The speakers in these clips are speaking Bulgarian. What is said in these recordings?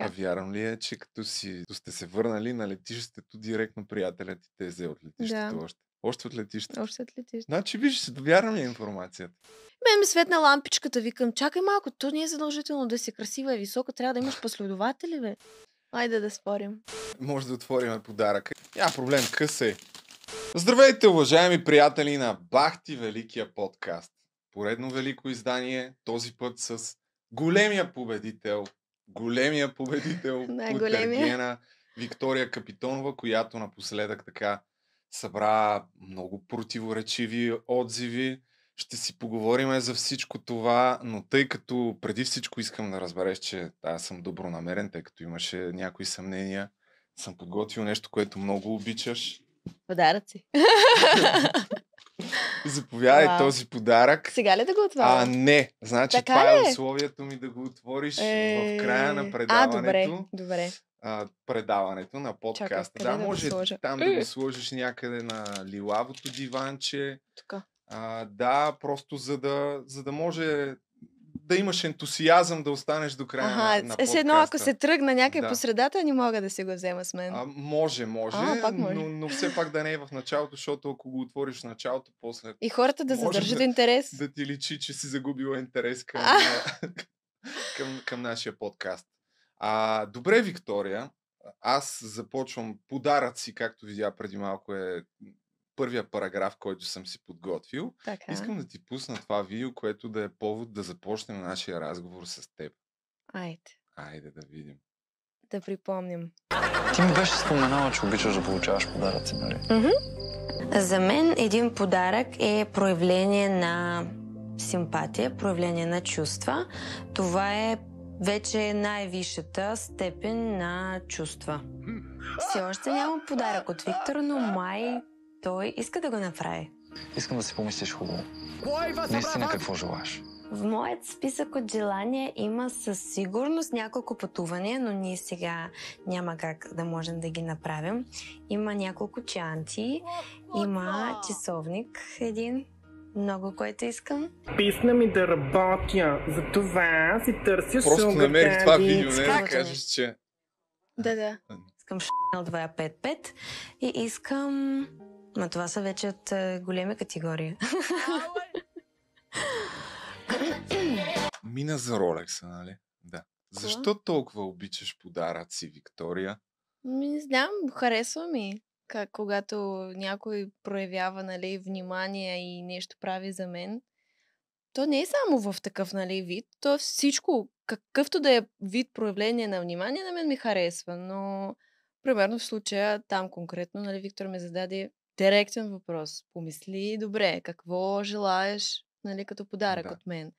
А вярвам ли е, че като, си, като сте се върнали на летището, директно приятелят ти те е взе от летището да. още? Още от летището? Още от летището. Значи, виж, се довярвам ли информацията? Мен ми светна лампичката, викам, чакай малко, то не е задължително да си красива и висока, трябва да имаш последователи, бе. Айде да спорим. Може да отвориме подарък. Няма проблем, късай. Здравейте, уважаеми приятели на Бахти Великия подкаст. Поредно велико издание, този път с големия победител големия победител на Виктория Капитонова, която напоследък така събра много противоречиви отзиви. Ще си поговорим за всичко това, но тъй като преди всичко искам да разбереш, че аз съм добронамерен, тъй като имаше някои съмнения, съм подготвил нещо, което много обичаш. Подаръци. Заповядай този подарък. Сега ли да го отворя? А, не. Значи така това е условието ми да го отвориш е... в края на предаването. А, добре, добре. А, предаването на подкаста. Чакай, да, може да там да го е. сложиш някъде на лилавото диванче. Тука. А, да, просто за да, за да може да имаш ентусиазъм да останеш до края ага, на, е, на подкаста. Е, едно, ако се тръгна някъде да. по средата, не мога да си го взема с мен. А, може, може, а, пак може. Но, но все пак да не е в началото, защото ако го отвориш в началото, после... И хората да задържат да, интерес. Да ти личи, че си загубила интерес към, а. към, към нашия подкаст. А, добре, Виктория, аз започвам подаръци, както видя преди малко е първия параграф, който съм си подготвил. Така. Искам да ти пусна това видео, което да е повод да започнем нашия разговор с теб. Айде. Айде да видим. Да припомним. Ти ми беше споменала, че обичаш да получаваш подаръци, нали? Mm-hmm. За мен един подарък е проявление на симпатия, проявление на чувства. Това е вече най-висшата степен на чувства. Все още няма подарък от Виктор, но май той иска да го направи. Искам да си помислиш хубаво. Наистина какво желаеш? В моят списък от желания има със сигурност няколко пътувания, но ние сега няма как да можем да ги направим. Има няколко чанти, има часовник един, много, което искам. Писна ми да работя, за това си търся Просто намерих това видео, не да кажеш, че... Да, да. Искам 255 и искам Ма това са вече от е, големи категории. Мина за Ролекса, нали? Да. Защо толкова обичаш подаръци, Виктория? Не знам, харесва ми. Как, когато някой проявява нали, внимание и нещо прави за мен, то не е само в такъв нали, вид, то е всичко, какъвто да е вид проявление на внимание, на мен ми харесва, но примерно в случая там конкретно, нали, Виктор ме зададе директен въпрос. Помисли добре, какво желаеш нали, като подарък да. от мен.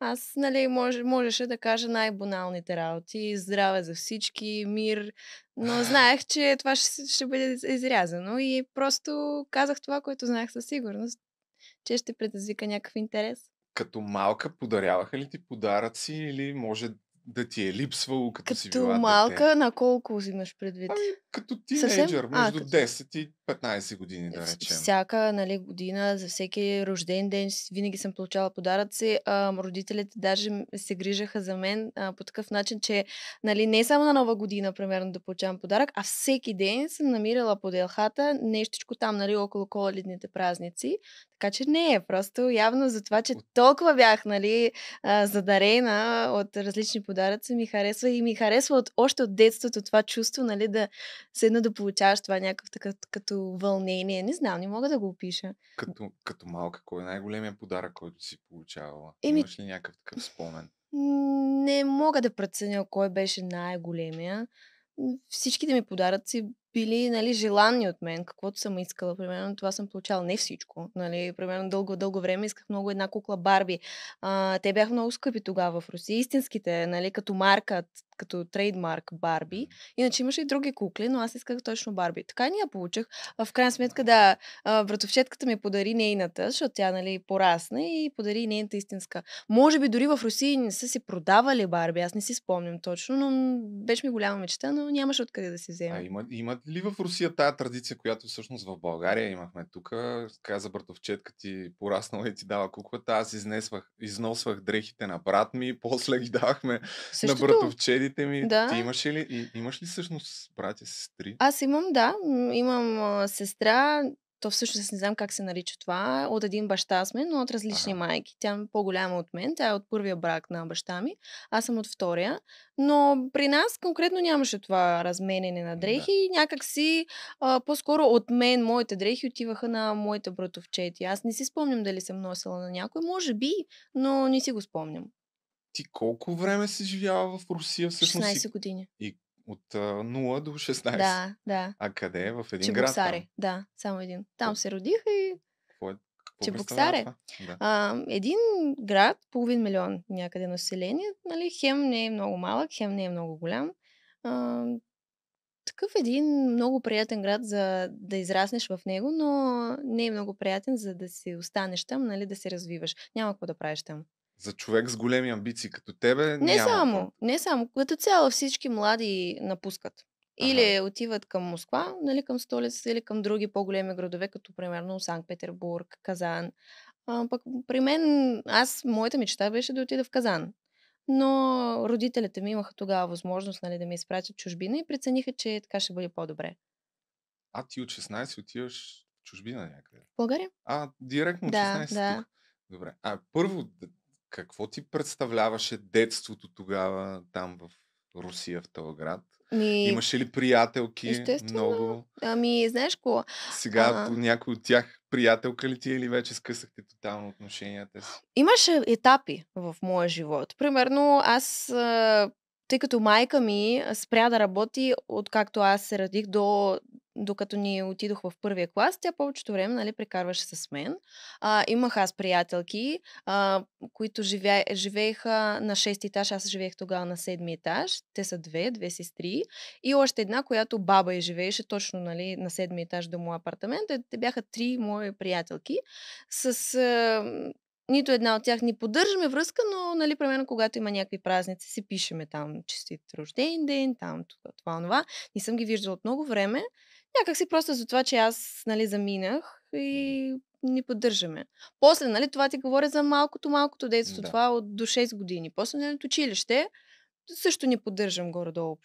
Аз нали, мож, можеше да кажа най боналните работи, здраве за всички, мир, но знаех, че това ще, ще бъде изрязано и просто казах това, което знаех със сигурност, че ще предизвика някакъв интерес. Като малка подаряваха ли ти подаръци или може да ти е липсвало като, като си била малка, дете? на колко взимаш предвид? Ами, като тинейджър, Съвсем? между а, 10 и 15 години, да речем. Всяка нали, година, за всеки рожден ден, винаги съм получала подаръци. А, родителите даже се грижаха за мен а, по такъв начин, че нали, не само на нова година, примерно, да получавам подарък, а всеки ден съм намирала по делхата нещичко там, нали, около коледните празници. Така че не е просто явно за това, че толкова бях нали, задарена от различни подаръци, ми харесва и ми харесва от, още от детството това чувство нали, да, седна да получаваш това някакъв такъв като вълнение. Не знам, не мога да го опиша. Като, като малка, кой е най-големия подарък, който си получавала? Еми... Имаш ли някакъв такъв спомен? Не мога да преценя кой беше най-големия. Всичките ми подаръци били нали, желани от мен, каквото съм искала. Примерно това съм получала не всичко. Нали, примерно дълго-дълго време исках много една кукла Барби. А, те бяха много скъпи тогава в Русия. Истинските, нали, като марка, като трейдмарк Барби. Иначе имаше и други кукли, но аз исках точно Барби. Така ни я получих. А, в крайна сметка, да, братовчетката ми подари нейната, защото тя нали, порасна и подари нейната истинска. Може би дори в Русия не са си продавали Барби, аз не си спомням точно, но беше ми голяма мечта, но нямаше откъде да се вземе. А, има, има ли в Русия тая традиция, която всъщност в България имахме тук? Каза братовчетка ти пораснала и ти дава куклата. Аз изнесвах, износвах дрехите на брат ми, после ги давахме Същото? на братовчедите ми. Да. Ти имаш ли, имаш ли всъщност братя, сестри? Аз имам, да. Имам сестра, то всъщност не знам как се нарича това, от един баща сме, но от различни ага. майки. Тя е по-голяма от мен, тя е от първия брак на баща ми, аз съм от втория, но при нас конкретно нямаше това разменене на дрехи, да. някак си а, по-скоро от мен моите дрехи отиваха на моите братовчети. Аз не си спомням дали съм носила на някой, може би, но не си го спомням. Ти колко време си живяла в Русия всъщност? 16 години. И от а, 0 до 16. Да, да. А къде? В един Чебоксаре, град? Там? Да, само един. Там се родиха и. Какво е? Какво Чебоксаре. Да. А, един град, половин милион някъде население, нали, хем не е много малък, хем не е много голям. А, такъв един много приятен град за да израснеш в него, но не е много приятен за да си останеш там, нали, да се развиваш. Няма какво да правиш там. За човек с големи амбиции като тебе. Не няма само, това. не само. Като цяло всички млади напускат. Или ага. отиват към Москва, нали, към столицата, или към други по-големи градове, като примерно Санкт-Петербург, Казан. А, пък при мен, аз, моята мечта беше да отида в Казан. Но родителите ми имаха тогава възможност нали, да ме изпратят чужбина и прецениха, че така ще бъде по-добре. А ти от 16 отиваш в чужбина някъде? България. А, директно от да, 16 да. тук? Добре. А, първо, какво ти представляваше детството тогава там в Русия, в този град? Ми... Имаше ли приятелки? Естествено. Много. Ами, знаеш какво? Сега а... някой от тях приятелка ли ти е или вече скъсахте тотално отношенията си? Имаше етапи в моя живот. Примерно, аз тъй като майка ми спря да работи, откакто аз се родих до докато ни отидох в първия клас, тя повечето време нали, прекарваше с мен. А, имах аз приятелки, а, които живе, живееха на 6 етаж, аз живеех тогава на 7 етаж. Те са две, две сестри. И още една, която баба и живееше точно нали, на 7 етаж до моя апартамент. Те бяха три мои приятелки. С а, нито една от тях ни поддържаме връзка, но, нали, примерно, когато има някакви празници, си пишеме там честит рожден ден, там това, това, това. Не съм ги виждала от много време. Някак си просто за това, че аз, нали, заминах и ни поддържаме. После, нали, това ти говоря за малкото, малкото детство, да. това от до 6 години. После, нали, от училище също не поддържам горе-долу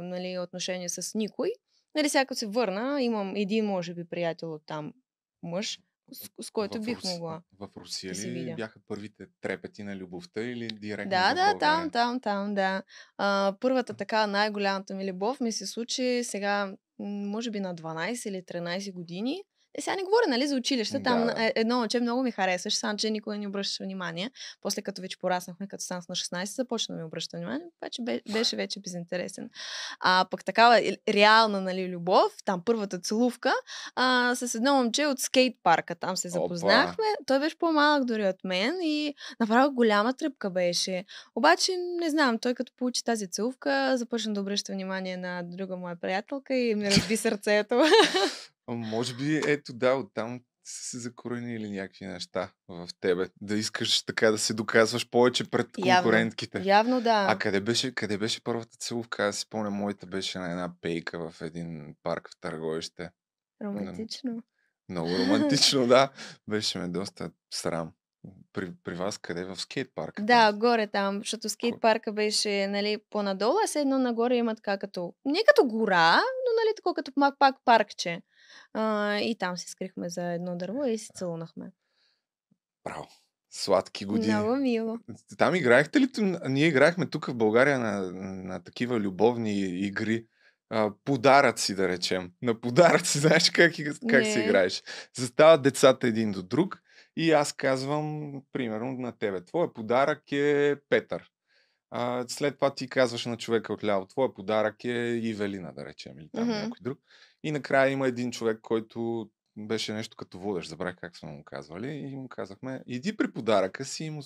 нали, отношения с никой. Нали, сега се върна, имам един, може би, приятел от там мъж, с, с който в бих Рус... могла. В Русия да ли бяха първите трепети на любовта или директно? Да, да, там, там, там, да. А, първата така най-голямата ми любов ми се случи сега, може би на 12 или 13 години. Е, сега не говоря, нали, за училище. Там да. Е, едно момче много ми харесваш, само че никога не обръщаше внимание. После като вече пораснахме, като станах на 16, започна да ми обръща внимание, обаче беше вече безинтересен. А пък такава реална, нали, любов, там първата целувка, а, с едно момче от скейт парка, там се запознахме. Опа. Той беше по-малък дори от мен и направо голяма тръпка беше. Обаче, не знам, той като получи тази целувка, започна да обръща внимание на друга моя приятелка и ми разби сърцето. Може би, ето да, оттам са се закоренили някакви неща в тебе. Да искаш така да се доказваш повече пред явно, конкурентките. Явно да. А къде беше, къде беше първата целувка? Аз си помня, моята беше на една пейка в един парк в Търговище. Романтично. Много романтично, да. Беше ме доста срам при, при вас къде? В скейт парк? Да, горе там, защото скейт парка беше нали, по-надолу, а се едно нагоре има така като... Не като гора, но нали, тако като мак пак паркче. А, и там се скрихме за едно дърво и се целунахме. Браво! Сладки години. Много мило. Там играехте ли? Ние играехме тук в България на, на такива любовни игри подаръци, да речем. На подаръци, знаеш как, как се играеш. Застават децата един до друг и аз казвам, примерно, на тебе, твоя подарък е Петър. А, след това ти казваш на човека отляво, твоя подарък е Ивелина, да речем, или там mm-hmm. някой друг. И накрая има един човек, който беше нещо като водещ, забрах как сме му казвали, и му казахме, иди при подаръка си и, му,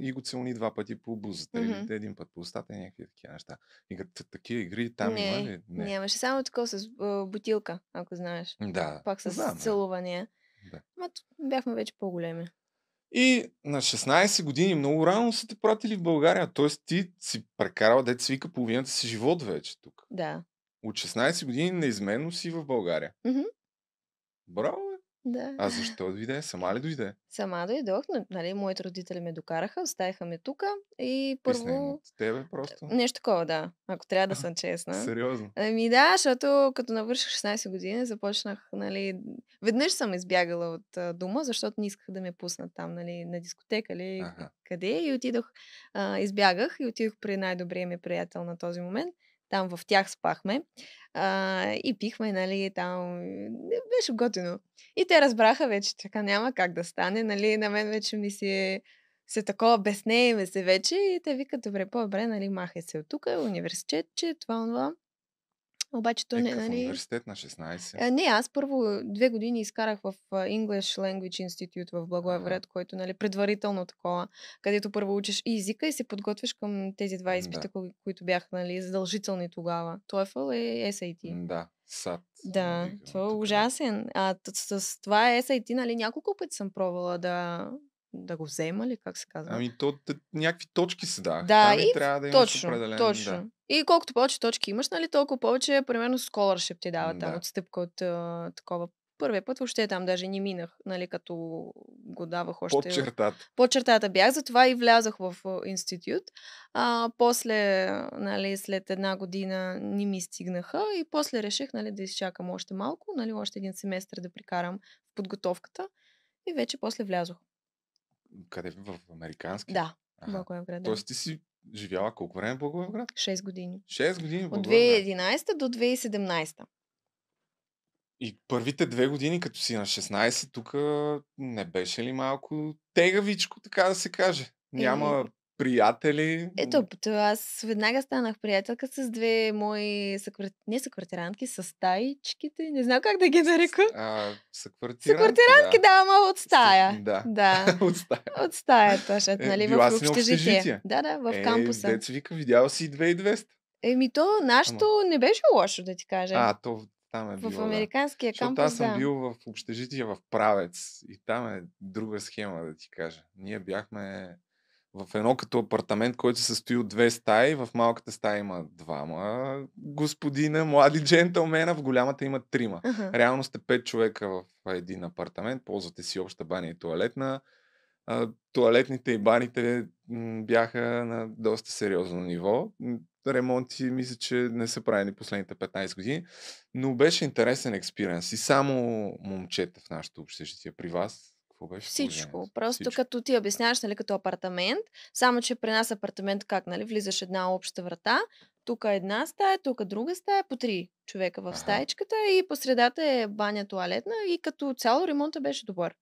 и го целни два пъти по бузата, mm-hmm. или един път по устата, и някакви такива неща. И такива игри там не, има ли? Не, нямаше само такова с бутилка, ако знаеш. Да. Пак с целувания. Да. Мат, бяхме вече по-големи. И на 16 години много рано са те пратили в България. Т.е. ти си прекарал дете си вика половината си живот вече тук. Да. От 16 години неизменно си в България. Mm-hmm. Браво! Да. А защо дойде? Сама ли дойде? Сама дойдох, но нали, моите родители ме докараха, оставиха ме тук и първо... Писна от тебе просто? Нещо такова, да, ако трябва да съм честна. Сериозно? Ами да, защото като навърших 16 години започнах, нали... Веднъж съм избягала от дома, защото не исках да ме пуснат там, нали, на дискотека или ага. къде и отидох, а, избягах и отидох при най-добрия ми приятел на този момент – там в тях спахме а, и пихме, нали, там беше готино. И те разбраха вече, така няма как да стане, нали, на мен вече ми се се такова безнееме се вече и те викат, добре, по-добре, нали, махай се от тук, университет, че това, това. Обаче то е, не, нали... университет на 16? А, не, аз първо две години изкарах в English Language Institute в Благоевред, ага. който нали, предварително такова, където първо учиш и езика и се подготвяш към тези два изпита, да. които бяха нали, задължителни тогава. TOEFL и SAT. Да, САД. Да, това е ужасен. А с, с това SAT, нали, няколко пъти съм пробвала да, да го взема ли, как се казва? Ами то, някакви точки се да. Да, Там и трябва да имаш точно, определен. Точно. Да. И колкото повече точки имаш, нали, толкова повече, примерно, scholarship ти дава да. там отстъпка от а, такова. Първия път въобще там даже не минах, нали, като го давах още. Под чертата. Под чертата бях, затова и влязах в институт. А, после, нали, след една година не ми стигнаха и после реших, нали, да изчакам още малко, нали, още един семестър да прикарам в подготовката и вече после влязох. Къде? В американски? Да. Ага. Благоевград. Тоест ти си живяла колко време в Благоевград? 6 години. 6 години в От 2011 до 2017. И първите две години, като си на 16, тук не беше ли малко тегавичко, така да се каже? Няма... Ами, приятели. Ето, аз веднага станах приятелка с две мои съквартиранки, не съквартиранки с стаичките. Не знам как да ги нарека. А, съквартиранки, съквартирантки да. да, от стая. Да, да. от стая. От стая, точно, е, нали, в общежитие. Да, да, в е, кампуса. Деца вика, видял си 2200. Еми то, нашето ама... не беше лошо, да ти кажа. А, то там е в било, американския да. кампус, аз съм да. бил в общежитие в Правец и там е друга схема, да ти кажа. Ние бяхме в едно като апартамент, който се състои от две стаи. В малката стая има двама господина, млади джентълмена, в голямата има трима. Uh-huh. Реално сте пет човека в един апартамент, ползвате си обща баня и туалетна. А, туалетните и баните бяха на доста сериозно ниво. Ремонти, мисля, че не са правени последните 15 години, но беше интересен експириенс. И само момчета в нашето общежитие при вас какво беше? Всичко. Просто Всичко. като ти обясняваш, нали, като апартамент, само че при нас апартамент как, нали, влизаш една обща врата, тук е една стая, тук друга стая, по три човека в стаечката и посредата е баня туалетна и като цяло ремонта беше добър.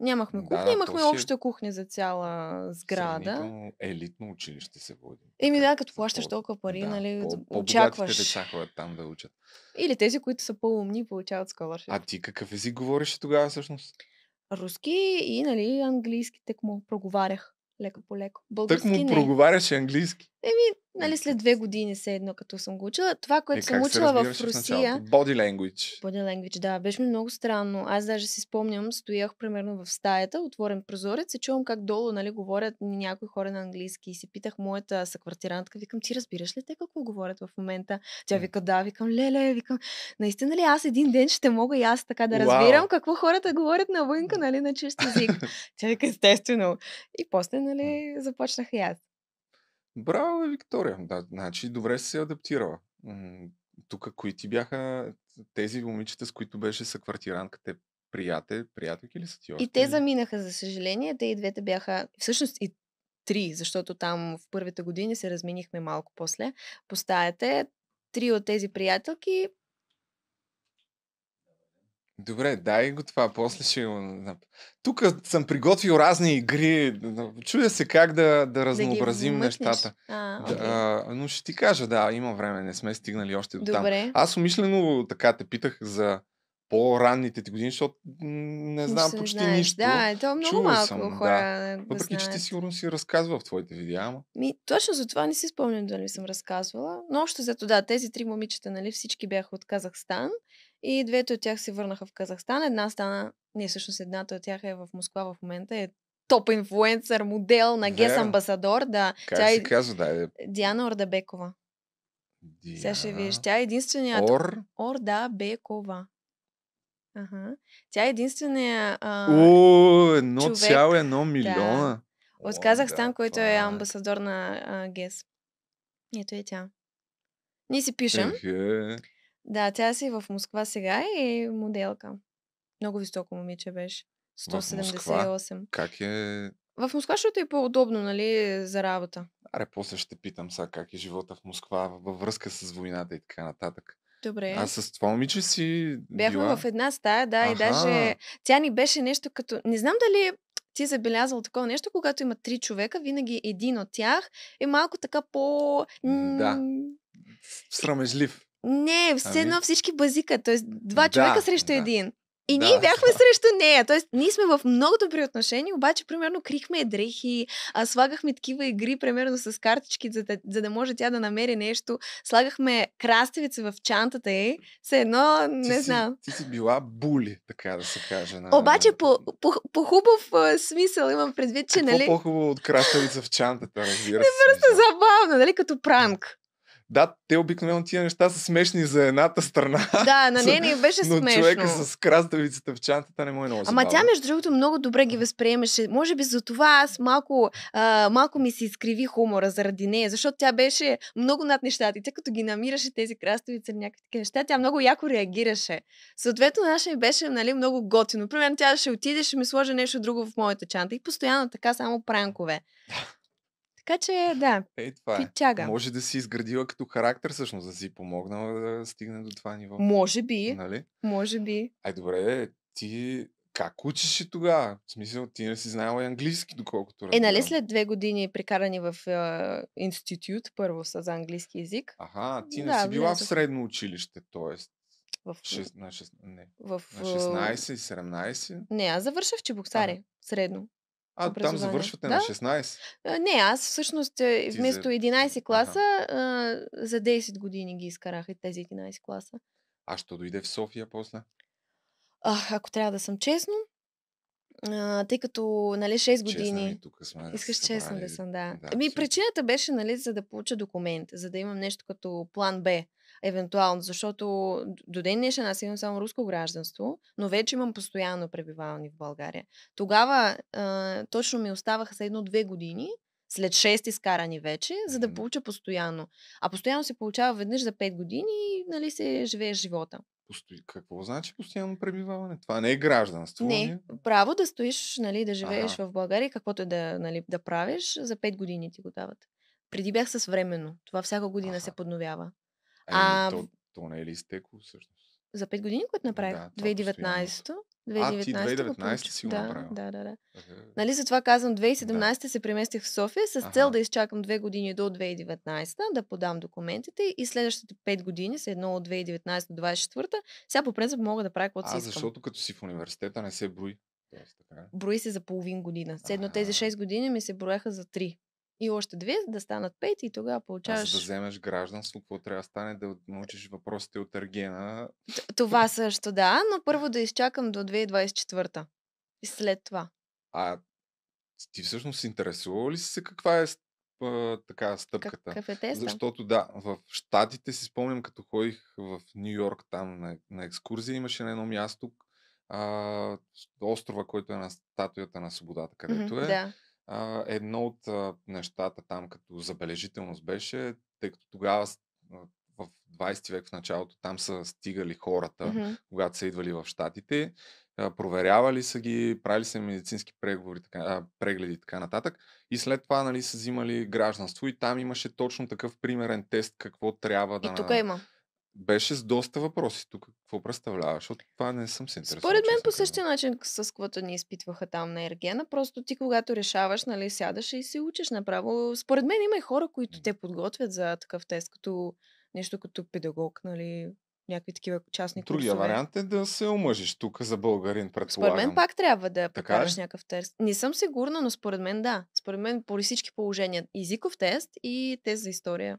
Нямахме кухня, да, имахме е обща е... кухня за цяла сграда. Елитно училище се води. Еми да, като плащаш толкова пари, да, нали, по- очакваш. деца ходят там да учат. Или тези, които са по-умни, получават скалърши. А ти какъв език говориш тогава всъщност? руски и нали, английски, тък му проговарях леко по леко. Български тък му не. проговаряш английски. Еми, нали, след две години се едно, като съм го учила. Това, което е, съм учила в Русия... В Body language. Body language, да. Беше ми много странно. Аз даже си спомням, стоях примерно в стаята, отворен прозорец и чувам как долу, нали, говорят някои хора на английски. И си питах моята съквартирантка, викам, ти разбираш ли те какво говорят в момента? Тя вика, да, викам, леле, викам, наистина ли аз един ден ще мога и аз така да разбирам wow. какво хората говорят на вънка, нали, на чужд език? Тя вика, естествено. И после, нали, започнах и аз. Браво, Виктория! Да, значи добре се адаптирала. Тук, кои ти бяха тези момичета, с които беше съквартиранка, те приятел, приятелки ли са ти още? И те заминаха, за съжаление. Те и двете бяха, всъщност и три, защото там в първите години се разминихме малко после по стаята. Три от тези приятелки Добре, дай го това, после ще го... Тук съм приготвил разни игри, чудя се как да, да разнообразим да нещата. А, да, okay. а, но ще ти кажа, да, има време, не сме стигнали още до Добре. там. Аз умишлено така те питах за по-ранните ти години, защото не знам Нищо почти не знаеш. нищо. Да, е, то е много Чува малко съм, хора. Да. Въпреки, че ти сигурно си разказва в твоите видеа. Ама... Ми, точно за това не си спомням дали съм разказвала. Но още зато да, тези три момичета, нали, всички бяха от Казахстан. И двете от тях се върнаха в Казахстан. Една стана, не всъщност едната от тях е в Москва в момента, е топ инфлуенсър, модел на Гес амбасадор. Да. Как тя се е... казва, да, е... Диана Ордабекова. Диана... Сега ще видиш. Тя е единствения... Ор... Ордабекова. Ага. Тя е единствения а... О, едно човек... цяло едно милиона. Да. От О, Казахстан, да, който е, е амбасадор на а, ГЕС. Ето е тя. Ние си пишем. Ехе. Да, тя е си в Москва сега и моделка. Много високо момиче беше. 178. Как е? В Москва, защото е по-удобно, нали, за работа. Аре, после ще питам сега как е живота в Москва във връзка с войната и така нататък. Добре. А с това момиче си. Бяхме била... в една стая, да, Аха. и даже тя ни беше нещо като. Не знам дали ти забелязал такова нещо, когато има три човека, винаги един от тях е малко така по. Да. Срамежлив. Не, все ами? едно ами... всички базика. Тоест, е, два да, човека срещу да. един. И да, ние бяхме да. срещу нея. Тоест, ние сме в много добри отношения, обаче, примерно, крихме дрехи, а, слагахме такива игри, примерно, с картички, за да, за да може тя да намери нещо. Слагахме краставица в чантата ей. Все едно, не ти знам. Си, ти си била були, така да се каже. На... Обаче, по, по, по хубав смисъл имам предвид, че, Какво нали... по-хубаво от краставица в чантата, разбира се. Не, просто забавно, нали, като пранк. Да, те обикновено тия неща са смешни за едната страна. Да, на нея не беше смешно. Но човека с краставицата в чантата не му е много Ама тя, между другото, много добре ги възприемаше. Може би за това аз малко, а, малко ми се изкриви хумора заради нея, защото тя беше много над нещата. И тъй като ги намираше тези краставици, някакви такива неща, тя много яко реагираше. Съответно, наша ми беше нали, много готино. Примерно тя ще отиде, ще ми сложи нещо друго в моята чанта. И постоянно така само пранкове. Така че, да. Ей, това е. Питяга. Може да си изградила като характер, всъщност, да си помогнала да стигне до това ниво. Може би. Нали? Може би. Ай, добре, ти как учиш и тогава? В смисъл, ти не си знаела и английски, доколкото разбирам. Е, нали след две години прекарани в институт, институт, първо с английски язик. Ага, ти не да, си била в средно училище, т.е. В... Шест... на, не, в... на 16 и 17? Не, аз завърших чебоксари, ага. средно. А, там завършвате да? на 16? не, аз всъщност е, вместо 11 класа ага. а, за 10 години ги изкарах и тези 11 класа. А що дойде в София после? А, ако трябва да съм честно, а, тъй като нали, 6 години... Честна тук сме искаш да честно да съм, да. да Ми, причината беше нали, за да получа документ, за да имам нещо като план Б евентуално, защото до ден днешен аз имам само руско гражданство, но вече имам постоянно пребиваване в България. Тогава а, точно ми оставаха за едно-две години, след 6 изкарани вече, за да получа постоянно. А постоянно се получава веднъж за 5 години и нали, се живееш живота. Какво значи постоянно пребиваване? Това не е гражданство. Не, не? Нали? право да стоиш, нали, да живееш ага. в България, каквото е да, нали, да правиш, за 5 години ти го дават. Преди бях с временно. Това всяка година ага. се подновява. Ами, а, то, то не е ли изтекло всъщност? За 5 години, което направих? Да, 2019-то. 2019, а, ти 2019 си го да, да, Да, да, да. Нали, затова казвам, 2017 да. се преместих в София с цел Аха. да изчакам 2 години до 2019, да подам документите и следващите 5 години, с едно от 2019 до 2024, сега по принцип мога да правя каквото си искам. А, защото като си в университета не се брои. така. Брои се за половин година. Седно тези 6 години ми се брояха за 3 и още две, да станат пет и тогава получаваш... А за да вземеш гражданство, какво трябва да стане да научиш въпросите от Аргена? Т- това също, да, но първо да изчакам до 2024 и след това. А ти всъщност интересува ли се каква е така стъпката? Какъв е теста? Защото да, в Штатите си спомням, като ходих в Нью Йорк там на, на екскурзия, имаше на едно място а, острова, който е на статуята на свободата, където mm-hmm, е. Да а, едно от а, нещата там като забележителност беше, тъй като тогава в 20 век в началото там са стигали хората, mm-hmm. когато са идвали в Штатите, проверявали са ги, правили са медицински преговори, така, а, прегледи и така нататък. И след това нали, са взимали гражданство и там имаше точно такъв примерен тест какво трябва да... И тук има беше с доста въпроси тук. Какво представлява? Защото това не съм се интересувал. Според мен по същия начин с каквото ни изпитваха там на Ергена, просто ти когато решаваш, нали, сядаш и се учиш направо. Според мен има и хора, които те подготвят за такъв тест, като нещо като педагог, нали, някакви такива частни Другия курсове. вариант е да се омъжиш тук за българин, предполагам. Според мен пак трябва да покажеш е? някакъв тест. Не съм сигурна, но според мен да. Според мен по всички положения. Езиков тест и тест за история.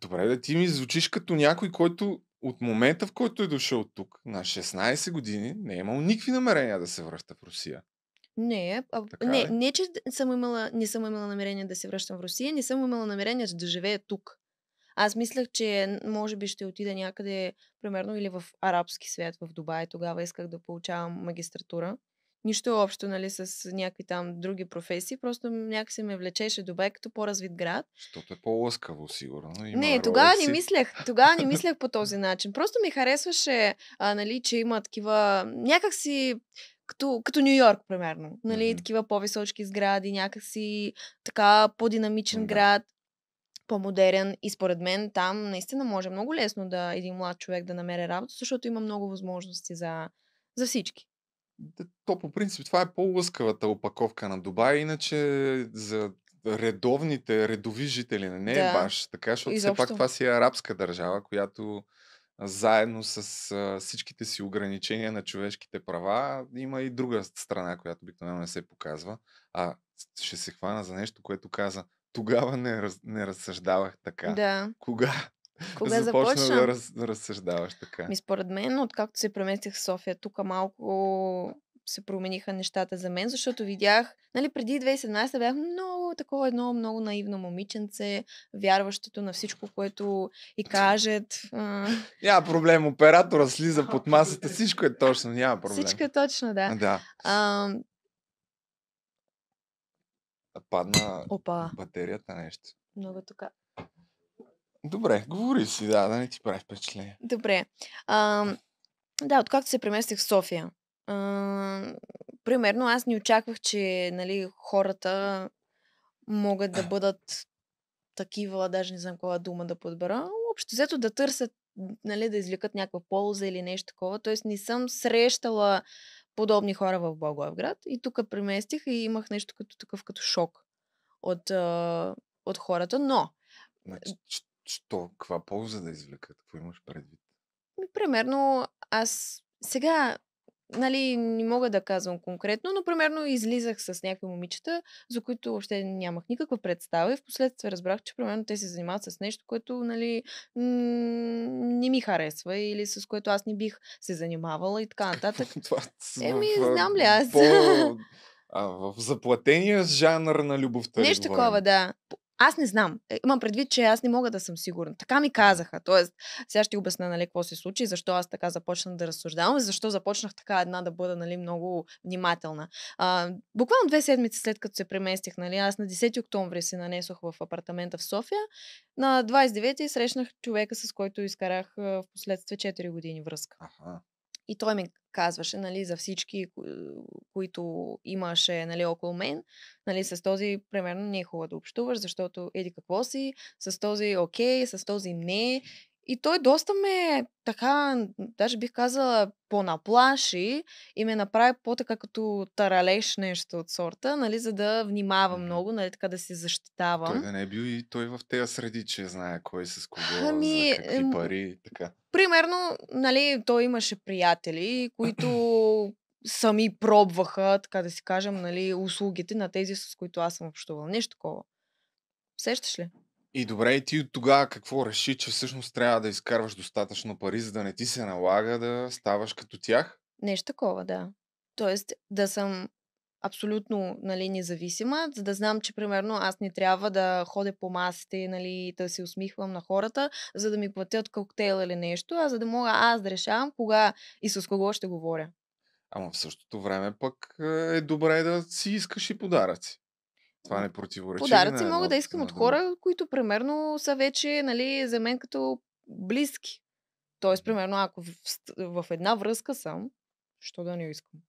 Добре, да ти ми звучиш като някой, който от момента, в който е дошъл тук, на 16 години, не е имал никакви намерения да се връща в Русия. Не, е, а, не, не, че съм имала, не съм имала намерение да се връщам в Русия, не съм имала намерение да живея тук. Аз мислех, че може би ще отида някъде, примерно, или в арабски свят, в Дубай. Тогава исках да получавам магистратура нищо общо нали, с някакви там други професии, просто някакси ме влечеше добре като по-развит град. Защото е по-лъскаво, сигурно. Има не, тогава не мислех, тогава не мислех по този начин. Просто ми харесваше, а, нали, че има такива някакси като, като Нью Йорк, примерно. Нали, mm-hmm. такива по-височки сгради, някакси така по-динамичен mm-hmm. град по-модерен и според мен там наистина може много лесно да един млад човек да намери работа, защото има много възможности за, за всички. То по принцип това е по-лъскавата опаковка на Дубай, иначе за редовните, редови жители не е да. е баш така, защото Изобщо. все пак това си е арабска държава, която заедно с а, всичките си ограничения на човешките права, има и друга страна, която обикновено не се показва. А ще се хвана за нещо, което каза. Тогава не, раз, не разсъждавах така. Да. Кога кога започна да раз, разсъждаваш така? Ми според мен, откакто се преместих в София, тук малко се промениха нещата за мен, защото видях, нали, преди 2017 бях много такова едно много наивно момиченце, вярващото на всичко, което и кажат. Няма проблем, оператора слиза под масата, всичко е точно, няма проблем. Всичко е точно, да. Да. А, падна Опа. батерията нещо. Много така. Добре, говори си, да, да не ти прави впечатление. Добре. А, да, откакто се преместих в София, а, примерно аз не очаквах, че нали, хората могат да бъдат такива, даже не знам кова дума да подбера, общо взето да търсят, нали, да извлекат някаква полза или нещо такова. Тоест не съм срещала подобни хора в Благоевград и тук преместих и имах нещо като такъв като шок от, от хората, но... Значи, Що? Каква полза да извлекат? Какво имаш предвид? Примерно, аз сега нали, не мога да казвам конкретно, но примерно излизах с някакви момичета, за които въобще нямах никаква представа и в последствие разбрах, че примерно те се занимават с нещо, което нали, м- не ми харесва или с което аз не бих се занимавала и така нататък. Еми, знам ли аз. А, в заплатения жанр на любовта. Нещо такова, да. Аз не знам. Е, имам предвид, че аз не мога да съм сигурна. Така ми казаха. Тоест, сега ще обясна нали, какво се случи, защо аз така започнах да разсъждавам, защо започнах така една да бъда нали, много внимателна. А, буквално две седмици след като се преместих, нали, аз на 10 октомври се нанесох в апартамента в София. На 29 срещнах човека, с който изкарах в последствие 4 години връзка. Ага. И той ми казваше, нали, за всички, които имаше, нали, около мен, нали, с този, примерно, не е хубаво да общуваш, защото еди какво си, с този окей, okay, с този не. И той доста ме така, даже бих казала, понаплаши и ме направи по-така като таралеш нещо от сорта, нали, за да внимавам много, нали, така да се защитавам. Той да не е бил и той в тези среди, че знае кой е с кого, ами, за какви пари и така. Примерно, нали, той имаше приятели, които сами пробваха, така да си кажем, нали, услугите на тези, с които аз съм общувал. Нещо такова. Сещаш ли? И добре, и ти от тогава какво реши, че всъщност трябва да изкарваш достатъчно пари, за да не ти се налага да ставаш като тях? Нещо такова, да. Тоест да съм абсолютно нали, независима, за да знам, че примерно аз не трябва да ходя по масите нали, да се усмихвам на хората, за да ми платят коктейл или нещо, а за да мога аз да решавам кога и с кого ще говоря. Ама в същото време пък е, е добре да си искаш и подаръци. Това не противоречи. Подаръци не, мога да искам от хора, които примерно са вече нали, за мен като близки. Тоест, примерно, ако в, в една връзка съм, що да не искам?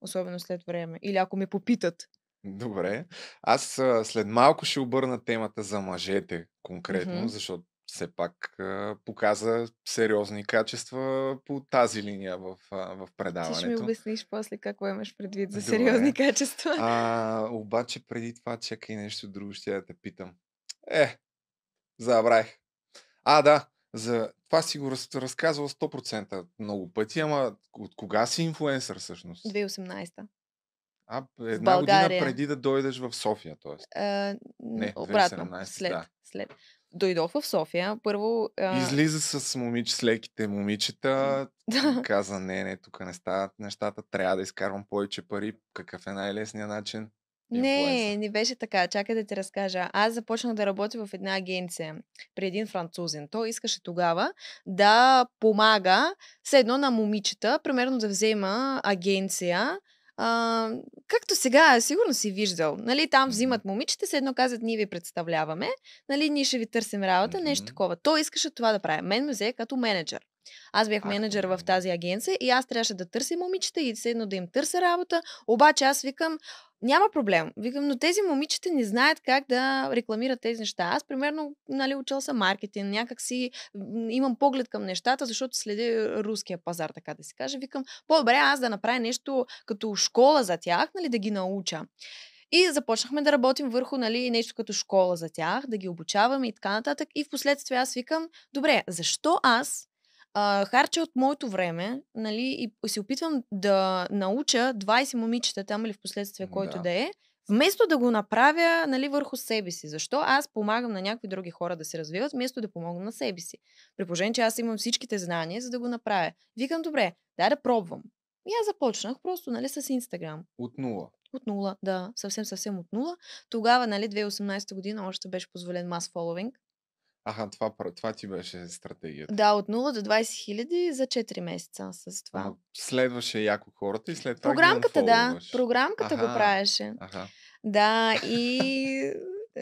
Особено след време. Или ако ме попитат. Добре. Аз след малко ще обърна темата за мъжете конкретно, mm-hmm. защото все пак а, показа сериозни качества по тази линия в, а, в предаването. ще ми обясниш после какво имаш предвид за Добре. сериозни качества. А, обаче преди това чакай нещо друго, ще я да те питам. Е, забравих. А, да, за това си го раз, разказвал 100% много пъти, ама от кога си инфуенсър всъщност? 2018-та. А, една година преди да дойдеш в София, т.е. Не, 2017, обратно, след, да. след дойдох в София, първо... А... Излиза с момиче, с леките момичета, да. каза не, не, тук не стават нещата, трябва да изкарвам повече пари, какъв е най-лесният начин? Инфлуенса. Не, не беше така. Чакай да ти разкажа. Аз започнах да работя в една агенция при един французен. Той искаше тогава да помага все едно на момичета, примерно да взема агенция а, както сега, сигурно си виждал. Нали, там взимат момичета, се едно казват, ние ви представляваме, нали, ние ще ви търсим работа, mm-hmm. нещо такова. Той искаше това да прави. Мен ме взе като менеджер. Аз бях менеджер в тази агенция и аз трябваше да търся момичета и седно да им търся работа. Обаче аз викам, няма проблем. Викам, но тези момичета не знаят как да рекламират тези неща. Аз, примерно, нали, учил съм маркетинг, някак си имам поглед към нещата, защото следя е, руския пазар, така да се каже. Викам, по-добре аз да направя нещо като школа за тях, нали, да ги науча. И започнахме да работим върху нали, нещо като школа за тях, да ги обучаваме и така нататък. И в последствие аз викам, добре, защо аз а, харча от моето време, нали, и се опитвам да науча 20 момичета там или в последствие, който да, да е, вместо да го направя нали, върху себе си. Защо аз помагам на някои други хора да се развиват, вместо да помогна на себе си? При положение, че аз имам всичките знания, за да го направя. Викам, добре, дай да пробвам. И аз започнах просто, нали, с Инстаграм. От нула. От нула, да. Съвсем, съвсем от нула. Тогава, нали, 2018 година още беше позволен мас фоловинг. Аха, това, това ти беше стратегията. Да, от 0 до 20 хиляди за 4 месеца с това. Но следваше яко хората и след това Програмката, да. Програмката аха, го правеше. Аха. Да, и...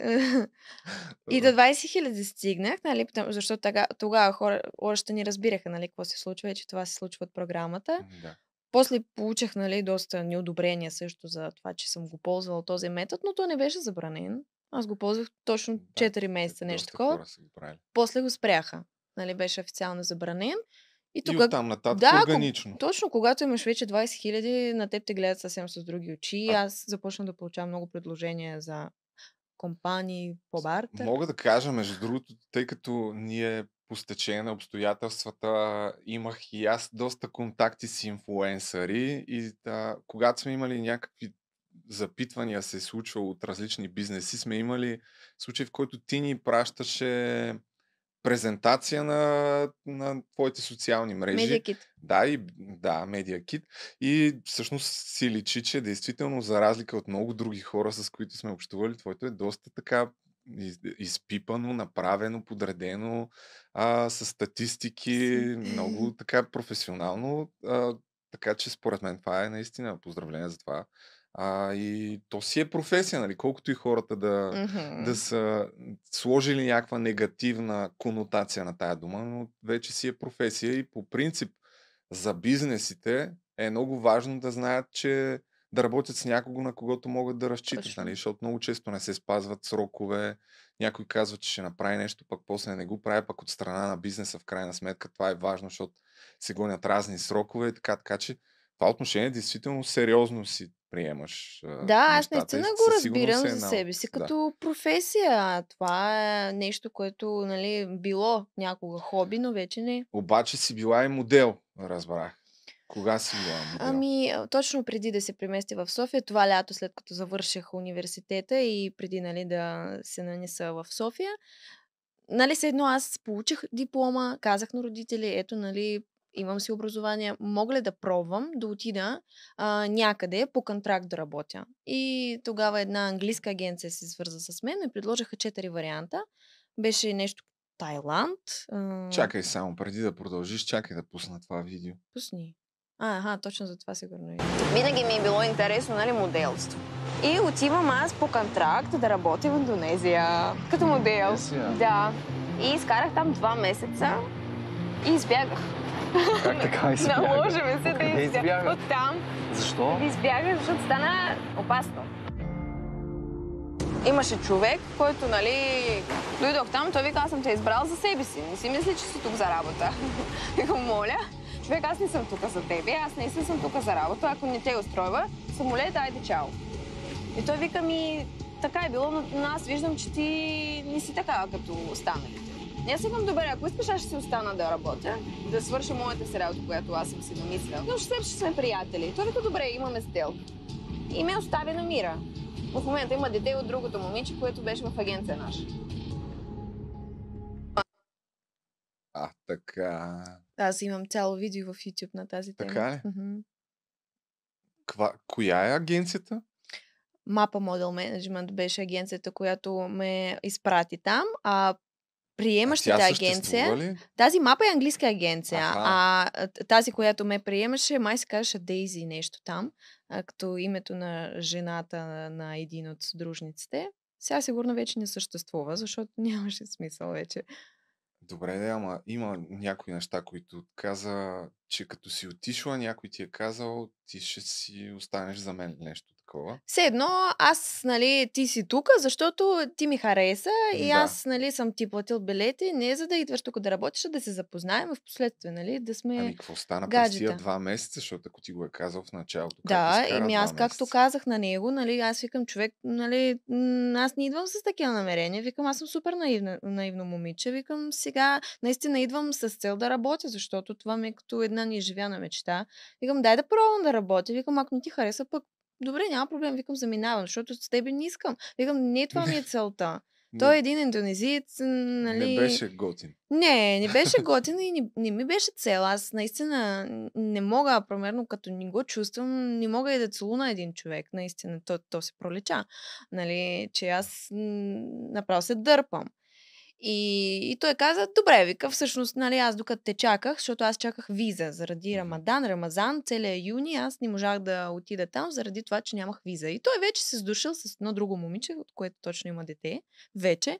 и до 20 хиляди стигнах, нали, защото тогава, хора още не разбираха нали, какво се случва и че това се случва от програмата. Да. После получих нали, доста неодобрения също за това, че съм го ползвала този метод, но то не беше забранен. Аз го ползвах точно 4 да, месеца, нещо такова. После го спряха. Нали, беше официално забранен. И, тук... и оттам нататък да, органично. точно, когато имаш вече 20 хиляди, на теб те гледат съвсем с други очи. А... Аз започна да получавам много предложения за компании по барта. Мога да кажа, между другото, тъй като ние по стечение на обстоятелствата имах и аз доста контакти с инфлуенсъри и да, когато сме имали някакви запитвания се е случвало от различни бизнеси. Сме имали случай, в който ти ни пращаше презентация на, на твоите социални мрежи. Медиакит. Да, и, да, Медиакит. И всъщност си личи, че действително за разлика от много други хора, с които сме общували, твоето е доста така изпипано, направено, подредено, а, с статистики, много така професионално. А, така че според мен това е наистина поздравление за това. А, и то си е професия, нали? Колкото и хората да, mm-hmm. да са сложили някаква негативна конотация на тая дума, но вече си е професия и по принцип за бизнесите е много важно да знаят, че да работят с някого, на когото могат да разчитат, нали? Точно. нали? защото много често не се спазват срокове, някой казва, че ще направи нещо, пък после не го прави, пък от страна на бизнеса в крайна сметка това е важно, защото се гонят разни срокове и така, така че това отношение действително сериозно си приемаш. Да, аз наистина го разбирам е за себе си като да. професия. Това е нещо, което нали, било някога хоби, но вече не. Обаче си била и модел, разбрах. Кога си била модел? Ами, точно преди да се премести в София, това лято след като завърших университета и преди нали, да се нанеса в София, нали, се едно аз получих диплома, казах на родители, ето, нали, имам си образование, мога ли да пробвам да отида а, някъде по контракт да работя? И тогава една английска агенция се свърза с мен и предложиха четири варианта. Беше нещо Тайланд. А... Чакай само, преди да продължиш, чакай да пусна това видео. Пусни. А, ага, точно за това сигурно е. Винаги ми е било интересно, нали, моделство. И отивам аз по контракт да работя в Индонезия. Като модел. Индонезия. Да. И изкарах там два месеца и избягах. Как така избягах? Наложиме се да избягах. От там. Защо? Избягах, защото стана опасно. Имаше човек, който, нали, дойдох там, той вика, аз съм те избрал за себе си. Не си мисли, че си тук за работа. Вика, моля, човек, аз не съм тук за тебе, аз не съм тук за работа. Ако не те устройва, самолет, айде чао. И той вика ми, така е било, но аз виждам, че ти не си такава като останалите. Не, аз добре. Ако искаш, аз ще си остана да работя, да свърша моята си работа, която аз съм си домислял. Но ще, ще сме приятели. Той добре, имаме сделка. И ме остави на мира. в момента има дете от другото момиче, което беше в агенция наша. А, така. Аз имам цяло видео в YouTube на тази тема. Така ли? Ква, коя е агенцията? Мапа Model Management беше агенцията, която ме изпрати там, а приемащата значи агенция. Тази мапа е английска агенция, Аха. а тази, която ме приемаше, май се казваше Дейзи нещо там, като името на жената на един от дружниците. Сега сигурно вече не съществува, защото нямаше смисъл вече. Добре, да, ама има някои неща, които каза, че като си отишла, някой ти е казал, ти ще си останеш за мен нещо такова. Все едно, аз, нали, ти си тук, защото ти ми хареса и да. аз, нали, съм ти платил билети, не за да идваш тук да работиш, а да се запознаем в последствие, нали, да сме Ами какво стана през тия два месеца, защото ако ти го е казал в началото. Да, и аз както казах на него, нали, аз викам човек, нали, аз не идвам с такива намерения, викам, аз съм супер наивна, наивно момиче, викам сега, наистина идвам с цел да работя, защото това ми е като една неживяна мечта. Викам, дай да пробвам да работя, викам, ако не ти хареса, пък добре, няма проблем, викам, заминавам, защото с тебе не искам. Викам, не е това ми е целта. Той е един индонезиец, нали... Не беше готин. Не, не беше готин и не, не ми беше цел. Аз наистина не мога, примерно, като не го чувствам, не мога и да целуна един човек. Наистина, то, то се пролича. Нали, че аз направо се дърпам. И, и той каза, добре, вика, всъщност, нали, аз докато те чаках, защото аз чаках виза заради Рамадан, Рамазан, целия юни, аз не можах да отида там заради това, че нямах виза. И той вече се сдушил с едно друго момиче, от което точно има дете, вече.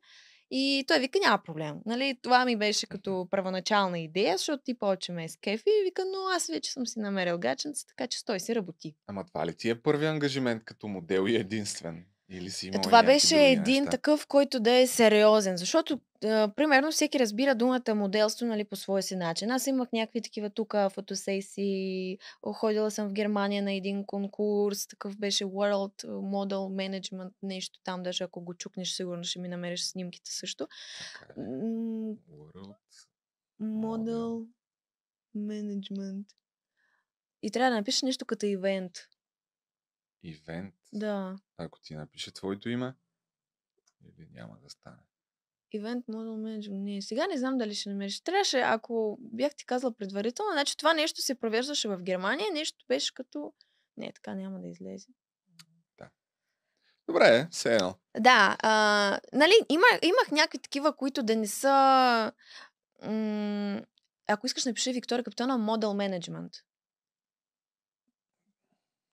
И той вика, няма проблем. Нали, това ми беше като първоначална идея, защото ти повече ме е с кефи. И вика, но аз вече съм си намерил гаченца, така че стой си работи. Ама това ли ти е първи ангажимент като модел и единствен? Или си имал е, Това беше един неща. такъв, който да е сериозен. Защото, а, примерно, всеки разбира думата моделство нали, по своя си начин. Аз имах някакви такива тук фотосесии. Ходила съм в Германия на един конкурс. Такъв беше World Model Management. Нещо там, даже ако го чукнеш, сигурно ще ми намериш снимките също. Така, е. World Model Management. И трябва да напишеш нещо като ивент ивент, да. ако ти напише твоето име, или няма да стане. Ивент Model Management. Не, сега не знам дали ще намериш. Трябваше, ако бях ти казала предварително, значи това нещо се провеждаше в Германия, нещо беше като... Не, така няма да излезе. Да. Добре, все едно. Да, а, нали, има, имах някакви такива, които да не са... М- ако искаш, напиши Виктория Капитана Model Management.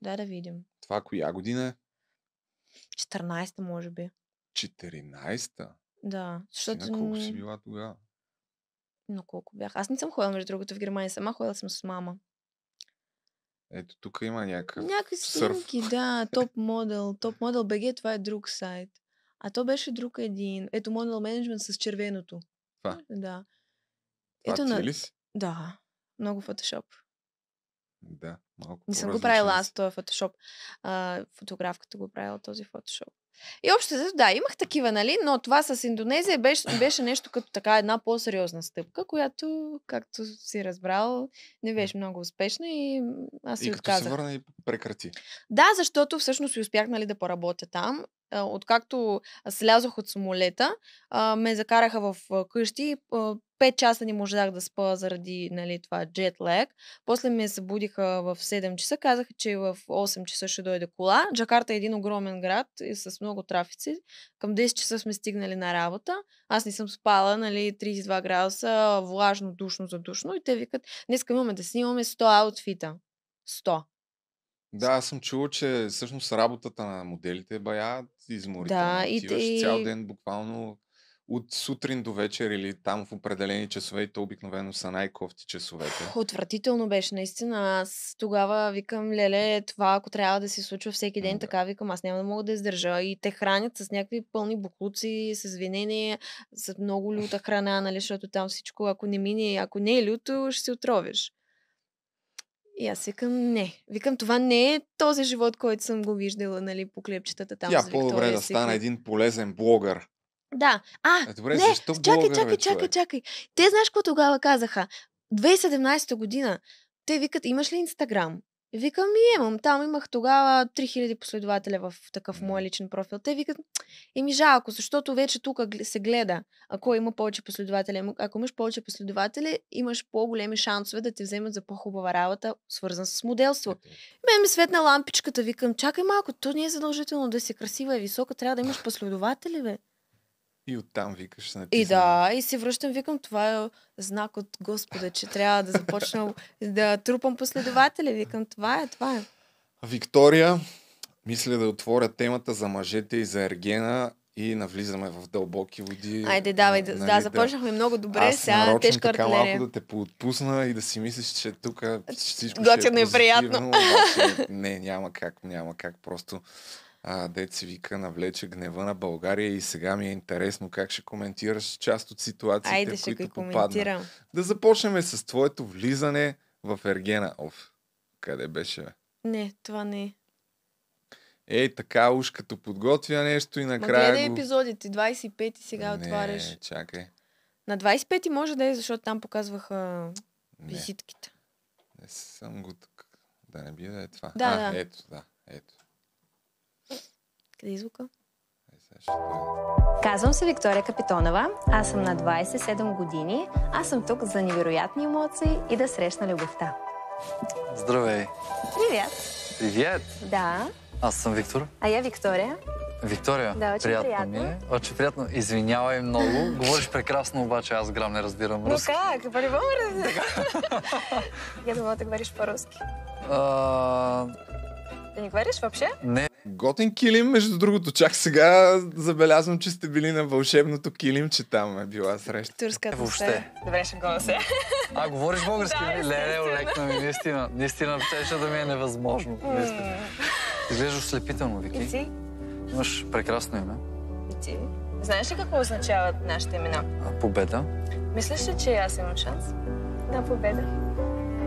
Да, да видим това коя година е? 14-та, може би. 14-та? Да. Защото... на колко си била тогава? Но колко бях? Аз не съм ходила, между другото, в Германия сама. Ходила съм с мама. Ето, тук има някакъв Някакви снимки, сърф. да. Топ модел. Топ модел БГ, е, това е друг сайт. А то беше друг един. Ето, модел менеджмент с червеното. Това? Да. Ето, на... Е ли си? Да. Много фотошоп. Да, малко. Не съм го правила е аз този фотошоп. А, фотографката го правила този фотошоп. И общо, да, имах такива, нали, но това с Индонезия беше, беше нещо като така една по-сериозна стъпка, която, както си разбрал, не беше много успешна и аз си и отказах. И като се върна и прекрати. Да, защото всъщност и успях, нали, да поработя там откакто слязох от самолета, ме закараха в къщи. 5 часа не можах да спа заради нали, това джетлег. После ме събудиха в 7 часа. Казаха, че в 8 часа ще дойде кола. Джакарта е един огромен град и с много трафици. Към 10 часа сме стигнали на работа. Аз не съм спала, нали, 32 градуса, влажно, душно, задушно. И те викат, днес имаме да снимаме 100 аутфита. 100. Да, аз съм чул, че всъщност работата на моделите е бая изморителна. Да, и Отиваш и... цял ден буквално от сутрин до вечер или там в определени часове и то обикновено са най-кофти часовете. Отвратително беше, наистина. Аз тогава викам, леле, това ако трябва да се случва всеки ден, да. така викам, аз няма да мога да издържа. И те хранят с някакви пълни буклуци, с винени, с много люта храна, нали, защото там всичко, ако не мине, ако не е люто, ще се отровиш. И аз викам, не. Викам, това не е този живот, който съм го виждала, нали, по клепчетата там. Я, по-добре да стана един полезен блогър. Да. А, е, добре, не, защо чакай, блогър, чакай, бе, чакай, чакай. Те знаеш какво тогава казаха? 2017 година. Те викат, имаш ли Инстаграм? Викам и имам. Там имах тогава 3000 последователя в такъв мой личен профил. Те викат, еми жалко, защото вече тук се гледа. Ако има повече последователи, ако имаш повече последователи, имаш по-големи шансове да те вземат за по-хубава работа, свързан с моделство. Okay. Мен ми светна лампичката, викам, чакай малко, то не е задължително да си красива и е висока, трябва да имаш последователи, бе. И оттам викаш на И да, и се връщам, викам, това е знак от Господа, че трябва да започна да трупам последователи. Викам, това е, това е. Виктория, мисля да отворя темата за мъжете и за Ергена и навлизаме в дълбоки води. Айде, давай, нали, да, да, започнахме много добре, аз сега тежка така артилерия. малко да те поотпусна и да си мислиш, че тук всичко Готя ще е неприятно. Обаче, не, няма как, няма как. Просто а, деца вика, навлече гнева на България и сега ми е интересно как ще коментираш част от ситуациите, Айде, в които попадна. Да започнем с твоето влизане в Ергена. Оф, къде беше? Не, това не е. Ей, така уж като подготвя нещо и накрая Къде е епизодите, 25 и сега не, отваряш. чакай. На 25 може да е, защото там показваха визитките. Не, не съм го тук. Да не би да е това. Да, а, да. ето, да, ето. Къде е звука? Казвам се Виктория Капитонова, аз съм на 27 години, аз съм тук за невероятни емоции и да срещна любовта. Здравей! Привет! Привет! Да. Аз съм Виктор. А я Виктория. Виктория, да, очень приятно, приятно ми е. Очень приятно. Извинявай много. Говориш прекрасно, обаче аз грам не разбирам руски. Ну как? По-любому разбирам. Я думала, да говориш по руски да ни говориш въобще? Не. Готин килим, между другото. Чак сега забелязвам, че сте били на вълшебното Килим, че там е била среща. Турската е, Въобще. Се. Добре, ще го се. А, говориш български? Да, не, нали? олекна ми, наистина. Наистина, ще да ми е невъзможно. Наистина. Изглеждаш слепително, Вики. И ти? Имаш прекрасно име. И ти? Знаеш ли какво означават нашите имена? А, победа. Мислиш ли, че аз имам шанс? На победа.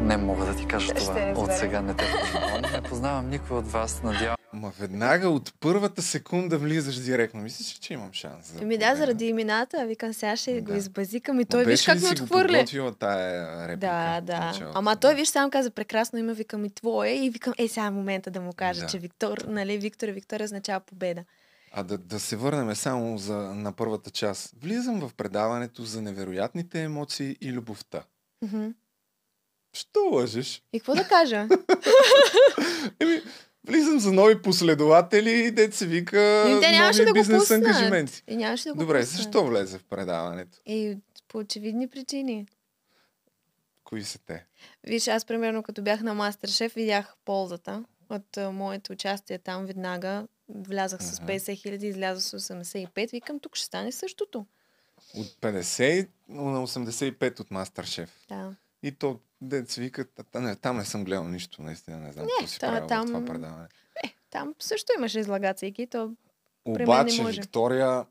Не мога да ти кажа това. от сега не те познавам. Не познавам никой от вас. Надявам. Ма веднага от първата секунда влизаш директно. Мислиш, че имам шанс. Ами да ми да, заради имената. Викам, сега ще да. Ами го избазикам и той виж как ми отхвърли. тая реплика. Да, да. Началото. Ама той виж сам каза прекрасно име, викам и твое. И викам, е, сега е момента да му кажа, да. че Виктор, нали, Виктор и е Виктория означава победа. А да, да се върнем само за, на първата част. Влизам в предаването за невероятните емоции и любовта. Mm-hmm. Що лъжеш? И какво да кажа? Еми, влизам за нови последователи и дете се вика и те нямаше нови да бизнес го ангажименти. И нямаше да го Добре, пуснат. защо влезе в предаването? И по очевидни причини. Кои са те? Виж, аз примерно като бях на Мастершеф, видях ползата от а, моето участие там веднага. Влязах с 50 хиляди, излязах с 85. Викам, тук ще стане същото. От 50 на 85 от Мастершеф. Да. И то, деца викат, не, там не съм гледал нищо, наистина не знам. Не, си та, там... това предаване. Не, там също имаше излагацийки, то Обаче, Виктория,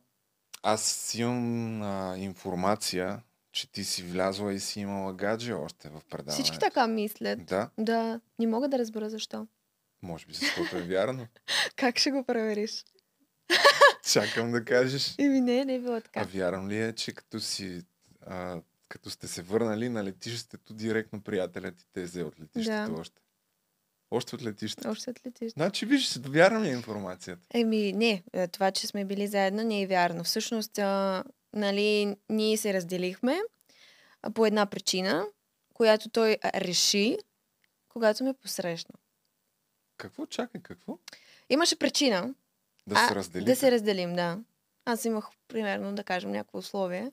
аз имам а, информация, че ти си влязла и си имала гадже още в предаването. Всички така мислят. Да? Да. Не мога да разбера защо. Може би защото е вярно. как ще го провериш? Чакам да кажеш. Еми не, не е било така. А вярно ли е, че като си а, като сте се върнали на летището, директно приятелят ти те взе от летището да. още. Още от летището. Още от летището. Значи, виж, се довярвам ли е информацията? Еми, не. Е, това, че сме били заедно, не е вярно. Всъщност, а, нали, ние се разделихме по една причина, която той реши, когато ме посрещна. Какво? Чакай, какво? Имаше причина. Да се разделим. Да се разделим, да. Аз имах, примерно, да кажем, някакво условие.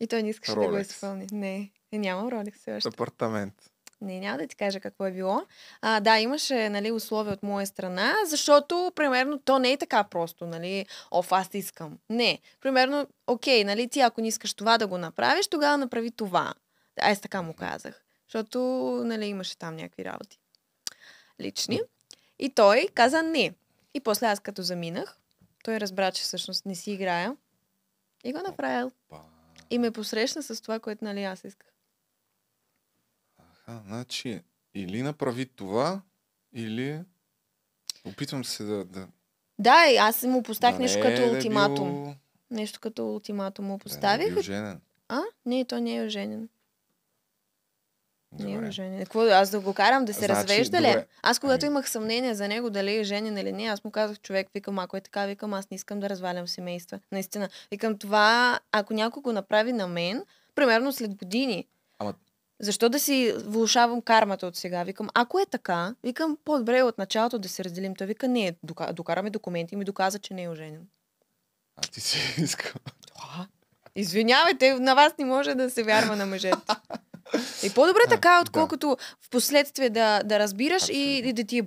И той не искаше Rolex. да го изпълни. Не, и нямам Rolex все още. Апартамент. Не, няма да ти кажа какво е било. А, да, имаше нали, условия от моя страна, защото, примерно, то не е така просто, нали, оф, аз искам. Не. Примерно, окей, нали, ти ако не искаш това да го направиш, тогава направи това. Аз така му казах. Защото, нали, имаше там някакви работи. Лични. И той каза не. И после аз като заминах, той разбра, че всъщност не си играя. И го направил. Опа. И ме посрещна с това, което нали аз исках. Аха, значи или направи това, или опитвам се да... Да, да и аз му поставих да нещо не е като е ултиматум. Да Нещо като ултиматум му поставих. Да, не е а? Не, той не е оженен. Не е женен. Какво, аз да го карам да се значи, развежда ли? Аз когато ами... имах съмнение за него дали е женен или не, аз му казах човек, викам, ако е така, викам, аз не искам да развалям семейства. Наистина. Викам това, ако някой го направи на мен, примерно след години, Ама... защо да си влушавам кармата от сега? Викам, ако е така, викам, по-добре е от началото да се разделим. Той вика, не, докараме документи и ми доказа, че не е оженен. А ти си искал. Извинявайте, на вас не може да се вярва на мъжете. И по-добре а, така, отколкото да. в последствие да, да разбираш и, и, да ти, е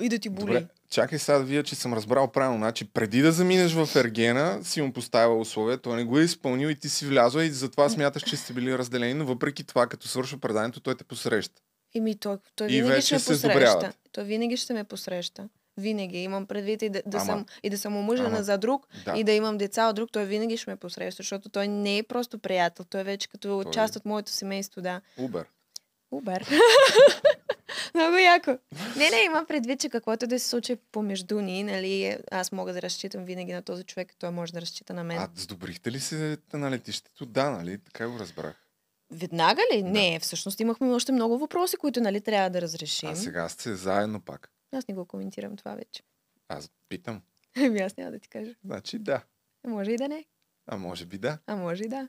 и да ти боли. Добре. Чакай сега да видя, че съм разбрал правилно. Значи, преди да заминеш в Ергена, си му поставила условия, той не го е изпълнил и ти си влязла и затова смяташ, че сте били разделени, но въпреки това, като свършва преданието, той те посреща. ми, той, той винаги ще ме посреща. Той винаги ще ме посреща. Винаги имам предвид и да, да, ама, съм, и да съм омъжена ама, за друг да. и да имам деца от друг, той винаги ще ме посреща, защото той не е просто приятел, той е вече като той... Е част от моето семейство, да. Убер. Убер. Много яко. Не, не, имам предвид, че каквото да се случи помежду ни, нали, аз мога да разчитам винаги на този човек, той може да разчита на мен. А сдобрихте ли се на летището? Да, нали? Така го разбрах. Веднага ли? Да. Не, всъщност имахме още много въпроси, които нали, трябва да разрешим. А сега сте заедно пак. Аз не го коментирам това вече. Аз питам. Ами аз няма да ти кажа. Значи да. А може и да не. А може би да. А може и да.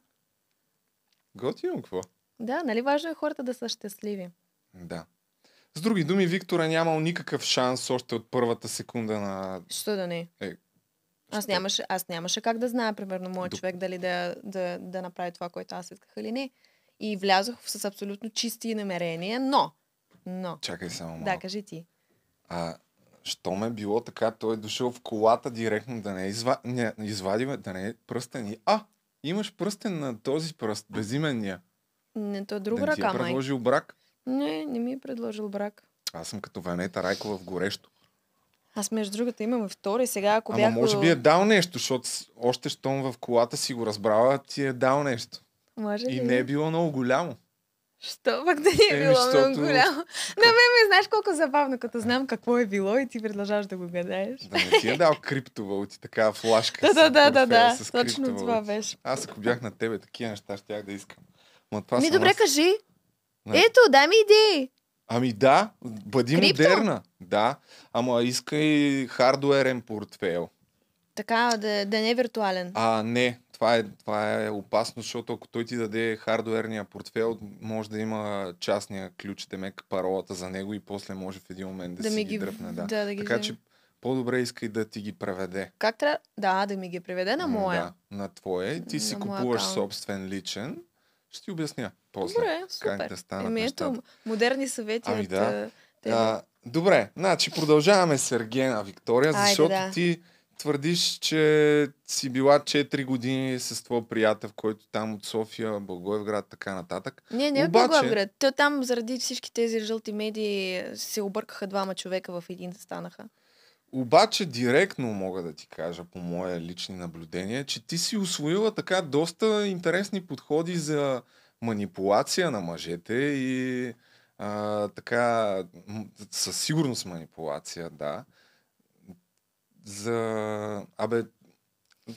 Готино какво? Да, нали важно е хората да са щастливи. Да. С други думи, Виктор е нямал никакъв шанс още от първата секунда на... Що да не? Е, аз, нямаше, аз нямаше как да знае, примерно, моят Доп... човек дали да, да, да направи това, което аз исках или не. И влязох с абсолютно чисти намерения, но... но... Чакай само малко. Да, кажи ти. А, що ме било така, той е дошъл в колата директно да не, е изва... не извадиме, да не е пръстен. И, а, имаш пръстен на този пръст, безименния. Не, то е друга да е ръка, май. предложил брак? Не, не ми е предложил брак. Аз съм като Венета Райкова в горещо. Аз между другата имам втори. Сега ако Ама бях... може би е дал нещо, защото още щом в колата си го разбрава, ти е дал нещо. Може и ли? не е било много голямо. Що пък да ни е било Еми, много голямо? На мен ми знаеш колко е забавно, като знам какво е било и ти предлагаш да го гадаеш. Да не ти е дал криптовалути, така флашка. да, да, да, да, да. Точно това беше. Аз ако бях на тебе, такива неща щях да искам. Ма това ми добре, аз... кажи. Не. Ето, дай ми идеи. Ами да, бъди Крипто? модерна. Да, ама иска и хардуерен портфел. Така, да, да не е виртуален. А, не. Това е, това е опасно, защото ако той ти даде хардуерния портфел, може да има частния ключ, демек паролата за него и после може в един момент да, да си ги дръпне. Да. Да, да ги така че по-добре искай да ти ги преведе. Как трябва? Да, да ми ги преведе на моя. Да, на твое. Ти си купуваш акаунт. собствен личен. Ще ти обясня после. Добре, супер. Как да станат Еми, ето, модерни съвети ами, да. от... Да. Добре, значи продължаваме с Ергена, Виктория, защото Айде, да. ти твърдиш, че си била 4 години с твой приятел, който там от София, Благоевград, така нататък. Не, не Обаче... от Благоевград. Те там заради всички тези жълти медии се объркаха двама човека в един станаха. Обаче директно мога да ти кажа по моя лични наблюдения, че ти си освоила така доста интересни подходи за манипулация на мъжете и а, така със сигурност манипулация, да за... Абе,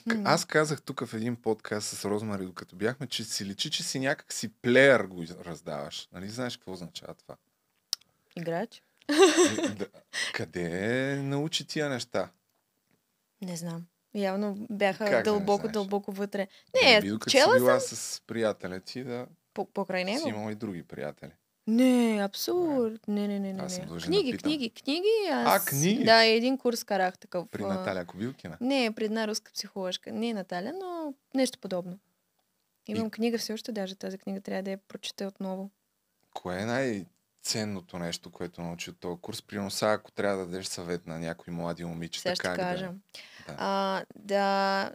хм. Аз казах тук в един подкаст с Розмари, докато бяхме, че си личи, че си някак си плеер го раздаваш. Нали знаеш какво означава това? Играч. Е, да. Къде научи тия неща? Не знам. Явно бяха как дълбоко, дълбоко вътре. Не, Би, чела си била съм... с приятеля ти, да. По- покрай него? Си имала и други приятели. Не, абсурд. Не, не, не, не. Аз не. Книги, книги, книги, книги. Аз... А, книги? Да, един курс карах такъв. При Наталя Кобилкина? Не, при една руска психоложка. Не Наталя, но нещо подобно. Имам и... книга все още, даже тази книга трябва да я прочета отново. Кое е най-ценното нещо, което научи от този курс? при носа, ако трябва да дадеш съвет на някои млади момичета, сега ще как кажа. Да... А, да...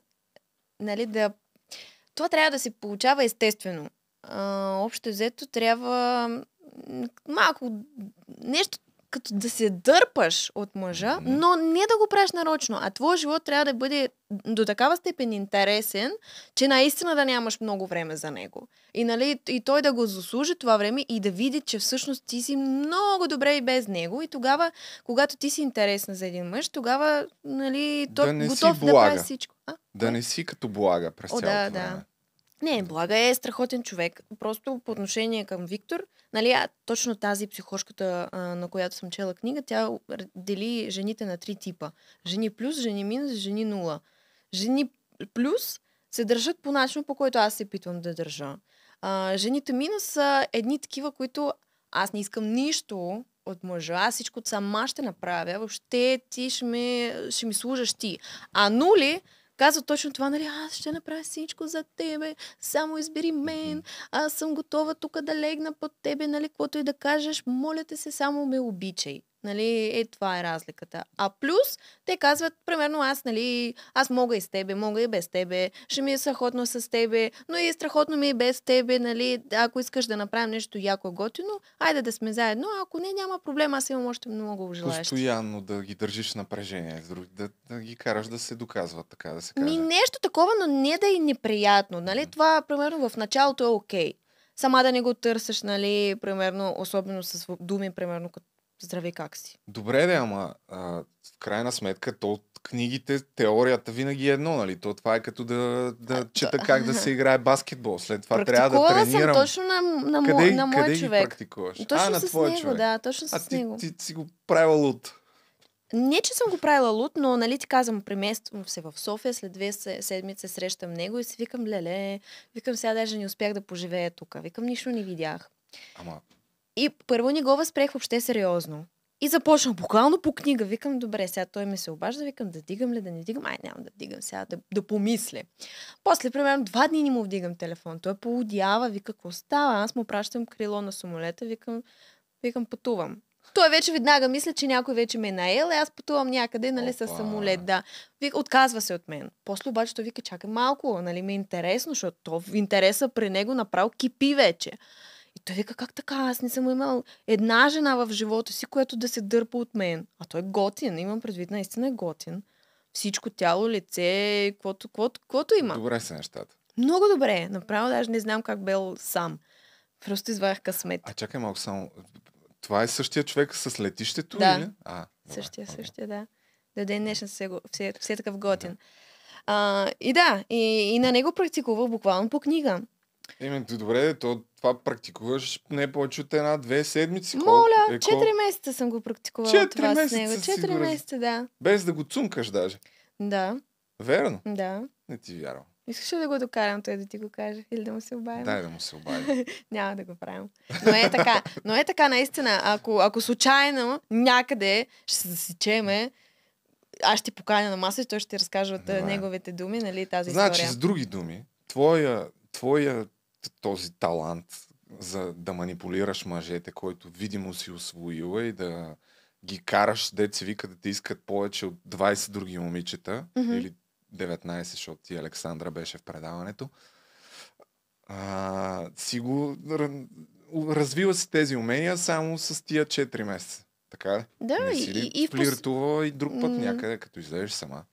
Нали, да... Това трябва да се получава естествено. А, общо взето трябва малко нещо като да се дърпаш от мъжа, mm. но не да го правиш нарочно, а твой живот трябва да бъде до такава степен интересен, че наистина да нямаш много време за него. И, нали, и той да го заслужи това време и да види, че всъщност ти си много добре и без него. И тогава, когато ти си интересна за един мъж, тогава нали, той да готов да прави всичко. А? Да не си като блага през О, цялото да, време. Да. Не, Блага е страхотен човек. Просто по отношение към Виктор, нали, а, точно тази психошката, на която съм чела книга, тя дели жените на три типа. Жени плюс, жени минус, жени нула. Жени плюс се държат по начин, по който аз се питвам да държа. А, жените минус са едни такива, които аз не искам нищо от мъжа, аз всичко сама ще направя, въобще ти ще ми, ще ми служаш ти. А нули казва точно това, нали, аз ще направя всичко за тебе, само избери мен, аз съм готова тук да легна под тебе, нали, каквото и да кажеш, моля те се, само ме обичай. Нали, е, това е разликата. А плюс, те казват, примерно, аз, нали, аз мога и с тебе, мога и без тебе, ще ми е страхотно с тебе, но и страхотно ми е без тебе, нали, ако искаш да направим нещо яко готино, айде да сме заедно, а ако не, няма проблем, аз имам още много желаящи. Постоянно да ги държиш напрежение, да, да ги караш да се доказват, така да се каже. Ми нещо такова, но не да е неприятно, нали, това, примерно, в началото е окей. Okay сама да не го търсиш, нали, примерно, особено с думи, примерно, като Здравей, как си? Добре, да, ама а, в крайна сметка, то от книгите, теорията винаги е едно, нали? То това е като да, да а, чета да. как да се играе баскетбол. След това трябва да тренирам. съм точно на, на, мо, къде, на мой къде човек. Ги практикуваш? Точно а, на с него, човек. да, точно с а, с него. Ти, ти, си го правила лут. Не, че съм го правила лут, но нали ти казвам, премествам се в София, след две седмици срещам него и си викам, леле, викам сега даже не успях да поживея тук, викам нищо не видях. Ама и първо не го възпрех въобще сериозно. И започнах буквално по книга. Викам, добре, сега той ми се обажда, викам да дигам ли, да не дигам. Ай, нямам да дигам сега, да, да помисля. После, примерно, два дни не му вдигам телефон. Той поудява, вика, какво става? Аз му пращам крило на самолета, викам, викам пътувам. Той вече веднага мисля, че някой вече ме е наел, аз пътувам някъде, нали, с самолет, да. Вика, отказва се от мен. После обаче той вика, чакай малко, нали, ми е интересно, защото то, интереса при него направо кипи вече той вика, как така? Аз не съм имал една жена в живота си, която да се дърпа от мен. А той е готин. Имам предвид, наистина е готин. Всичко тяло, лице, каквото, каквото, каквото има. Добре са нещата. Много добре. Направо даже не знам как бел сам. Просто извадях късмет. А чакай малко само. Това е същия човек с летището? Да. Или? А, добре, същия, добре. същия, да. До ден днешен все, все, все такъв готин. Да. А, и да, и, и на него практикувах буквално по книга. Еми, добре, то, това практикуваш не повече от една-две седмици. Моля, е, четири месеца съм го практикувала четири това месеца с него. Четири месеца, да. Без да го цункаш даже. Да. Верно? Да. Не ти вярвам. Искаш ли да го докарам той да ти го каже? Или да му се обадим? Дай да му се обадим. Няма да го правим. Но е така. Но е така, наистина. Ако, ако случайно някъде ще се засечеме, аз ще ти поканя на маса и той ще ти разкаже от неговите думи, нали, тази значи, история. Значи, с други думи, твоя, твоя този талант за да манипулираш мъжете, който видимо си освоила и да ги караш, деца вика да те искат повече от 20 други момичета mm-hmm. или 19, защото ти Александра беше в предаването. А, си го развила си тези умения само с тия 4 месеца. Така? Да, не си ли и, и флиртува и друг път някъде, като излезеш сама?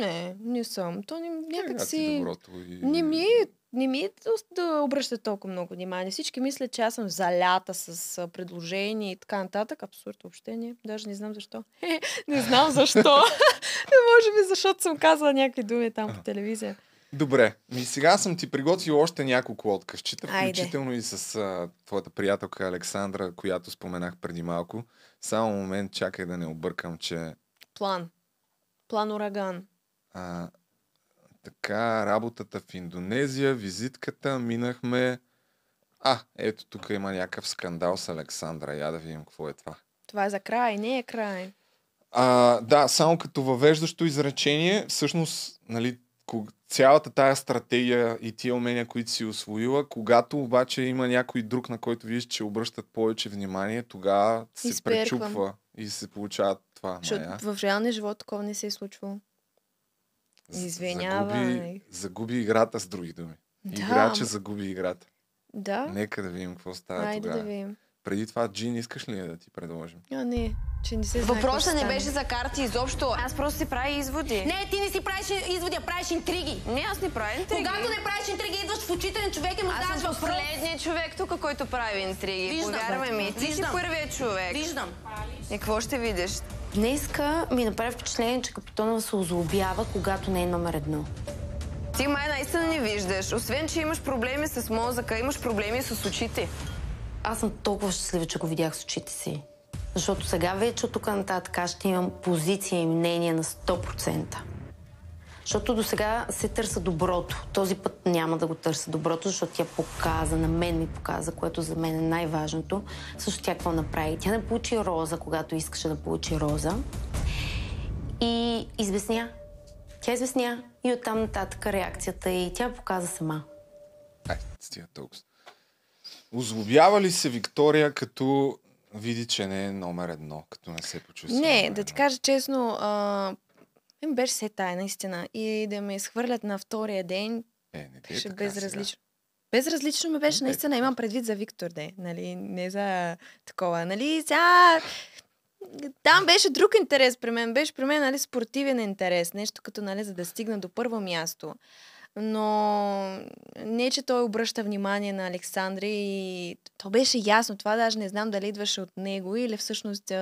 Не, не съм. То някак е, си... доброто и... Не ми е не ми е да обръща толкова много внимание. Всички мислят, че аз съм залята с предложения и така нататък. Абсурд въобще не. Даже не знам защо. не знам защо. Не Може би защото съм казала някакви думи там по телевизия. Добре, ми сега съм ти приготвил още няколко откъщита, включително Айде. и с а, твоята приятелка Александра, която споменах преди малко. Само момент, чакай да не объркам, че... План. План Ураган. А, така, работата в Индонезия, визитката, минахме... А, ето тук има някакъв скандал с Александра. Я да видим какво е това. Това е за край, не е край. А, да, само като въвеждащо изречение, всъщност, нали, цялата тая стратегия и тия умения, които си освоила, когато обаче има някой друг, на който виж, че обръщат повече внимание, тогава се пречупва и се получава това. Защото в реалния живот такова не се е случвало. Извинявай. Загуби, загуби играта с други думи. Да. Играча загуби играта. Да. Нека да видим какво става Айде тогава. да видим. Преди това, Джин, искаш ли да ти предложим? А, не, че не се Въпросът не беше за карти изобщо. Аз просто си правя изводи. Не, ти не си правиш изводи, а правиш интриги. Не, аз не правя интриги. Когато не правиш интриги, идваш в очите на човек и е му казваш въпрос. Аз съм последният човек тук, който прави интриги. Виждам. Повярвай ми, ти си първият човек. Виждам. И какво ще видиш? Днеска ми направи впечатление, че Капитонова се озлобява, когато не е номер едно. Ти май наистина не виждаш. Освен, че имаш проблеми с мозъка, имаш проблеми с очите. Аз съм толкова щастлива, че го видях с очите си. Защото сега вече от тук нататък ще имам позиция и мнение на 100%. Защото до сега се търса доброто. Този път няма да го търся доброто, защото тя показа, на мен ми показа, което за мен е най-важното. Също тя какво направи? Тя не получи роза, когато искаше да получи роза. И известня. Тя известня. И оттам нататък реакцията и тя показа сама. Ай, стига толкова. Озлобява ли се Виктория, като види, че не е номер едно, като не се е почувства? Не, да ти кажа честно, а, ми беше се тая, наистина. И да ме изхвърлят на втория ден, е, не е беше безразлично. Сега. Безразлично ми беше, е наистина имам предвид за Виктор Де, нали, не за такова, нали, сега... Там беше друг интерес при мен, беше при мен, нали, спортивен интерес, нещо като, нали, за да стигна до първо място. Но не, че той обръща внимание на Александри и то беше ясно. Това даже не знам дали идваше от него или всъщност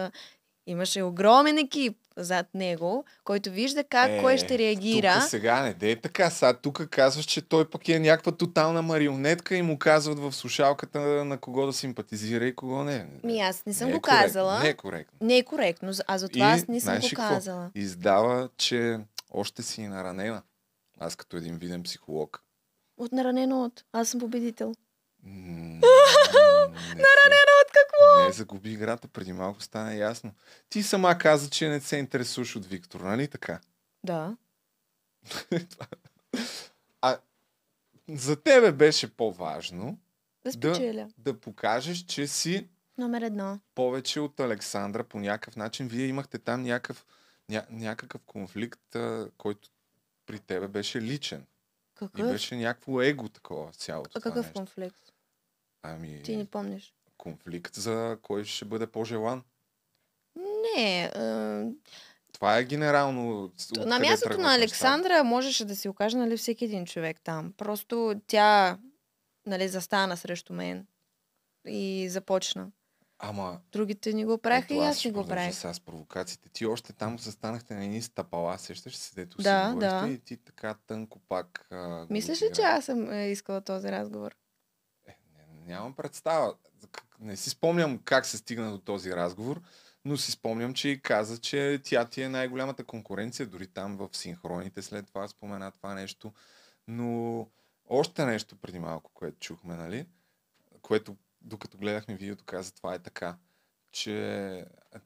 Имаше огромен екип зад него, който вижда как е, кой ще реагира. Тука сега не е така. Сега тук казваш, че той пък е някаква тотална марионетка и му казват в слушалката на кого да симпатизира и кого не. Ми аз не съм не е го е казала. Не е коректно. Не е коректно, а за това аз не съм го казала. Какво? Издава, че още си наранена. Аз като един виден психолог. От наранено от. Аз съм победител. Наранена от какво? Не, загуби играта, преди малко стана ясно. Ти сама каза, че не се интересуваш от Виктор, нали така? Да. а за тебе беше по-важно да, да, да покажеш, че си Номер едно. повече от Александра по някакъв начин. Вие имахте там някакъв, ня, някакъв конфликт, а, който при тебе беше личен. Какъв? И беше някакво его такова цялото. А какъв това нещо. конфликт? Ами... Ти не помниш. Конфликт за кой ще бъде по-желан? Не. Е... Това е генерално. На мястото на Александра неща. можеше да си окаже нали, всеки един човек там. Просто тя нали, застана срещу мен и започна. Ама... Другите ни го правиха и аз не го правих. Сега с провокациите. Ти още там застанахте на едни стъпала, сещаш се, дето да, си да. и ти така тънко пак... А, Мислиш ли, че аз съм е, искала този разговор? Нямам представа. Не си спомням как се стигна до този разговор, но си спомням, че и каза, че тя ти е най-голямата конкуренция, дори там в синхроните след това спомена това нещо. Но още нещо преди малко, което чухме, нали? Което, докато гледахме видеото, каза, това е така че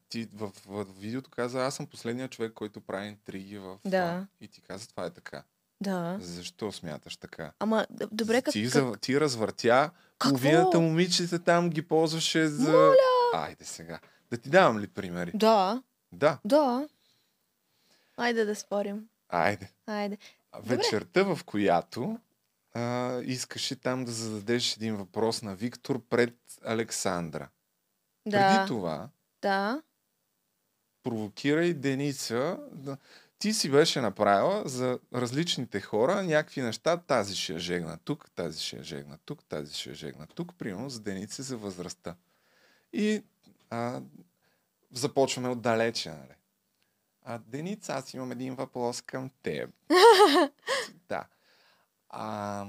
ти в, в, в видеото каза, аз съм последният човек, който прави интриги в... Да. И ти каза, това е така. Да. Защо смяташ така? Ама, добре, как... Ти, как... ти развъртя половината момичета там ги ползваше за... Моля! Айде сега. Да ти давам ли примери? Да. Да. Да. Айде да спорим. Айде. Айде. Вечерта, Добре. в която а, искаше там да зададеш един въпрос на Виктор пред Александра. Да. Преди това да. Провокирай Деница да, ти си беше направила за различните хора някакви неща. Тази ще я жегна тук, тази ще я жегна тук, тази ще я жегна тук. Примерно за деници за възрастта. И а, започваме отдалече. Нали? А, Деница, аз имам един въпрос към теб. да. А,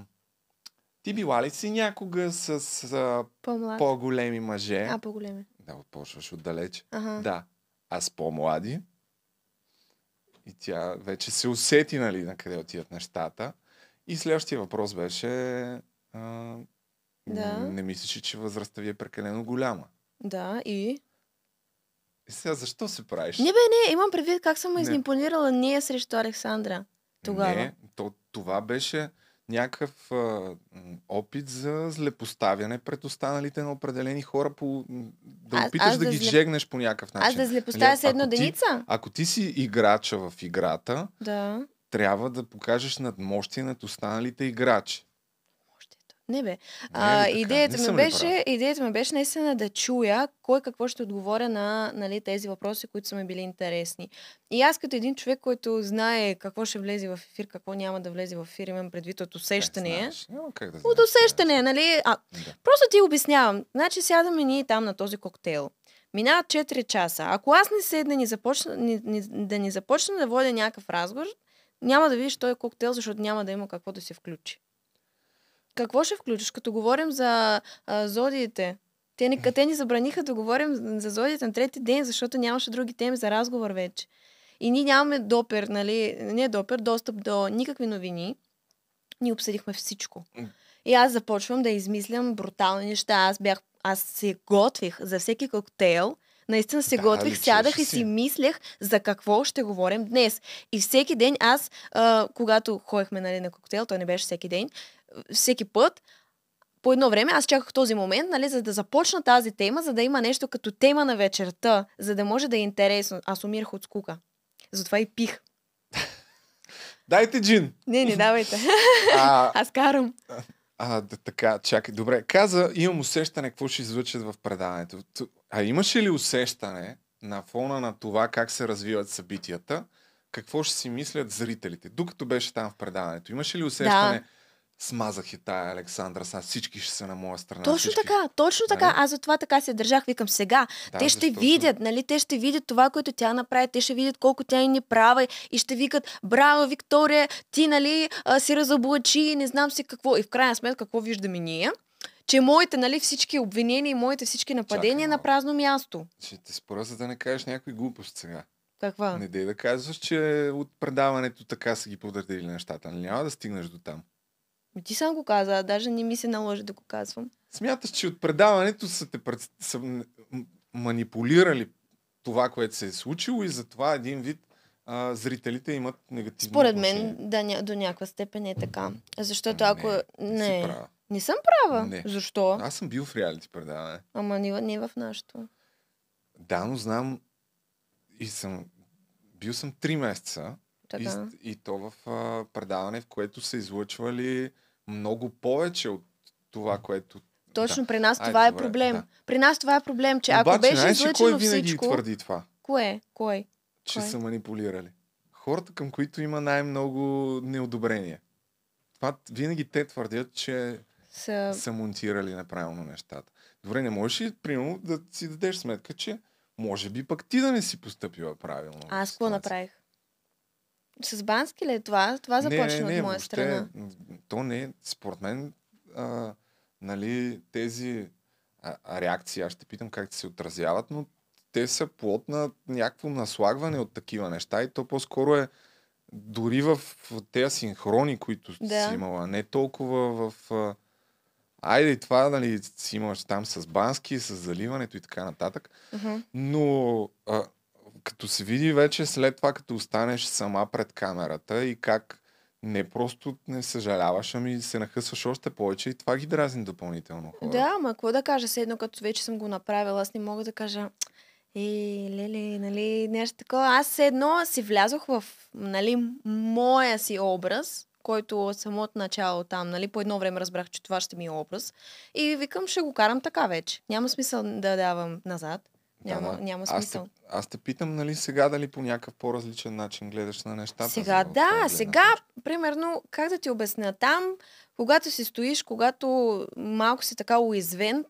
ти била ли си някога с а, По-млад. по-големи мъже? А, по-големи. Да, почваш отдалеч. Ага. Да. А с по-млади? И тя вече се усети, нали, на къде отиват нещата. И следващия въпрос беше, а, да. не мислиш, че възрастта ви е прекалено голяма? Да, и? И сега защо се правиш? Не бе, не, имам предвид как съм не. ние срещу Александра тогава. Не, то, това беше някакъв а, опит за злепоставяне пред останалите на определени хора, по, да а, опиташ да, да ги зле... жегнеш по някакъв начин. Аз да злепоставя нали, с едно деница? Ти, ако ти си играча в играта, да. трябва да покажеш надмощие над останалите играчи. Не бе. А, не, идеята, не ми беше, идеята ми беше наистина да чуя кой какво ще отговоря на нали, тези въпроси, които са ми били интересни. И аз като един човек, който знае какво ще влезе в ефир, какво няма да влезе в ефир, имам предвид от усещане. Как, да от усещане, нали? А, да. Просто ти обяснявам. Значи сядаме ние там на този коктейл. Минават 4 часа. Ако аз не седна ни започна, ни, ни, да ни започна да водя някакъв разговор, няма да видиш този коктейл, защото няма да има какво да се включи. Какво ще включиш, като говорим за а, зодиите? Те ни, те ни забраниха да говорим за зодиите на трети ден, защото нямаше други теми за разговор вече. И ние нямаме допер, нали, не допер, достъп до никакви новини. Ние обсъдихме всичко. И аз започвам да измислям брутални неща. Аз бях, аз се готвих за всеки коктейл. Наистина се да, готвих, сядах и си, си мислех за какво ще говорим днес. И всеки ден аз, а, когато ходихме нали, на коктейл, той не беше всеки ден, всеки път, по едно време аз чаках този момент, нали, за да започна тази тема, за да има нещо като тема на вечерта, за да може да е интересно. Аз умирах от скука. Затова и пих. Дайте джин. Не, не давайте. А... Аз карам. А, а, да, така, чакай. Добре, каза, имам усещане какво ще излучат в предаването. А имаше ли усещане на фона на това как се развиват събитията, какво ще си мислят зрителите, докато беше там в предаването? Имаше ли усещане? Да смазах и тая Александра, сега всички ще са на моя страна. Точно всички... така, точно така. Нали? Аз това така се държах, викам сега. Да, те ще защото... видят, нали? Те ще видят това, което тя направи, те ще видят колко тя и е ни права и ще викат, браво, Виктория, ти, нали, а, си разоблачи, не знам си какво. И в крайна сметка, какво виждаме ние? че моите нали, всички обвинения и моите всички нападения Чакай, на празно място. Ще те спора, за да не кажеш някой глупост сега. Каква? Не дей да казваш, че от предаването така са ги подредили нещата. Нали? Няма да стигнеш до там. Ти сам го каза, даже не ми се наложи да го казвам. Смяташ, че от предаването са те пред... са манипулирали това, което се е случило и затова един вид а, зрителите имат негативно Според мен да, ня... до някаква степен е така. Защото ако... Не, не, не съм права. Не. Защо? Аз съм бил в реалити предаване. Ама не, не в нашото. Да, но знам и съм... Бил съм три месеца работа, и, да. И то в а, предаване, в което са излъчвали много повече от това, което точно да. при нас Ай, това е добре, е проблем. Да. При нас това е проблем, че Обаче, ако беше знаеш, излъчено кой винаги всичко... твърди това? Кое? Кой? Че кой? са манипулирали. Хората, към които има най-много неодобрение. Това винаги те твърдят, че са, са монтирали неправилно нещата. Добре, не можеш ли, примерно, да си дадеш сметка, че може би пък ти да не си поступила правилно. Аз какво направих? С Бански ли е това? Това започна не, не, от моя въобще, страна. То не е, според мен, а, нали, тези а, реакции, аз ще питам как се отразяват, но те са плод на някакво наслагване от такива неща и то по-скоро е дори в тези синхрони, които да. си имала, не толкова в... А, Айде, това, нали, си имаш там с бански, с заливането и така нататък. Uh-huh. Но а, като се види вече след това, като останеш сама пред камерата и как не просто не съжаляваш, ами се нахъсваш още повече и това ги дразни допълнително хора. Да, ма какво да кажа, едно като вече съм го направила, аз не мога да кажа е, леле, нали, нещо такова. Аз едно си влязох в, нали, моя си образ, който от самото начало там, нали, по едно време разбрах, че това ще ми е образ. И викам, ще го карам така вече. Няма смисъл да давам назад. Няма, да, няма смисъл. Аз те, аз те питам, нали сега дали по някакъв по-различен начин гледаш на нещата? Сега, да, да сега, примерно, как да ти обясня, там, когато си стоиш, когато малко си така уязвен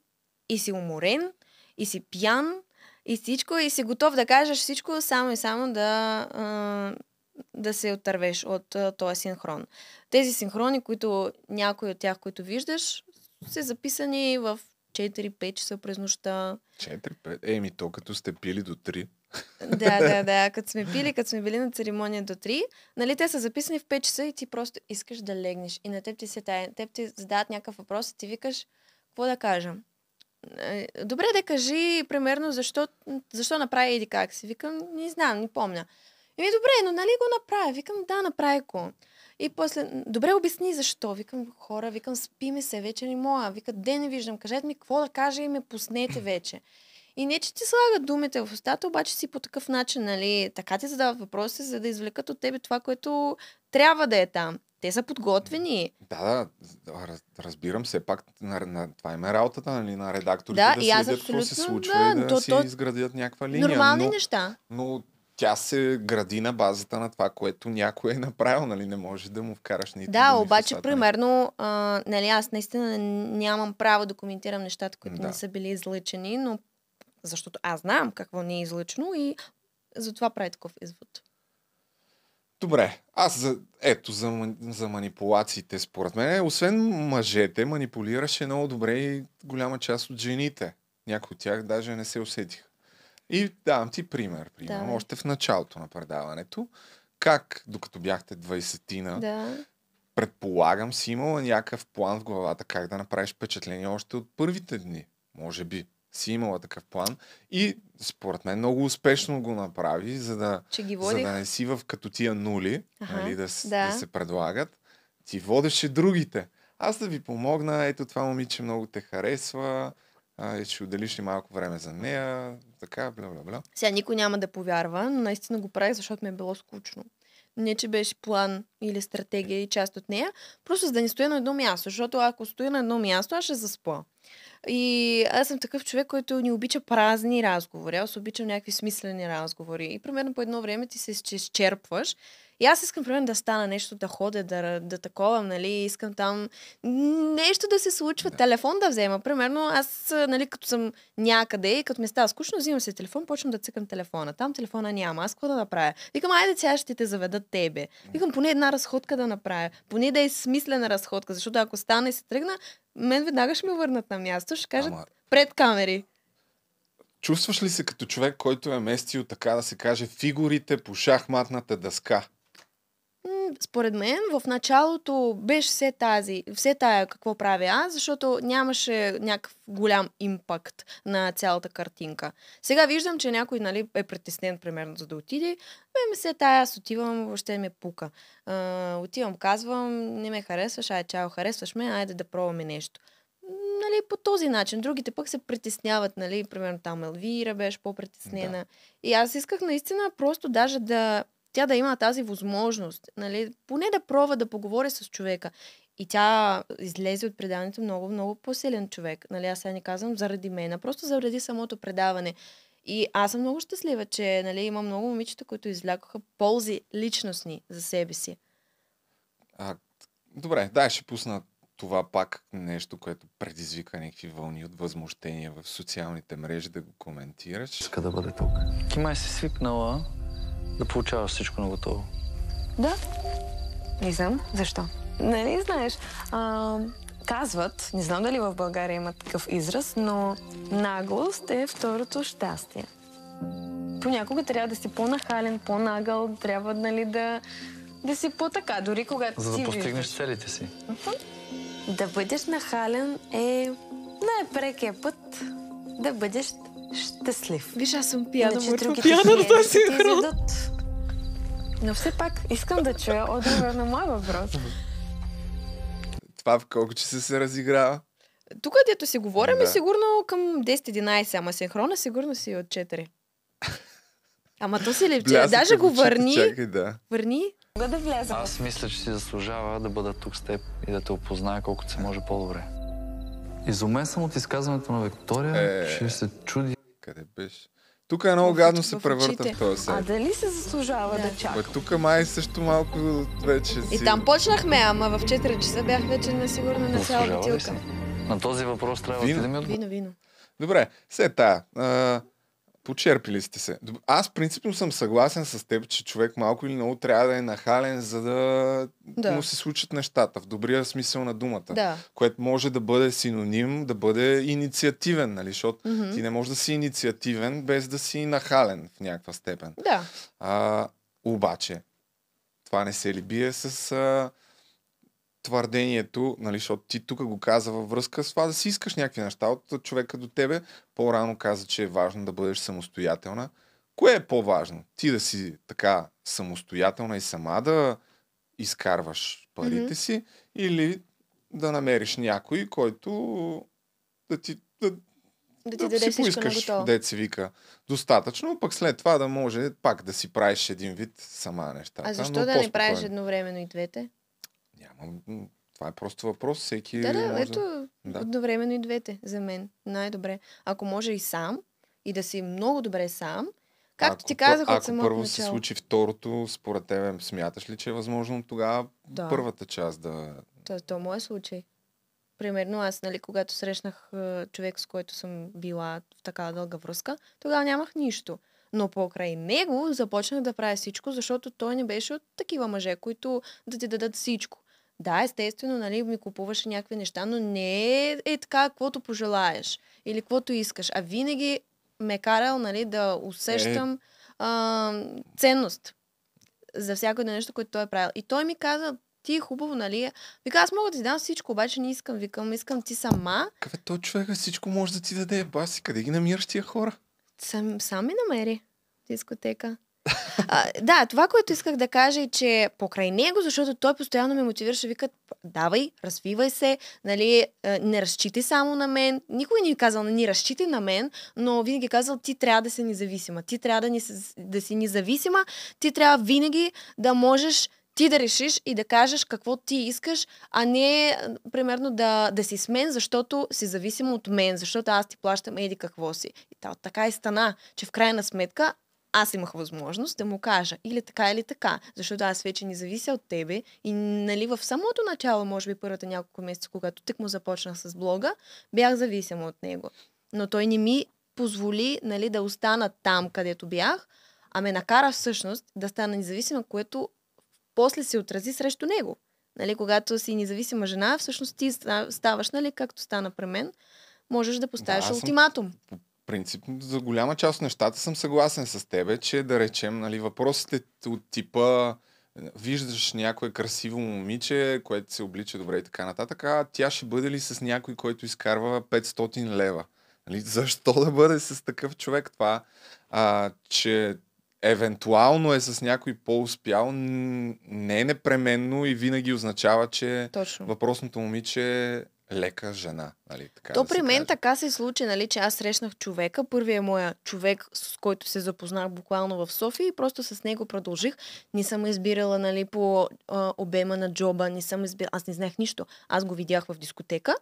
и си уморен, и си пиян, и всичко, и си готов да кажеш всичко, само и само да, да се отървеш от този синхрон. Тези синхрони, които някои от тях, които виждаш, са записани в 4-5 часа през нощта. 4-5? Еми, то като сте пили до 3. да, да, да. Като сме пили, като сме били на церемония до 3, нали, те са записани в 5 часа и ти просто искаш да легнеш. И на теб ти се тая. Теб ти задават някакъв въпрос и ти викаш, какво да кажа? Е, добре, да кажи, примерно, защо, защо направи еди как си. Викам, не знам, не помня. Еми, добре, но нали го направи? Викам, да, направи го. И после, добре обясни защо. Викам хора, викам спи ми се, вече не мога. Вика, де не виждам, кажете ми какво да кажа и ме пуснете вече. И не, че ти слагат думите в устата, обаче си по такъв начин, нали, така ти задават въпроси, за да извлекат от тебе това, което трябва да е там. Те са подготвени. Да, да, разбирам се, пак на, на, това има е работата нали, на редакторите да, да следят какво се случва да, и да то, си то, изградят някаква линия. Нормални но, неща. Но тя се гради на базата на това, което някой е направил, нали? Не може да му вкараш нито. Да, обаче, фасад, примерно, а, нали, аз наистина нямам право да коментирам нещата, които да. не са били излъчени, но защото аз знам какво не е излъчено и затова прави такъв извод. Добре, аз за, ето за, за манипулациите, според мен, освен мъжете, манипулираше много добре и голяма част от жените. Някои от тях даже не се усетиха. И давам ти пример, примерно, да. още в началото на предаването, как докато бяхте 20-тина, да. предполагам си имала някакъв план в главата как да направиш впечатление още от първите дни, може би си имала такъв план и според мен много успешно го направи, за да, за да не си в като тия нули, ага, нали, да, да. да се предлагат. Ти водеше другите. Аз да ви помогна, ето това момиче много те харесва, а, и ще отделиш ли малко време за нея, така, бля, бля, бля. Сега никой няма да повярва, но наистина го правих, защото ми е било скучно. Не, че беше план или стратегия и част от нея, просто за да не стоя на едно място, защото ако стоя на едно място, аз ще заспа. И аз съм такъв човек, който не обича празни разговори. Аз обичам някакви смислени разговори. И примерно по едно време ти се изчерпваш и аз искам, примерно, да стана нещо, да ходя, да, да таковам, нали, искам там нещо да се случва, да. телефон да взема. Примерно, аз, нали, като съм някъде и като ми става скучно, взимам се телефон, почвам да цъкам телефона. Там телефона няма, аз какво да направя? Викам, айде сега ще те заведа тебе. Викам, поне една разходка да направя, поне да е смислена разходка, защото ако стана и се тръгна, мен веднага ще ме върнат на място, ще кажат Ама... пред камери. Чувстваш ли се като човек, който е местил, така да се каже, фигурите по шахматната дъска? според мен, в началото беше все тази, все тая какво правя аз, защото нямаше някакъв голям импакт на цялата картинка. Сега виждам, че някой нали, е притеснен, примерно, за да отиде. Ме се тая, аз отивам, въобще ме пука. А, отивам, казвам, не ме харесваш, ай, чао, харесваш ме, айде да пробваме нещо нали, по този начин. Другите пък се притесняват, нали, примерно там Елвира беше по-притеснена. Да. И аз исках наистина просто даже да тя да има тази възможност, нали, поне да пробва да поговори с човека. И тя излезе от предаването много, много по-силен човек. Нали, аз сега не казвам заради мен, а просто заради самото предаване. И аз съм много щастлива, че нали, има много момичета, които излякоха ползи личностни за себе си. А, добре, да, ще пусна това пак нещо, което предизвика някакви вълни от възмущения в социалните мрежи, да го коментираш. Иска да бъде тук. Кима е се свикнала да получаваш всичко на готово. Да. Не знам защо. Не, нали знаеш, а, казват, не знам дали в България има такъв израз, но наглост е второто щастие. Понякога трябва да си по-нахален, по-нагъл, трябва нали, да, да си по-така, дори когато За да си постигнеш виждаш. целите си. Да бъдеш нахален е най-прекия път да бъдеш щастлив. Виж, аз съм пияна, Иначе другите пияна, да си Но все пак искам да чуя отговор на моя въпрос. Това в колко часа се разиграва? Тук, дето си говорим, да. е сигурно към 10-11, ама синхрона сигурно си от 4. Ама то си лепче. Даже го върни. Чакай, да. Върни. Мога да вляза. Аз мисля, че си заслужава да бъда тук с теб и да те опозная колкото се може по-добре. Изумен съм от изказването на Виктория, е... че се чуди къде беше? Тук е много гадно се превърта в този сайт. А дали се заслужава да, да чакам? Тук май също малко вече си... И там почнахме, ама в 4 часа бях вече насигурна на цяла бутилка. На този въпрос трябва да ми отговори. Вино, вино. Добре, все е тая. Почерпили сте се. Аз принципно съм съгласен с теб, че човек малко или много трябва да е нахален, за да, да. му се случат нещата, в добрия смисъл на думата. Да. Което може да бъде синоним, да бъде инициативен, нали? Защото mm-hmm. ти не можеш да си инициативен, без да си нахален в някаква степен. Да. А, обаче, това не се ли бие с а, твърдението, нали, защото ти тук го каза във връзка с това да си искаш някакви неща от човека до тебе. По-рано каза, че е важно да бъдеш самостоятелна. Кое е по-важно? Ти да си така самостоятелна и сама да изкарваш парите mm-hmm. си или да намериш някой, който да ти да, да, ти да си поискаш, деца си вика, достатъчно, пък след това да може пак да си правиш един вид сама нещата. А защо да не правиш едновременно и двете? Ами, това е просто въпрос. Всеки да, да, може... ето, да. едновременно и двете за мен. Най-добре. Ако може и сам, и да си много добре сам, Както ако, ти казах от самото първо начало. се случи второто, според теб смяташ ли, че е възможно тогава да. първата част да... То, то е моят случай. Примерно аз, нали, когато срещнах е, човек, с който съм била в такава дълга връзка, тогава нямах нищо. Но покрай него започнах да правя всичко, защото той не беше от такива мъже, които да ти дадат всичко. Да, естествено, нали, ми купуваше някакви неща, но не е, е така, каквото пожелаеш или каквото искаш. А винаги ме е карал нали, да усещам е... а, ценност за всяко едно нещо, което той е правил. И той ми каза, ти е хубаво, нали? Вика, аз мога да ти дам всичко, обаче не искам. Викам, искам ти сама. Какъв е то човек всичко може да ти даде, баси. Къде ги намираш тия хора? Сам, сам ми намери дискотека. А, да, това, което исках да кажа е, че покрай него, защото той постоянно ме мотивираше, викат, давай, развивай се, нали, не разчитай само на мен. Никой не ми е казал, ни разчитай на мен, но винаги е казал, ти трябва да си независима, ти трябва да, ни, да си независима, ти трябва винаги да можеш ти да решиш и да кажеш какво ти искаш, а не, примерно, да, да си с мен, защото си зависим от мен, защото аз ти плащам еди какво си. И така и е стана, че в крайна сметка аз имах възможност да му кажа или така, или така, защото аз вече не завися от тебе и нали в самото начало, може би първата няколко месеца, когато тък му започнах с блога, бях зависима от него. Но той не ми позволи нали, да остана там, където бях, а ме накара всъщност да стана независима, което после се отрази срещу него. Нали, когато си независима жена, всъщност ти ставаш, нали, както стана при мен, можеш да поставиш да, ултиматум. Съм принцип, за голяма част от нещата съм съгласен с тебе, че да речем, нали, въпросите от типа виждаш някое красиво момиче, което се облича добре и така нататък, а тя ще бъде ли с някой, който изкарва 500 лева? Нали, защо да бъде с такъв човек това, а, че евентуално е с някой по-успял, не е непременно и винаги означава, че Точно. въпросното момиче лека жена. Нали, така То да при мен каже. така се случи, нали, че аз срещнах човека. Първият е моя човек, с който се запознах буквално в София и просто с него продължих. Не съм избирала нали, по а, обема на джоба, не съм избирала. Аз не знаех нищо. Аз го видях в дискотека,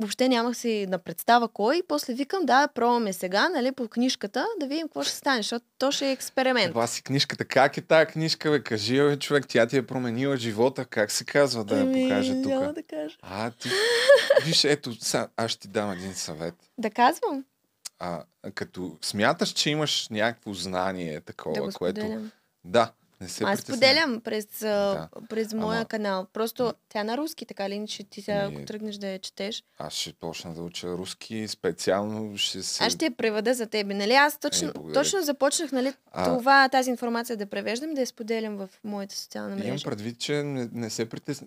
въобще нямах си на представа кой. После викам, да, пробваме сега, нали, по книжката, да видим какво ще стане, защото то ще е експеримент. Това си книжката. Как е тази книжка, бе? Кажи бе, човек, тя ти е променила живота. Как се казва да я ами, покажа тук? Няма да кажа. А, ти... Виж, ето, са, аз ще ти дам един съвет. Да казвам. А, като смяташ, че имаш някакво знание такова, да което... Да, не се Аз споделям през, да. през моя Ама... канал. Просто тя е на руски, така ли? Иначе ти сега, ако тръгнеш да я четеш. Аз ще почна да уча руски, специално ще се... Аз ще я преведа за тебе. Нали? Аз точно, Ей, точно започнах нали, а... това, тази информация да превеждам, да я споделям в моята социална мрежа. Имам предвид, че не, не се притесня...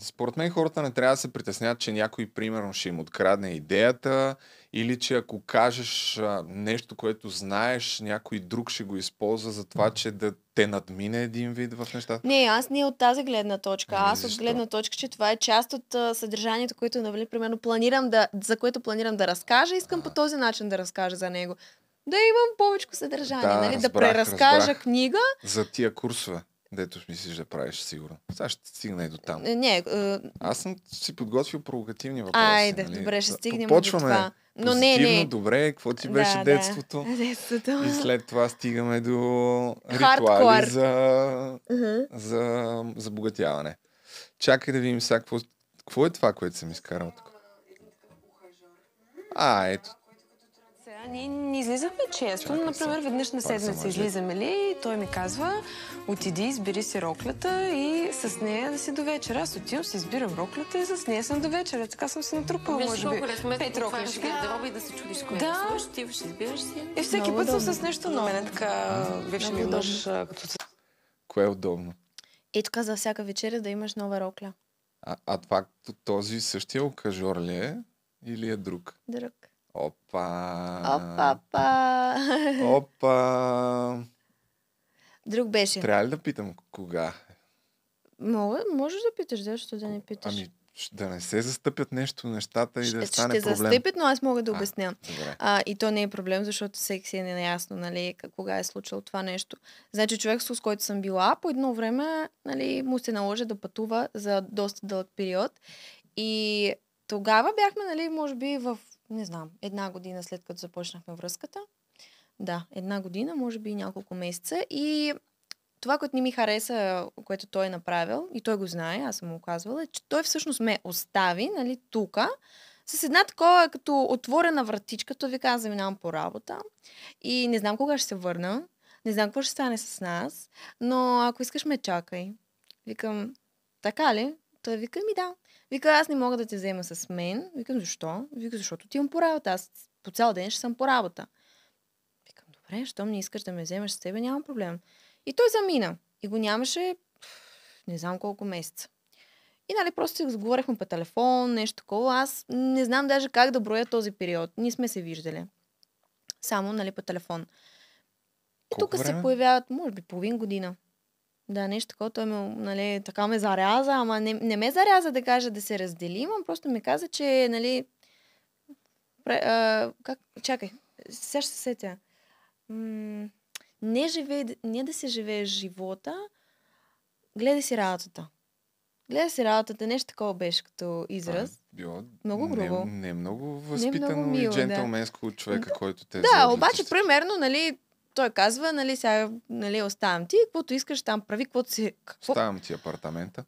Според мен хората не трябва да се притесняват, че някой, примерно, ще им открадне идеята или че ако кажеш а, нещо, което знаеш, някой друг ще го използва за това, че да те надмине един вид в нещата? Не, аз не от тази гледна точка. Аз Защо? от гледна точка, че това е част от а, съдържанието, което навали, примерно, планирам да, за което планирам да разкажа, искам а... по този начин да разкажа за него. Да имам повече съдържание, да, нали? Разбрах, да преразкажа разбрах. книга. За тия курсове. Дето мислиш да правиш, сигурно. Сега ще стигна и до там. Е, не, е... Аз съм си подготвил провокативни въпроси. Айде, нали? добре, ще стигнем Почваме. до това. Но не, не. добре, какво ти беше да, детството? Да. детството. И след това стигаме до ритуали Hardcore. за, uh-huh. за забогатяване. Чакай да видим сега какво, какво е това, което съм изкарал тук. А, ето ние не излизахме често, но, например, веднъж на седмица излизаме ли и той ми казва, отиди, избери си роклята и с нея да си до вечера. Аз отивам, си избирам роклята и с нея съм до вечера. Така съм се натрупала, Виж, може би. Е пет роклишки. Да, да, да се чудиш коя да. Слушаш, ти ще избираш си. И всеки път съм с нещо на Мене така бивши ми е мъж, като... Кое е удобно? И тук за всяка вечеря да имаш нова рокля. А, а това този същия окажор ли е? Или е друг? Друг. Опа! Опа, опа! Опа! Друг беше. Трябва ли да питам кога? Мога, можеш да питаш, защото да не питаш? Ами, да не се застъпят нещо нещата и ще, да стане ще проблем. Ще застъпят, но аз мога да обясня. А, а, и то не е проблем, защото всеки си е неясно, нали, кога е случило това нещо. Значи човек, с който съм била, по едно време нали, му се наложи да пътува за доста дълъг период. И тогава бяхме, нали, може би в не знам, една година след като започнахме връзката. Да, една година, може би няколко месеца. И това, което не ми хареса, което той е направил, и той го знае, аз съм му казвала, е, че той всъщност ме остави, нали, тука, с една такова като отворена вратичка, той ви каза, заминавам по работа и не знам кога ще се върна, не знам какво ще стане с нас, но ако искаш ме чакай. Викам, така ли? Той вика, ми да. Вика, аз не мога да те взема с мен. Викам, защо? Вика, защото ти имам по работа. Аз по цял ден ще съм по работа. Викам, добре, щом не искаш да ме вземеш с тебе, няма проблем. И той замина. И го нямаше не знам колко месеца. И нали, просто се сговорихме по телефон, нещо такова. Аз не знам даже как да броя този период. Ние сме се виждали. Само, нали, по телефон. И тук се появяват, може би, половин година. Да, нещо такова. Той ме, нали, така ме заряза, ама не, не ме заряза да кажа да се разделим, а просто ми каза, че, нали... Пре, а, как, чакай, сега ще се сетя. не, живе, не да се живееш живота, гледай си работата. Гледай си работата, нещо такова беше като израз. А, било много грубо. Не, не много възпитано не много мило, и джентълменско да. човека, който те е Да, обаче, примерно, нали, той казва, нали, сега, нали, оставам ти, каквото искаш там, прави, каквото си... Какво... Оставам ти апартамента.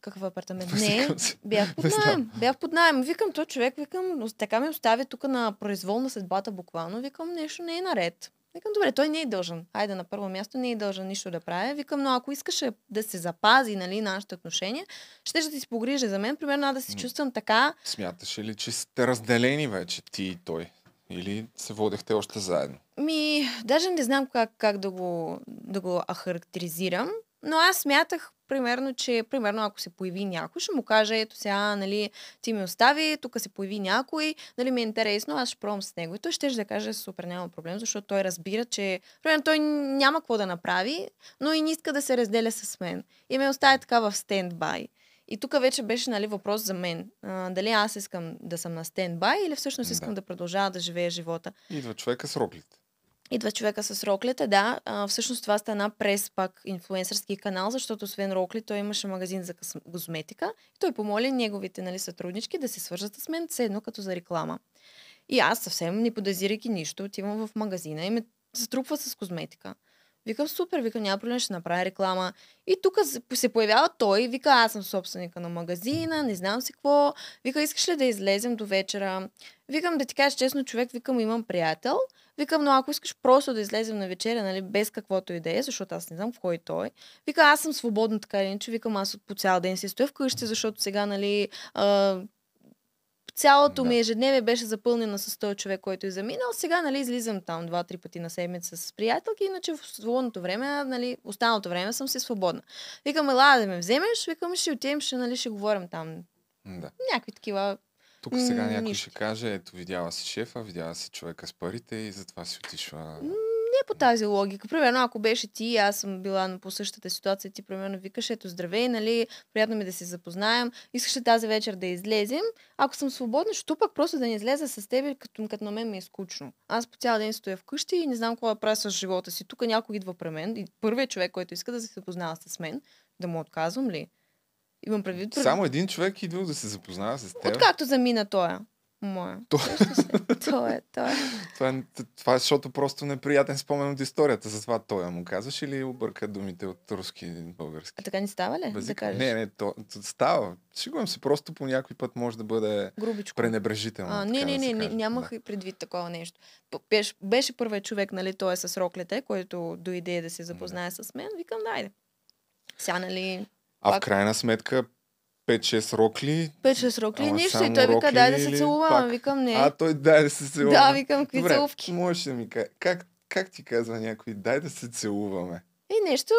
Какъв апартамент? Не, бях под найем. Бях под найем. Викам, той човек, викам, така ми оставя тук на произволна съдбата буквално. Викам, нещо не е наред. Викам, добре, той не е дължен. Айде, на първо място не е дължен нищо да прави. Викам, но ако искаше да се запази нали, нашите отношения, ще ще ти се погрижи за мен. Примерно, да се чувствам така. Смяташе ли, че сте разделени вече ти и той? Или се водехте още заедно? Ми, даже не знам как, как да, го, да го ахарактеризирам, но аз смятах, примерно, че примерно, ако се появи някой, ще му кажа, ето сега, нали, ти ми остави, тук се появи някой, нали, ми е интересно, аз ще пробвам с него. И той ще да каже, супер, няма проблем, защото той разбира, че примерно, той няма какво да направи, но и не иска да се разделя с мен. И ме оставя така в стендбай. И тук вече беше нали, въпрос за мен. А, дали аз искам да съм на стендбай или всъщност искам да, да продължава да живея живота. Идва човека с роклите. Идва човека с роклите, да. А, всъщност това стана през пак инфлуенсърски канал, защото освен рокли той имаше магазин за козметика. И той помоли неговите нали, сътруднички да се свържат с мен, все едно като за реклама. И аз съвсем не подозирайки нищо, отивам в магазина и ме затрупва с козметика. Викам, супер, викам, няма проблем, ще направя реклама. И тук се появява той, вика, аз съм собственика на магазина, не знам си какво. Вика, искаш ли да излезем до вечера? Викам, да ти кажа честно, човек, викам, имам приятел. Викам, но ако искаш просто да излезем на вечеря, нали, без каквото и да е, защото аз не знам кой е той. Вика, аз съм свободна така или иначе. Викам, аз от по цял ден си стоя вкъщи, защото сега, нали, а, Цялото да. ми ежедневие беше запълнено с този човек, който е заминал. Сега нали, излизам там два-три пъти на седмица с приятелки, иначе в свободното време, нали, останалото време съм си свободна. Викам, ела да ме вземеш, викам, ще отидем, ще, нали, ще говорим там. Да. Някакви такива тук сега някой ще каже, ето видяла си шефа, видяла си човека с парите и затова си отишла не по тази логика. Примерно, ако беше ти, аз съм била по същата ситуация, ти примерно викаш, ето здравей, нали, приятно ми е да се запознаем, искаше тази вечер да излезем. Ако съм свободна, ще пък просто да не излеза с теб, като, като на мен ми е скучно. Аз по цял ден стоя вкъщи и не знам какво да правя с живота си. Тук някой идва при мен и първият човек, който иска да се запознава с мен, да му отказвам ли? Имам предвид. Само един човек идвал да се запознава с теб. Откакто замина той. Моя. То... то е, то е. Това, е, това е, защото просто неприятен спомен от историята. Затова той му казваш или обърка думите от руски и български? А така не става ли? Да кажеш? Не, не, то, то става. Сигурен се, просто по някой път може да бъде Грубичко. пренебрежително. А, не, не, не, да не, нямах да. предвид такова нещо. Беше, беше първият човек, нали, той е с роклете, който дойде да се запознае не. с мен. Викам, дайде. Сега, нали... А пак... в крайна сметка, 5-6 рокли. 5-6 рокли, ама нищо. И той вика, дай да се целуваме. Пак... Викам, не. А, той дай да се целуваме. Да, викам, какви Добре, целувки. Можеш да ми каже, как, как ти казва някой, дай да се целуваме? И нещо,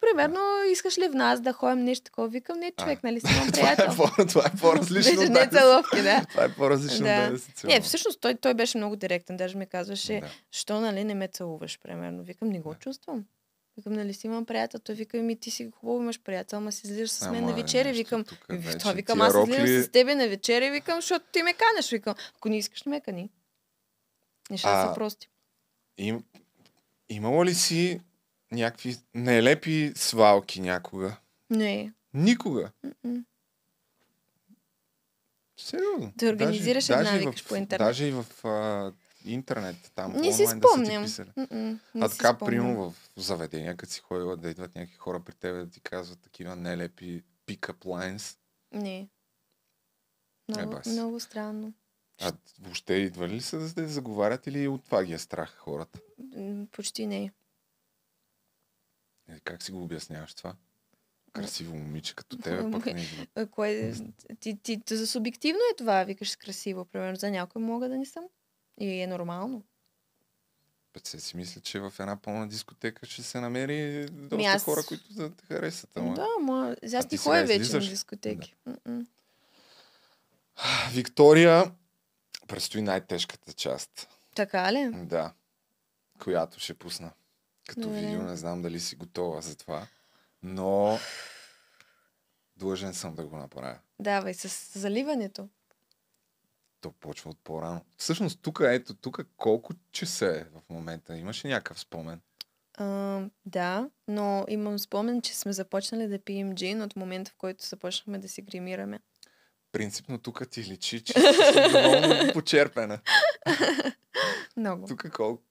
примерно, искаш ли в нас да ходим нещо такова? Викам, не, човек, а. нали си имам приятел. това, е по, това е по-различно. беше не целувки, да. това е по-различно, да. да, да се целуваме. Не, всъщност той, той беше много директен. Даже ми казваше, да. що, нали, не ме целуваш, примерно. Викам, не го да. чувствам. Викам, нали си имам приятел? Той вика, ми ти си хубаво имаш приятел, ама си излизаш с мен ама, на вечеря. Викам, той викам, аз излизам рокли... с тебе на вечеря, викам, защото ти ме канеш. Викам, ако не искаш, не ме кани. Неща са прости. Им, ли си някакви нелепи свалки някога? Не. Никога? Сериозно. Да организираш даже, една, даже викаш в, по интернет. Даже и в а, интернет там. Не си спомням. Да си а така, примерно в заведения, като си ходила да идват някакви хора при тебе да ти казват такива нелепи пикап лайнс. Не. Е, много, е, много странно. А въобще идва ли са да заговарят или от това ги е страх хората? Почти не. Е, как си го обясняваш това? Красиво момиче като тебе пък не е? Кое... Ти, ти, ти, за субективно е това, викаш красиво. Примерно за някой мога да не съм. И е нормално. се си мисля, че в една пълна дискотека ще се намери доста ами аз... хора, които да те харесат. Ама... Да, ма... Аз ти хоя вече на дискотеки. Да. Виктория, предстои най-тежката част. Така ли? Да. Която ще пусна. Като Добре. видео не знам дали си готова за това, но длъжен съм да го направя. Давай, с заливането. То почва от по-рано. Всъщност, тук, ето, тук колко часа е в момента? Имаш ли някакъв спомен? А, да, но имам спомен, че сме започнали да пием джин от момента, в който започнахме да си гримираме. Принципно тук ти личи, че си доволно почерпена. Много. Тук колко,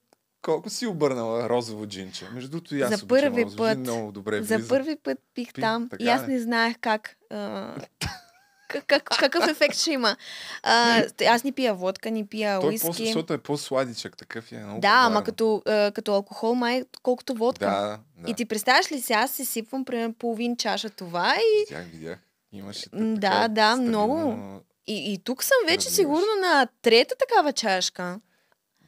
колко си обърнала розово джинче? Между другото, и аз за първи обичам, път, джин, много добре влиза. За първи път пих Пи, там и аз не знаех как а, как, какъв ефект ще има. А, аз ни пия водка, ни пия Той е уиски. Е по, защото е по-сладичък, такъв е, е много. Да, ама като, като алкохол май колкото водка. Да, да. И ти представяш ли си, аз си сипвам примерно половин чаша това и... Видях, видях. Имаше Да, да, стабилно... много. И, и тук съм вече Разбираш. сигурно на трета такава чашка.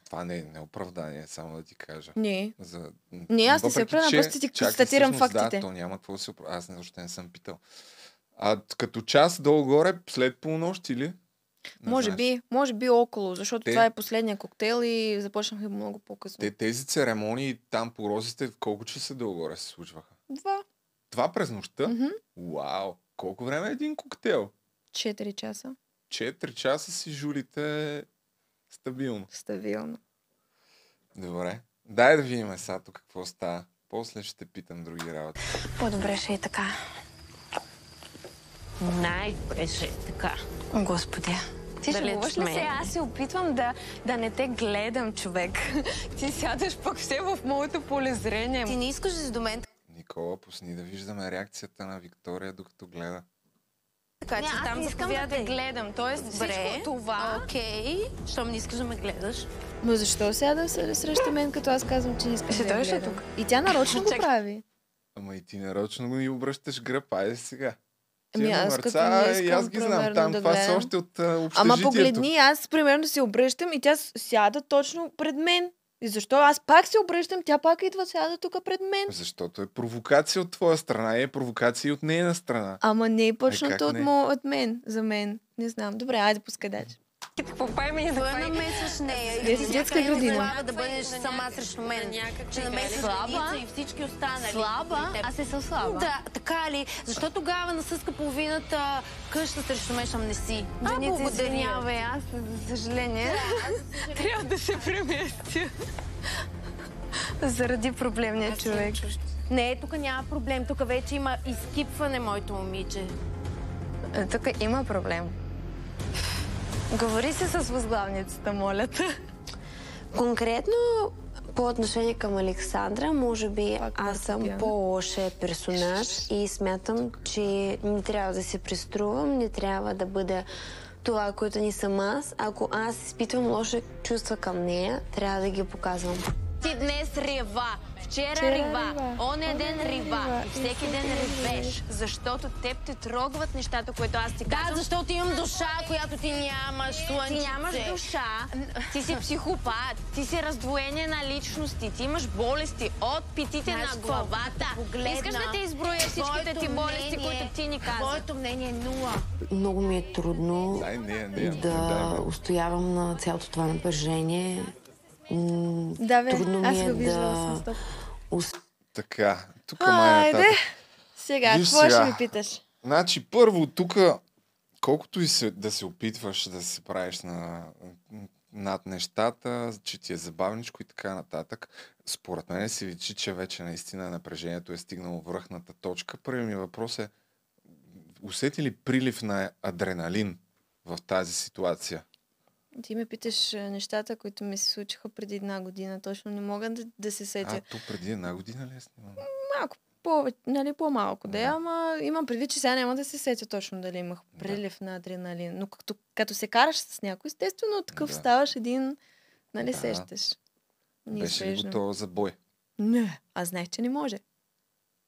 Това не е неоправдание, само да ти кажа. Не. За... Не, аз не се оправдам, просто ти констатирам фактите. Да, то няма какво да се оправда. Аз не, още не съм питал. А като час долу-горе, след полунощ или? Не може знаеш. би, може би около, защото те, това е последния коктейл и започнахме много по-късно. Те, тези церемонии там по розите, колко часа долу-горе се случваха? Два. Два през нощта? Mm-hmm. Вау! Колко време е един коктейл? Четири часа. Четири часа си жулите стабилно. Стабилно. Добре. Дай да видим сато какво става. После ще те питам други работи. По-добре ще е така най-добре така. Господи. Ти ще шегуваш ли се? Аз се опитвам да, да не те гледам, човек. Ти сядаш пък все в моето поле зрение. Ти не искаш да си до мен. Никола, пусни да виждаме реакцията на Виктория, докато гледа. Така че там не искам да гледам. Тоест Добре, всичко това... Окей, okay. щом не искаш да ме гледаш. Но защо сега да се среща мен, като аз казвам, че не искаш. ще да я гледам? Тук. И тя нарочно го прави. Ама и ти нарочно го ни обръщаш гръб, айде сега. Ами е аз като не искам, и аз ги знам. Там да това са още от общежитието. Ама погледни, аз примерно се обръщам и тя сяда точно пред мен. И защо аз пак се обръщам, тя пак идва сяда тук пред мен. Защото е провокация от твоя страна и е провокация и от нейна страна. Ама не е, е почната от, от мен, за мен. Не знам. Добре, айде пускай дальше. Какво пай ме за Кой намесваш нея? Дет, детска градина. да бъдеш сама срещу мен. Че намесваш слаба и всички останали. Слаба? Аз се съм слаба. Да, така ли? Защо тогава насъска половината къща срещу мен, не си? А, благодарнявай, аз за съжаление. Трябва да се преместя. Заради проблемния човек. Не, тук няма проблем. Тук вече има изкипване, моето момиче. Е, тук има проблем. Говори се с възглавницата, моля те. Конкретно по отношение към Александра, може би аз съм по-лошия персонаж и смятам, че не трябва да се приструвам, не трябва да бъда това, което не съм аз. Ако аз изпитвам лоши чувства към нея, трябва да ги показвам. Ти днес рева, Вчера, риба. рива, оня ден риба и всеки ден рибеш, защото теб те трогват нещата, които аз ти казвам. Да, защото имам душа, която ти нямаш, е, слънчице. Ти нямаш душа, ти си психопат, ти си раздвоение на личности, ти имаш болести от питите на главата. Искаш да те изброя всичките ти болести, които ти ни казваш? Твоето мнение е нула. Много ми е трудно да устоявам на цялото това напрежение. Да, бе, трудно ми аз е го виждала да... Ус... Така, тук е май Айде, сега, Виж какво сега. ще ми питаш? Значи, първо, тук, колкото и се, да се опитваш да се правиш на, над нещата, че ти е забавничко и така нататък, според мен се личи, че вече наистина напрежението е стигнало връхната точка. Първият ми въпрос е, усети ли прилив на адреналин в тази ситуация? Ти ме питаш е, нещата, които ми се случиха преди една година. Точно не мога да, да се сетя. А, то преди една година ли е снимано? Малко повече, нали, по-малко да, е, да ама имам предвид, че сега няма да се сетя точно дали имах прилив да. на адреналин. Но като, като се караш с някой, естествено такъв да. ставаш един, нали, да. сещаш. Беше ли готова за бой? Не, а знаех, че не може.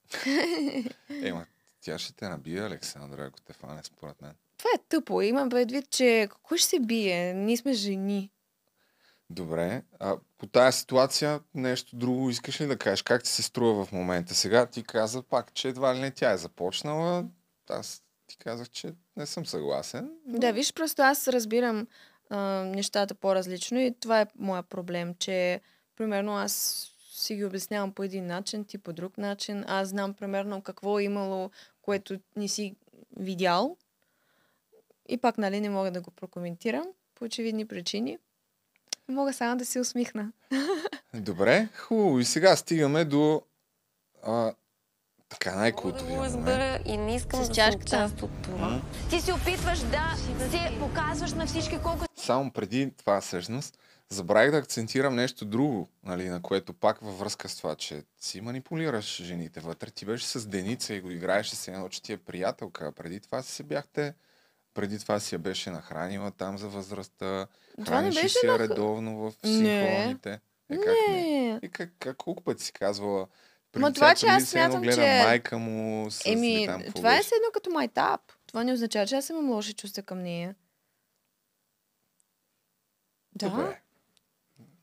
Ема, тя ще те набие, Александра, ако те фане, според мен. Това е тъпо. Имам предвид, че кой ще се бие? Ние сме жени. Добре. А по тази ситуация нещо друго искаш ли да кажеш? Как ти се струва в момента? Сега ти каза пак, че едва ли не тя е започнала. Аз ти казах, че не съм съгласен. Но... Да, виж, просто аз разбирам а, нещата по-различно и това е моя проблем, че примерно аз си ги обяснявам по един начин, ти по друг начин. Аз знам примерно какво е имало, което не си видял и пак, нали, не мога да го прокоментирам по очевидни причини. Мога само да си усмихна. Добре, хубаво. И сега стигаме до а, така най-култовия да и не искам С да съм част от това. А? Ти се опитваш да се показваш на всички колко... Само преди това всъщност, забравих да акцентирам нещо друго, нали, на което пак във връзка с това, че си манипулираш жените вътре. Ти беше с Деница и го играеше с едно, че ти е приятелка. Преди това си се бяхте преди това си я беше нахранила там за възрастта. Това Хранеше беше си я нах... редовно в синхроните. Не. Е, как не? И как, как, колко пъти си казвала? Ма това, че аз смятам, гледа че... майка му с... Еми, там, това беше? е седно като майтап. Това не означава, че аз имам лоши чувства към нея. Да. Добре.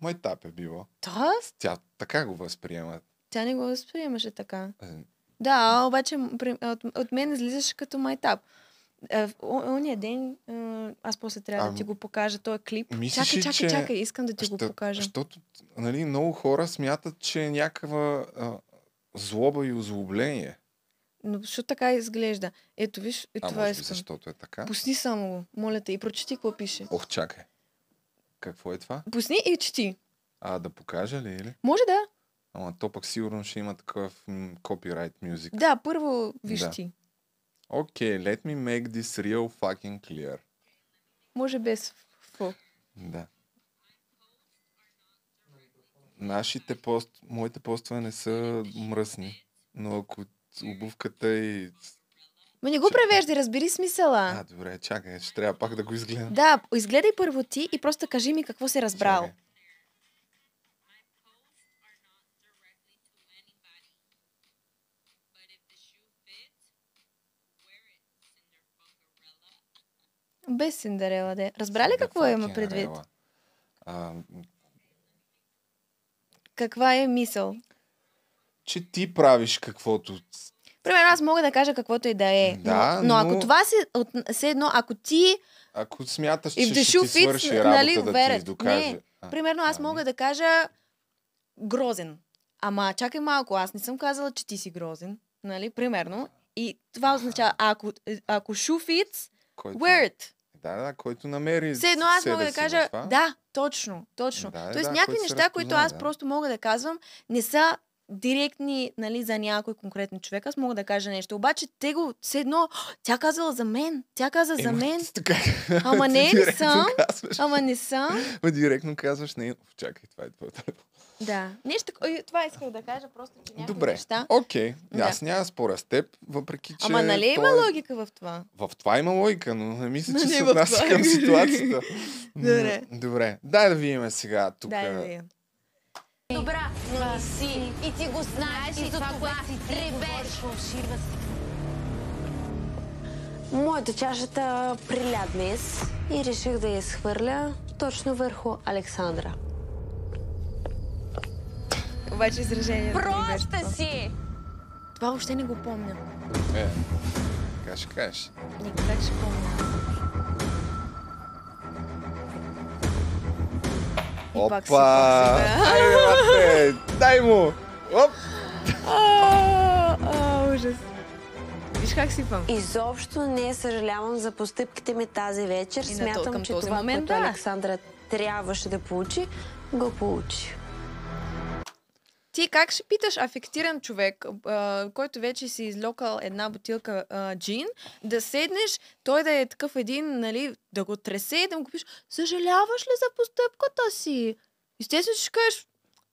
Майтап е било. Да? Тя така го възприема. Тя не го възприемаше така. Е... Да, обаче от, от мен излизаше като майтап. Е, ония ден, е, аз после трябва а, да ти го покажа този клип. Мислиш, чакай, чакай, че... чакай, искам да ти Що, го покажа. Защото нали, много хора смятат, че е някаква а, злоба и озлобление. Но защо така изглежда? Ето виж, е, а, това е. Защото е така. Пусни само го, моля те, и прочети какво пише. Ох, чакай. Какво е това? Пусни и чети. А, да покажа ли или? Може да. Ама то пък сигурно ще има такъв копирайт мюзик. Да, първо виж да. ти. Окей, okay, let me make this real fucking clear. Може без фу. Да. Нашите пост, моите постове не са мръсни, но ако обувката и... Ма не го превежда, разбери смисъла. А, добре, чакай, ще трябва пак да го изгледам. Да, изгледай първо ти и просто кажи ми какво си разбрал. Чакай. Без Синдерела, де. Разбра ли какво е има предвид? А... Каква е мисъл? Че ти правиш каквото Примерно аз мога да кажа каквото и да е. Да, но, но, но... ако това се, от, едно, ако ти... Ако смяташ, че ще ти свърши работа нали, да верят. ти докаже. Не. А, Примерно аз а, мога да кажа грозен. Ама чакай малко, аз не съм казала, че ти си грозен. Нали, примерно. И това означава, ако, е, ако шуфиц който... Weird. Да, да, който намери. Все едно аз мога да кажа, това. да, точно, точно. Да, Тоест да, някакви неща, които аз да. просто мога да казвам, не са директни нали, за някой конкретен човек. Аз мога да кажа нещо. Обаче те го, все едно, тя казала за мен. Тя каза е, за мен. Така, ама не, не съм. Казваш. Ама не съм. Ама директно казваш, не, чакай, това е твоето. Да. Нещо Това исках да кажа, просто че някакви Добре. неща. Окей, okay. да. аз няма споря с теб, въпреки че. Ама нали има той... Е- логика в това? В това има логика, но не мисля, че нали се отнася към ситуацията. Добре. Добре. Дай да видим сега тук. Дай да видим. Добра, но не си. И ти го знаеш, и за това, си ти ребеш. Моята чашата приля днес и реших да я схвърля точно върху Александра. Обаче изражението... Проща си! Това въобще не го помня. Е, така ще кажеш. Никога ще помня. Опа! Дай му! Оп! А, а, ужас. Виж как пам. Изобщо не съжалявам за постъпките ми тази вечер. И Смятам, че това, момент, което да. Александра трябваше да получи, го получи. Ти как ще питаш афектиран човек, а, който вече си излокал една бутилка а, джин, да седнеш, той да е такъв един, нали, да го тресе и да му купиш, съжаляваш ли за постъпката си? Естествено, ще кажеш,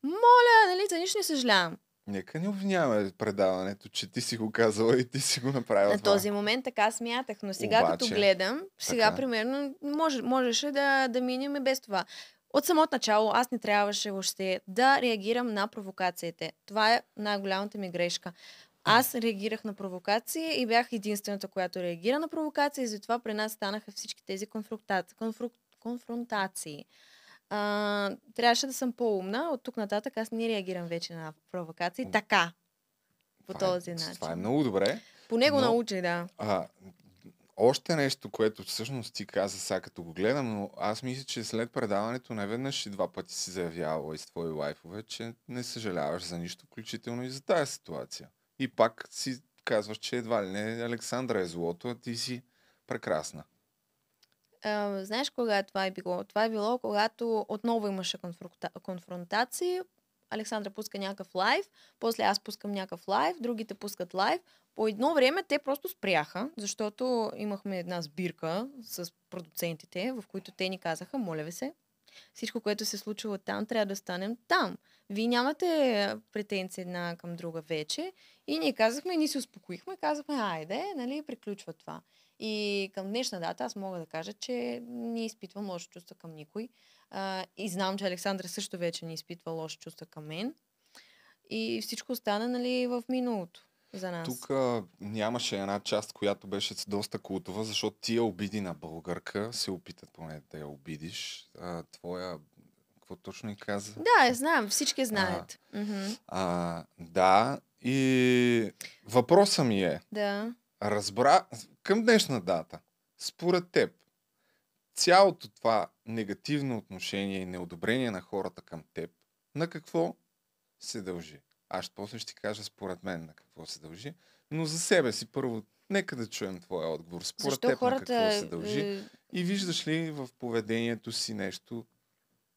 моля, нали, за нищо не съжалявам. Нека не обвиняваме предаването, че ти си го казала и ти си го направила. На този момент така смятах, но сега Обаче, като гледам, сега така. примерно може, можеше да, да минем без това. От самото начало аз не трябваше въобще да реагирам на провокациите. Това е най-голямата ми грешка. Аз реагирах на провокации и бях единствената, която реагира на провокации, и затова при нас станаха всички тези конфронтации. Конфру... конфронтации. А, трябваше да съм по-умна. От тук нататък аз не реагирам вече на провокации. Така. По това е този е, начин. Това е много добре. По него но, научих, да. А, още нещо, което всъщност ти каза сега като го гледам, но аз мисля, че след предаването веднъж и два пъти си заявявала и с твои лайфове, че не съжаляваш за нищо, включително и за тази ситуация. И пак си казваш, че едва ли не Александра е злото, а ти си прекрасна. А, знаеш кога това е било? Това е било, когато отново имаше конфронта... конфронтации Александра пуска някакъв лайв, после аз пускам някакъв лайв, другите пускат лайв. По едно време те просто спряха, защото имахме една сбирка с продуцентите, в които те ни казаха, моля ви се, всичко, което се случило там, трябва да станем там. Вие нямате претенции една към друга вече. И ние казахме, ние се успокоихме, казахме, айде, нали, приключва това. И към днешна дата аз мога да кажа, че не изпитвам лошо чувство към никой. А, и знам, че Александра също вече не изпитва лоши чувства към мен. И всичко остана нали, в миналото за нас. Тук нямаше една част, която беше доста култова, защото тия обиди на българка се опита поне да я обидиш. А, твоя какво точно и каза? Да, я знам, всички знаят. А, mm-hmm. а, да, и въпросът ми е, да. разбра към днешна дата, според теб, цялото това негативно отношение и неодобрение на хората към теб, на какво се дължи? Аз после ще ти кажа според мен на какво се дължи, но за себе си първо нека да чуем твоя отговор. Според Защо теб хората... на какво се дължи? Е, и виждаш ли в поведението си нещо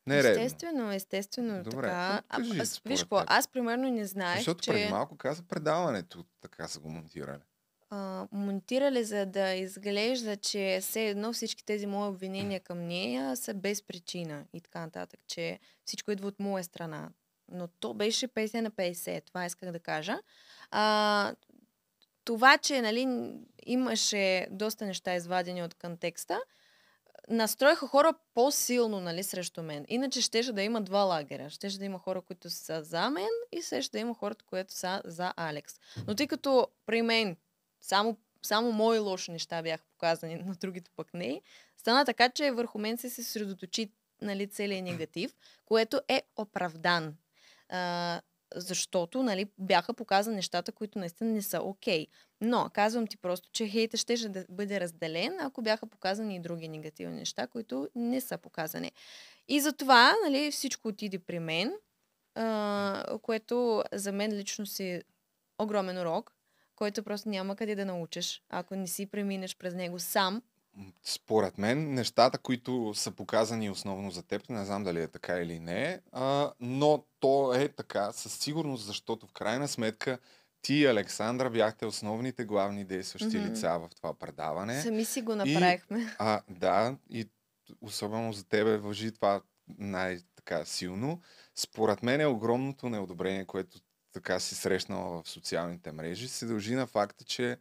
нередно? Естествено, естествено. Добре, така. Кажи, а, аз, виж аз примерно не знаех, Защото че... преди малко каза предаването така са го монтирали а, монтирали, за да изглежда, че все едно всички тези мои обвинения към нея са без причина и така нататък, че всичко идва от моя страна. Но то беше 50 на 50, това исках да кажа. А, това, че нали, имаше доста неща извадени от контекста, настроиха хора по-силно нали, срещу мен. Иначе щеше да има два лагера. Щеше да има хора, които са за мен и ще да има хората, които са за Алекс. Но тъй като при мен само, само мои лоши неща бяха показани, на другите пък не. Стана така, че върху мен се съсредоточи нали, целият негатив, което е оправдан. А, защото нали, бяха показани нещата, които наистина не са окей. Okay. Но казвам ти просто, че хейта ще, ще да бъде разделен, ако бяха показани и други негативни неща, които не са показани. И затова нали, всичко отиде при мен, а, което за мен лично си е огромен урок, който просто няма къде да научиш, ако не си преминеш през него сам. Според мен, нещата, които са показани основно за теб, не знам дали е така или не, а, но то е така със сигурност, защото в крайна сметка ти и Александра бяхте основните главни действащи mm-hmm. лица в това предаване. Сами си го направихме. И, а, да, и особено за тебе въжи това най-така силно. Според мен е огромното неодобрение, което така си срещнала в социалните мрежи, се дължи на факта, че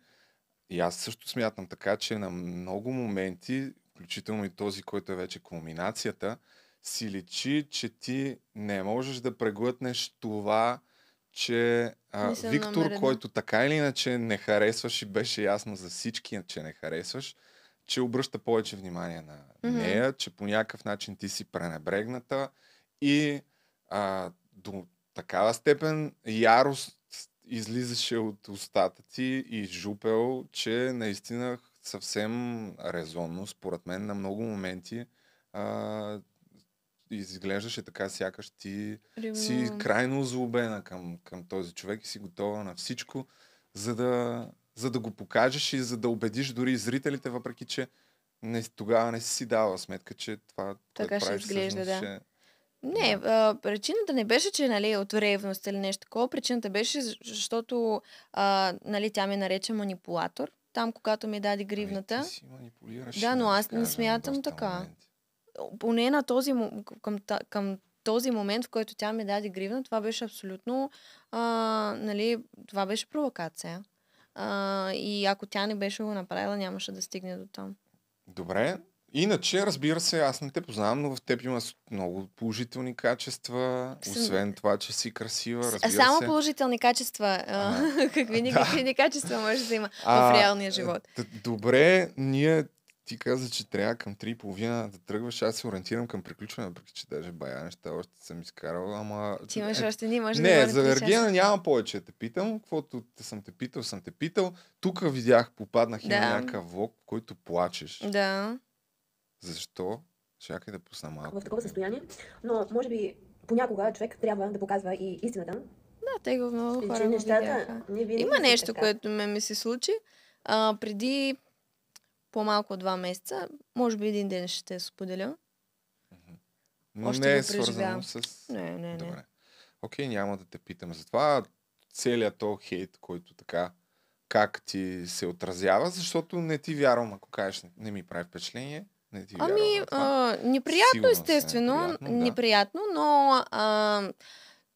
и аз също смятам така, че на много моменти, включително и този, който е вече кулминацията, си личи, че ти не можеш да преглътнеш това, че а, Виктор, намерена. който така или иначе не харесваш и беше ясно за всички, че не харесваш, че обръща повече внимание на mm-hmm. нея, че по някакъв начин ти си пренебрегната и а, до такава степен ярост излизаше от устата ти и жупел, че наистина съвсем резонно, според мен, на много моменти а, изглеждаше така, сякаш ти Ревно. си крайно озлобена към, към този човек и си готова на всичко, за да, за да го покажеш и за да убедиш дори зрителите, въпреки че не, тогава не си дава сметка, че това така ще правиш, изглежда, всъщност, да. Не, а, причината не беше, че нали, е от ревност или нещо такова. Причината беше, защото а, нали, тя ме нарече манипулатор. Там, когато ми даде ами, гривната. Ами, си манипулираш. Да, но аз не смятам така. Поне на този, към, към този момент, в който тя ми даде гривна, това беше абсолютно, а, нали, това беше провокация. А, и ако тя не беше го направила, нямаше да стигне до там. Добре, Иначе, разбира се, аз не те познавам, но в теб има много положителни качества, Съм... освен това, че си красива. Разбира Само се. положителни качества. А, какви никакви да. качества може да има а, в реалния живот? Д- добре, ние ти каза, че трябва към 3.30 да тръгваш. Аз се ориентирам към приключване, въпреки че даже бая неща още съм изкарал, ама... Ти имаш е... още ни, може не, да Не, за Вергена няма повече да те питам. Каквото те съм те питал, съм те питал. Тук видях, попаднах да. и на някакъв влог, който плачеш. Да. Защо? Чакай да пусна малко. В такова състояние, но може би понякога човек трябва да показва и истината. Да, те го много хора нещата, не Има нещо, така. което ме ми се случи. А, преди по-малко от два месеца, може би един ден ще те споделя. Но Още не е свързано с... Не, не, не. Добре. Окей, няма да те питам. Затова целият то хейт, който така как ти се отразява, защото не ти вярвам, ако кажеш не ми прави впечатление. Не ти ами, а, неприятно, Сигурно, е естествено. Неприятно, да. неприятно, но а,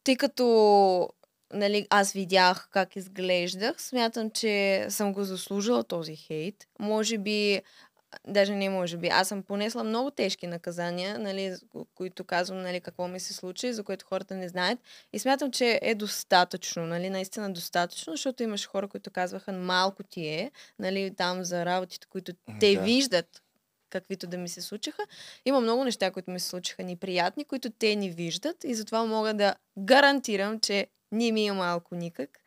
тъй като нали, аз видях как изглеждах, смятам, че съм го заслужила този хейт. Може би, даже не може би, аз съм понесла много тежки наказания, нали, които казвам нали, какво ми се случи, за което хората не знаят. И смятам, че е достатъчно, нали, наистина достатъчно, защото имаше хора, които казваха малко ти е, нали, там за работите, които те да. виждат каквито да ми се случиха. Има много неща, които ми се случиха неприятни, които те ни виждат и затова мога да гарантирам, че не ми е малко никак.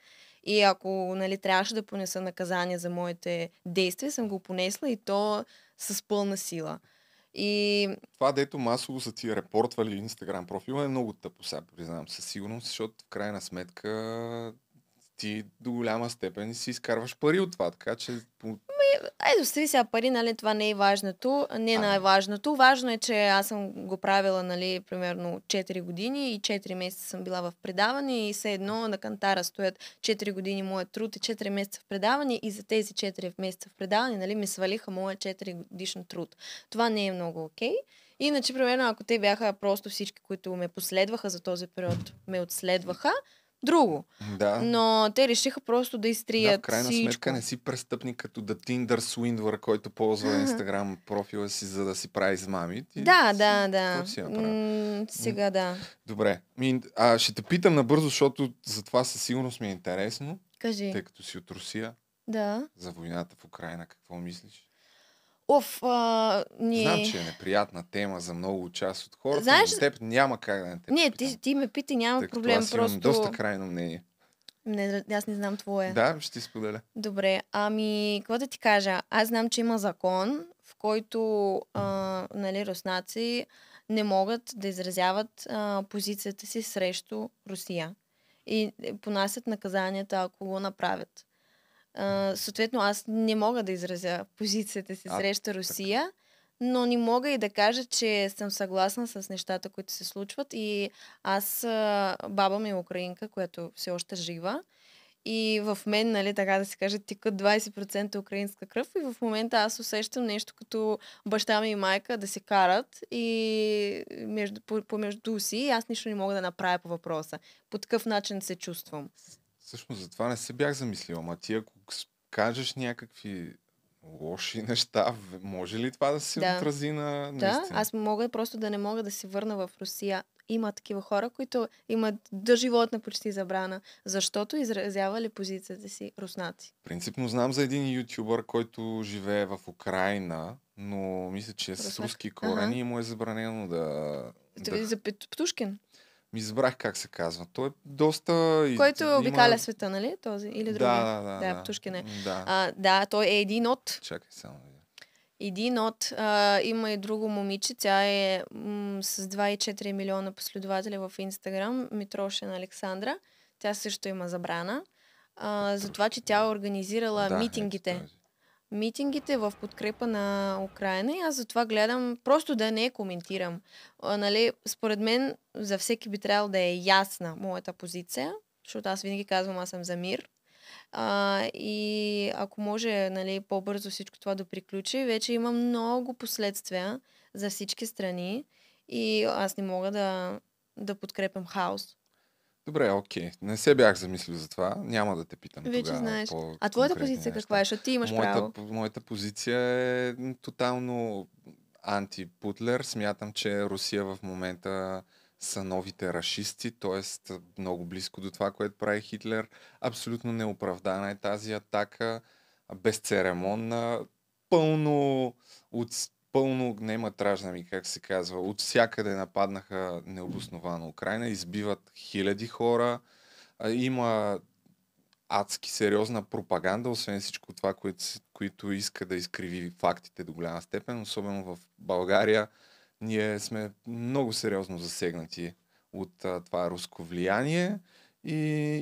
И ако нали, трябваше да понеса наказание за моите действия, съм го понесла и то с пълна сила. И... Това, дето масово са ти репортвали Инстаграм профила е много тъпо, сега признавам със сигурност, защото в крайна сметка ти до голяма степен си изкарваш пари от това, така че... Ами, айде, остави сега пари, нали, това не е важното, не е най-важното. Важно е, че аз съм го правила, нали, примерно 4 години и 4 месеца съм била в предаване и все едно на кантара стоят 4 години моят труд и 4 месеца в предаване и за тези 4 месеца в предаване, нали, ми свалиха моя 4 годишен труд. Това не е много окей. Okay. Иначе, примерно, ако те бяха просто всички, които ме последваха за този период, ме отследваха, друго. Да. Но те решиха просто да изтрият да, в крайна всичко. сметка не си престъпник като да Tinder Swindler, който ползва Instagram профила си, за да си прави измами. Да, да, да, да. сега да. Добре. а, ще те питам набързо, защото за това със сигурност ми е интересно. Кажи. Тъй като си от Русия. Да. За войната в Украина, какво мислиш? Оф, а, ни... Знам, че е неприятна тема за много част от хората. Знаеш... За теб няма как да не те Не, ти, ти ме пита, няма Тъй проблем. Аз просто... имам доста крайно мнение. Не, аз не знам твое. Да, ще ти споделя. Добре, ами, какво да ти кажа? Аз знам, че има закон, в който а, нали, руснаци не могат да изразяват а, позицията си срещу Русия. И е, понасят наказанията, ако го направят. А, съответно, аз не мога да изразя позицията си а, среща Русия, така. но не мога и да кажа, че съм съгласна с нещата, които се случват. И аз, баба ми е украинка, която все още жива. И в мен, нали, така да се каже, тикат 20% украинска кръв и в момента аз усещам нещо като баща ми и майка да се карат и между, по, помежду си и аз нищо не мога да направя по въпроса. По такъв начин се чувствам. Всъщност за това не се бях замислила, ама ти ако кажеш някакви лоши неща, може ли това да се да. отрази на... Да, аз мога просто да не мога да се върна в Русия. Има такива хора, които имат до животна почти забрана, защото изразявали позицията си руснаци. Принципно знам за един ютубър, който живее в Украина, но мисля, че е с руски корени ага. и му е забранено да... да... За Птушкин? Ми забрах как се казва. Той е доста... Който има... обикаля света, нали? Този или друг? Да, да, да. Да, да. Птушкин е. Да. А, да, той е един от... Чакай само. Един от... А, има и друго момиче. Тя е м- с 2,4 милиона последователи в Инстаграм. Митрошен Александра. Тя също има забрана. А, за това, че тя е организирала да, митингите. Е, митингите в подкрепа на Украина и аз затова гледам просто да не коментирам. А, нали, според мен за всеки би трябвало да е ясна моята позиция, защото аз винаги казвам, аз съм за мир. А, и ако може нали, по-бързо всичко това да приключи, вече има много последствия за всички страни и аз не мога да, да подкрепям хаос. Добре, окей. Не се бях замислил за това. Няма да те питам. Вече тогава, знаеш. А твоята позиция неща. каква е? Защото ти имаш моята, право. Моята позиция е тотално антипутлер. Смятам, че Русия в момента са новите расисти, т.е. много близко до това, което прави Хитлер. Абсолютно неоправдана е тази атака, безцеремонна, пълно от пълно гнема ми, как се казва. От всякъде нападнаха необосновано Украина, избиват хиляди хора. Има адски сериозна пропаганда, освен всичко това, което, което иска да изкриви фактите до голяма степен, особено в България. Ние сме много сериозно засегнати от а, това руско влияние и,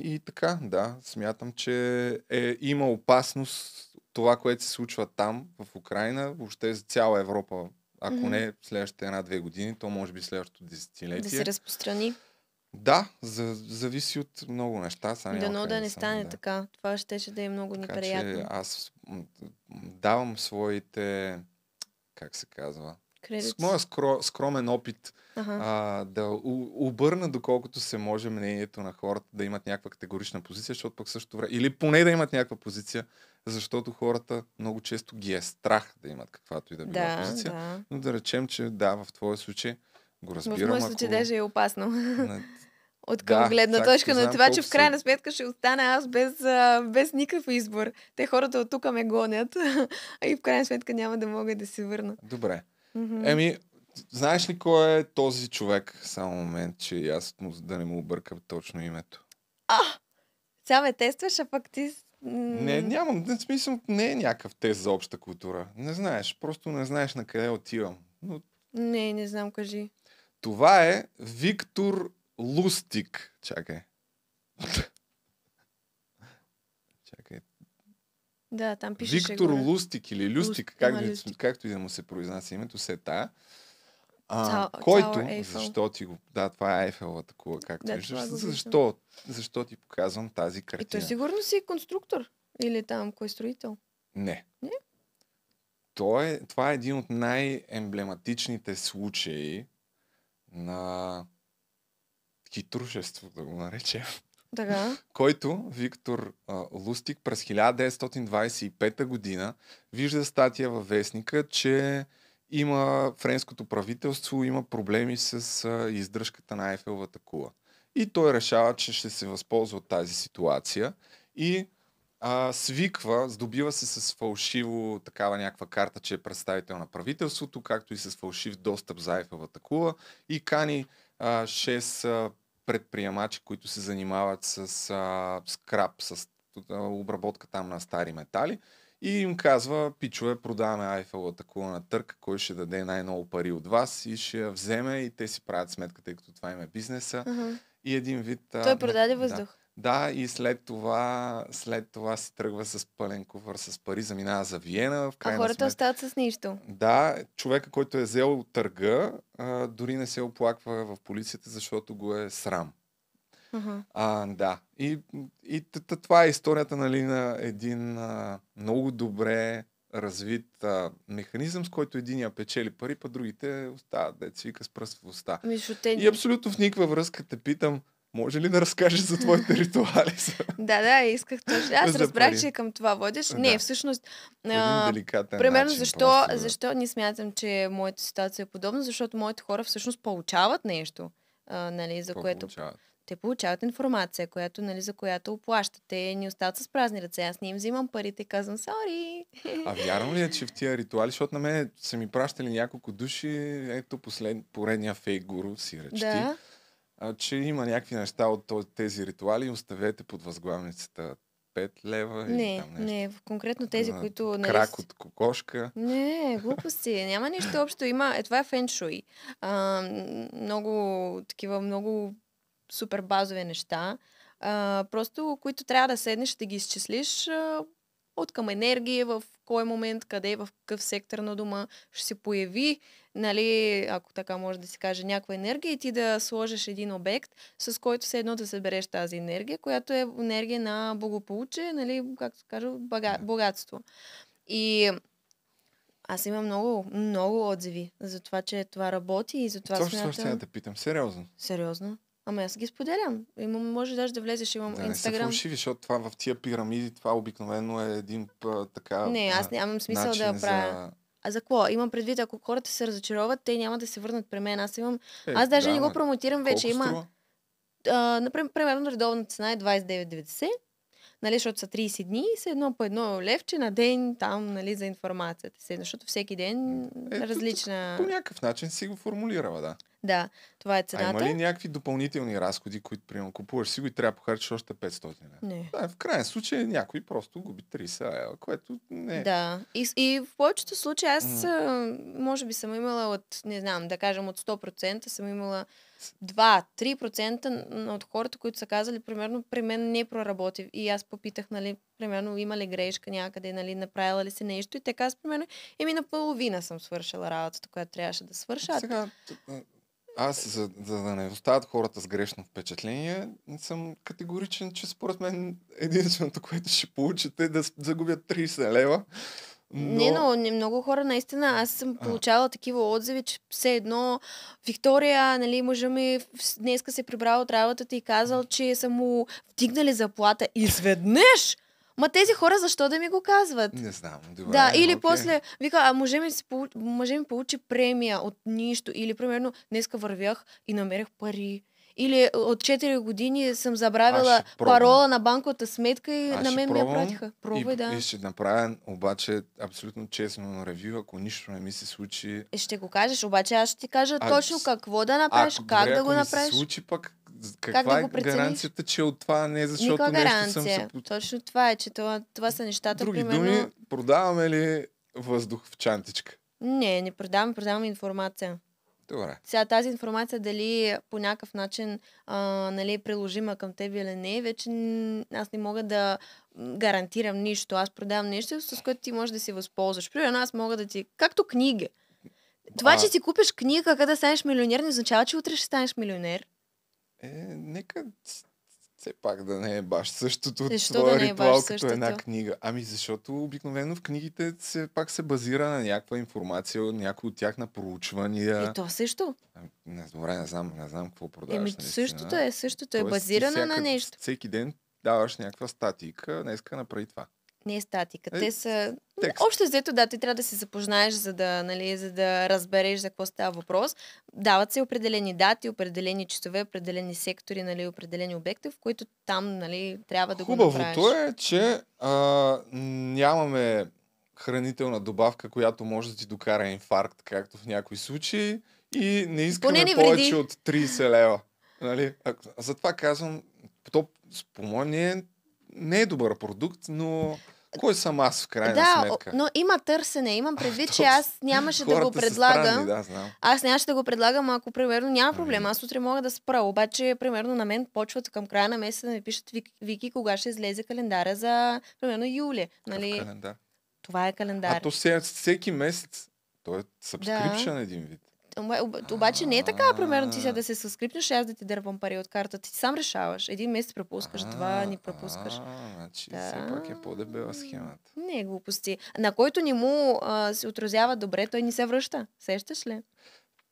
и така, да, смятам, че е, има опасност това, което се случва там, в Украина, въобще за цяла Европа, ако mm-hmm. не следващите една-две години, то може би следващото десетилетие. Да се разпространи. Да, за, зависи от много неща. да, Дано да не стане да. така. Това ще, ще да е много така, неприятно. Че аз давам своите, как се казва, с моя скро, скромен опит ага. а, да у, обърна доколкото се може мнението на хората да имат някаква категорична позиция, защото пък също време, или поне да имат някаква позиция, защото хората много често ги е страх да имат каквато и да било да, позиция. Да. Но да речем, че да, в твоя случай го разбирам. В мой случай ако... даже е опасно. На... От към да, гледна точка на това, че в крайна сметка ще остана аз без, без никакъв избор. Те хората от тук ме гонят, а и в крайна сметка няма да мога да се върна. Добре. Mm-hmm. Еми, знаеш ли кой е този човек? Само момент, че аз да не му объркам точно името. А! Сега ме тестваш, а пък ти не, нямам. Не, смисъл, не е някакъв тест за обща култура. Не знаеш. Просто не знаеш на къде отивам. Но... Не, не знам, кажи. Това е Виктор Лустик. Чакай. Чакай. Да, там пише. Е Виктор Лустик или Люстик, Луст, как, да, Люстик. както и да му се произнася името, се е а, Та, който, защо ти го... Да, това е Айфелата такова, както да, виждаш. Защо, защо ти показвам тази картина? И той сигурно си е конструктор. Или там, кой е строител? Не. Не? Той, е- това е един от най-емблематичните случаи на хитрушество, да го наречем. Така. който Виктор а, Лустик през 1925 година вижда статия във вестника, че има френското правителство, има проблеми с издръжката на Айфелвата кула. И той решава, че ще се възползва от тази ситуация и а, свиква, здобива се с фалшиво такава някаква карта, че е представител на правителството, както и с фалшив достъп за Айфелвата кула и кани а, 6 а, предприемачи, които се занимават с а, скраб, с а, обработка там на стари метали и им казва, пичове, продаваме Айфел такова на търк, кой ще даде най-много пари от вас и ще я вземе и те си правят сметка, тъй като това им е бизнеса. Uh-huh. И един вид... Той а, продаде да, въздух. Да, и след това, след това си тръгва с пълен куфър с пари, заминава за Виена. В а хората смет... остават с нищо. Да, човека, който е взел търга, а, дори не се оплаква в полицията, защото го е срам. Uh-huh. А, да. И, и т- това е историята нали, на един а, много добре развит а, механизъм, с който единия печели пари, па другите остават да вика с пръст в уста. Ами, и абсолютно в никаква връзка те питам, може ли да разкажеш за твоите ритуали? да, да, исках точно. Аз разбрах, пари. че към това водиш. Да. Не, всъщност. А, примерно, начин, защо, просто, защо не смятам, че моята ситуация е подобна, защото моите хора всъщност получават нещо, а, нали, за което. Получават те получават информация, която, нали, за която оплащате. ни остават с празни ръце. Аз не им взимам парите и казвам сори. А вярно ли е, че в тия ритуали, защото на мен са ми пращали няколко души, ето послед, поредния фейк гуру си речти. Да. А, че има някакви неща от тези ритуали, оставете под възглавницата 5 лева не, и там нещо. Не, конкретно тези, а, които... Нали, крак от кокошка. Не, глупости. Няма нищо общо. Има, е, това е феншуй. А, много такива, много супер базови неща, а, просто които трябва да седнеш да ги изчислиш а, от към енергия, в кой момент, къде, в какъв сектор на дома ще се появи, нали, ако така може да се каже, някаква енергия и ти да сложиш един обект, с който се едно да събереш тази енергия, която е енергия на благополучие, нали, както кажа, бага, богатство. И аз имам много, много отзиви за това, че това работи и за това смятам... Това ще да питам. Сериозно? Сериозно. Ама аз ги споделям. Имам, може даже да влезеш, имам не, Инстаграм. Не фалшиви, защото това в тия пирамиди, това обикновено е един пъ, така... Не, аз нямам смисъл да я правя. За... А за какво? Имам предвид, ако хората се разочароват, те няма да се върнат при мен. Аз имам... Е, аз даже да, не го промотирам колко вече. Има... А, например, примерно редовна цена е 29,90 нали, защото са 30 дни, се едно по едно левче на ден там, нали, за информацията защото всеки ден е, различна... По някакъв начин си го формулирала, да. Да, това е цената. А има ли някакви допълнителни разходи, които приема купуваш си го и трябва да похарчиш още 500 лева? Не. Да, е, в крайен случай някой просто губи 30 лева, което не е. Да, и, и в повечето случаи аз mm. може би съм имала от, не знам, да кажем от 100% съм имала 2-3% от хората, които са казали, примерно, при мен не проработи. И аз попитах, нали, примерно, има ли грешка някъде, нали, направила ли си нещо. И те казват, примерно, еми наполовина съм свършила работата, която трябваше да свърша. Сега, аз, за, за да не остават хората с грешно впечатление, съм категоричен, че според мен единственото, което ще получите е да загубят 30 лева. Но... Не, но не много хора наистина. Аз съм получавала а. такива отзиви, че все едно Виктория, нали, мъжа ми днеска се е прибрал от работата и казал, че са му вдигнали заплата изведнъж Ма тези хора защо да ми го казват? Не знам. Добре, да, или okay. после вика, а може ми, си, може ми получи премия от нищо. Или примерно, днеска вървях и намерих пари. Или от 4 години съм забравила парола на банковата сметка и Аз на мен ми я пратиха. Пробвай, и, да. И ще направя обаче абсолютно честно на ревю, ако нищо не ми се случи. Е, ще го кажеш, обаче аз ще ти кажа а, точно какво да направиш, а, как добре, да ако го направиш. Ако се случи пък, каква как да е го е гаранцията, че от това не е защото Никога нещо гаранция. съм се... Точно това е, че това, това са нещата, Други примерно... думи, продаваме ли въздух в чантичка? Не, не продавам, продавам информация. Добре. Сега тази информация дали по някакъв начин а, нали, е приложима към теб или не, вече аз не мога да гарантирам нищо. Аз продавам нещо, с което ти можеш да се възползваш. Примерно аз мога да ти... Както книги. Това, а... че си купиш книга, къде да станеш милионер, не означава, че утре ще станеш милионер. Е, нека все пак да не е баш същото Защо твоя да е ритуал същото? като една книга. Ами защото обикновено в книгите все пак се базира на някаква информация, някои от тях на проучвания. И е, то също. Ами, не, добре, не знам, не знам какво продаваш. Еми, същото е, същото е, Тоест, базирано всяка, на нещо. Всеки ден даваш някаква статика, днеска направи това не е статика. Те са... Текст. Общо взето, да, ти трябва да се запознаеш, за да, нали, за да разбереш за какво става въпрос. Дават се определени дати, определени часове, определени сектори, нали, определени обекти, в които там нали, трябва да Хубавото го Хубавото е, че а, нямаме хранителна добавка, която може да ти докара инфаркт, както в някои случаи. И не искаме не повече от 30 лева. Нали? А, затова казвам, то, по мое е, не е добър продукт, но... Кой съм аз в крайна да, сметка? но има търсене. Имам предвид, че аз нямаше да го предлагам. Да, знам. Аз нямаше да го предлагам, ако примерно няма ами. проблем. Аз утре мога да спра. Обаче, примерно на мен почват към края на месеца да ми пишат Вики, кога ще излезе календара за примерно юли. Нали? Календар? Това е календар. А то всеки месец. Той е subscription да. един вид. Обаче не е така, примерно ти сега да се съскрипнеш, аз да ти дървам пари от карта. Ти сам решаваш. Един месец пропускаш, два ни пропускаш. Значи да. все пак е по-дебела схемата. Не, глупости. На който ни му а, се отразява добре, той ни се връща. Сещаш ли?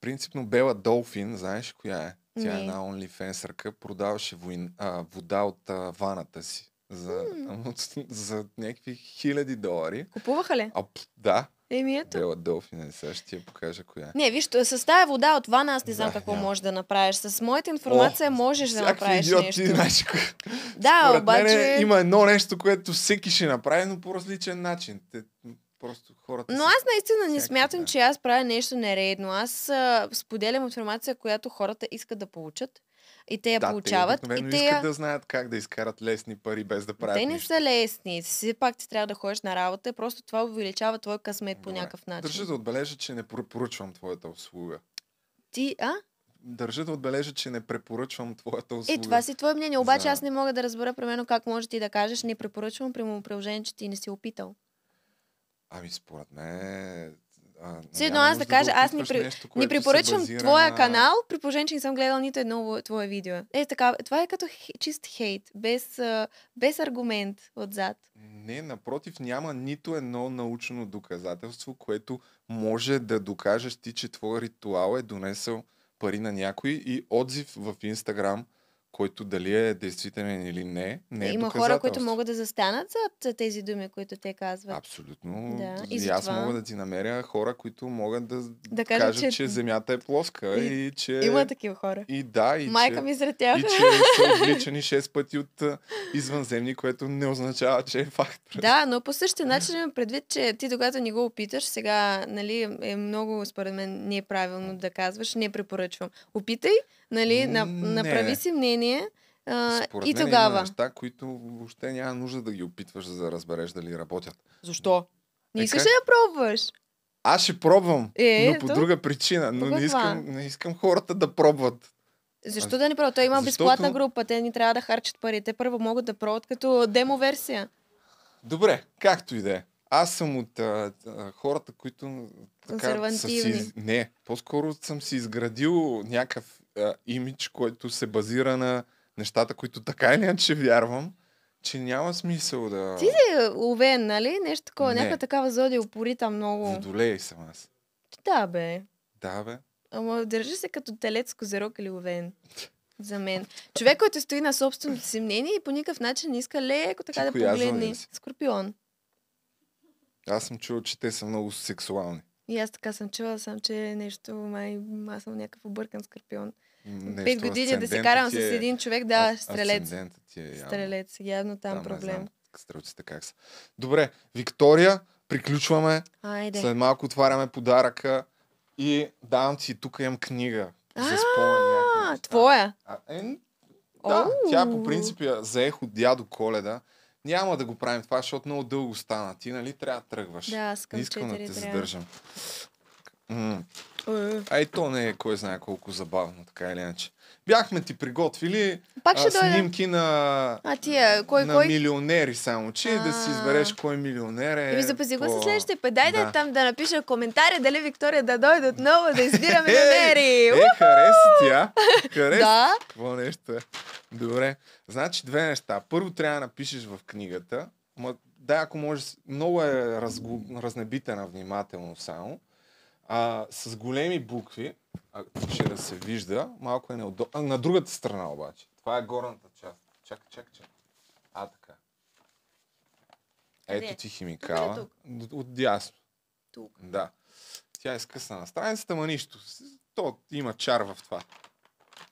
Принципно Бела Долфин, знаеш коя е? Тя е не. е една онлифенсърка, продаваше войн, а, вода от а, ваната си за, mm. за някакви хиляди долари. Купуваха ли? А, да, Еми ето. Дела Долфин, е, сега ще ти я покажа коя. Е. Не, виж, с тази вода от вана аз не знам да, какво няма. можеш да направиш. С моята информация О, можеш да направиш идиот, нещо. Ти, знаеш, да, Според обаче... има едно нещо, което всеки ще направи, но по различен начин. Те, просто хората. Но аз наистина не смятам, да. че аз правя нещо нередно. Аз а, споделям информация, която хората искат да получат и те я да, получават. Те, и те искат да знаят как да изкарат лесни пари без да правят. Те не нищо. са лесни. Все пак ти трябва да ходиш на работа. Просто това увеличава твоя късмет Добре. по някакъв начин. Държа да отбележа, че не препоръчвам твоята услуга. Ти, а? Държа да отбележа, че не препоръчвам твоята е, услуга. Е, това си твое мнение, обаче За... аз не мога да разбера примерно как може ти да кажеш не препоръчвам при приложение, че ти не си опитал. Ами според мен все едно аз да кажа, да аз не, при... нещо, препоръчвам базира... твоя канал, при положение, че не съм гледал нито едно твое видео. Е, така, това е като хей, чист хейт, без, без аргумент отзад. Не, напротив, няма нито едно научно доказателство, което може да докажеш ти, че твой ритуал е донесъл пари на някой и отзив в Инстаграм – който дали е действителен или не, не е Има хора, които могат да застанат зад тези думи, които те казват. Абсолютно. Да. И, и аз това... мога да ти намеря хора, които могат да, да кажат, кажат че... че земята е плоска и, и че... Има такива хора. И да, и Майка че... ми сред И че са отвличани шест пъти от извънземни, което не означава, че е факт. Да, но по същия начин имам предвид, че ти докато не го опиташ, сега нали, е много, според мен, не е правилно да казваш, не препоръчвам. Опитай, Нали? Не, Направи не. си мнение. А, Според и мен тогава. Има неща, които въобще няма нужда да ги опитваш, за да разбереш дали работят. Защо? Не е, искаш ли да пробваш. Аз ще пробвам, е, но по то? друга причина. Но не искам, не искам хората да пробват. Защо а... да не пробват? Той има Защото... безплатна група, те ни трябва да харчат пари. Те първо могат да пробват като демо-версия. Добре, както и да е. Аз съм от а, а, хората, които така, са си, не, по-скоро съм си изградил някакъв а, имидж, който се базира на нещата, които така или иначе вярвам, че няма смисъл да... Ти си овен, нали? Нещо такова. Не. Някаква такава зодия упорита много. Водолей съм аз. Да, бе. Да, бе. Ама държи се като телец, козерог или овен. За мен. Човек, който стои на собственото си мнение и по никакъв начин не иска леко така Ти да погледне. Скорпион. Аз съм чувал, че те са много сексуални. И аз така съм чувала, съм, че е нещо, май, аз съм някакъв объркан скорпион. Пет години да се карам е... с един човек, да, а, стрелец. е явно. Стрелец, явно там, там проблем. стрелците как са. Добре, Виктория, приключваме. Айде. След малко отваряме подаръка и давам ти, тук имам книга. За спомен. Твоя? А, е, да, тя по принцип я заех от дядо Коледа. Няма да го правим това, защото много дълго стана. Ти, нали, трябва да тръгваш. Да, аз Не искам да те задържам. Е. Ай, то не е кой знае колко забавно, така или иначе. Бяхме ти приготвили Пак ще а, снимки на, а, тия, кой, на кой? милионери само, че а да си избереш кой милионер е. ми запази го по... следващия път. Дайде да. там да напиша коментаря дали Виктория да дойде отново да избира милионери. е, е, хареса ти, а? Хареса. да. Какво нещо е. Добре. Значи две неща. Първо трябва да напишеш в книгата. Ма, да, ако можеш, много е разгу... разнебитена внимателно само. А, с големи букви, ако ще да се вижда, малко е неудобно. На другата страна обаче. Това е горната част. Чакай, чакай, чакай. А, така. Ето ти химикала. Е от дясно. Тук. Да. Тя е скъсана. Страницата, ма нищо. То има чар в това.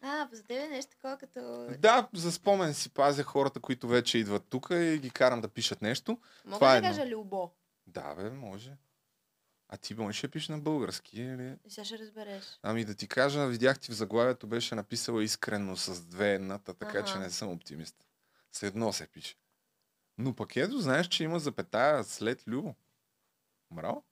А, за тебе нещо такова като... Да, за спомен си пазя хората, които вече идват тук и ги карам да пишат нещо. Мога това е да е кажа любо? Да, бе, може. А ти може ще пише на български, или? Сега ще разбереш. Ами да ти кажа, видях ти в заглавието беше написала искрено с две едната, така ага. че не съм оптимист. С едно се пише. Но пък ето, знаеш, че има запетая след Любо. Мраво?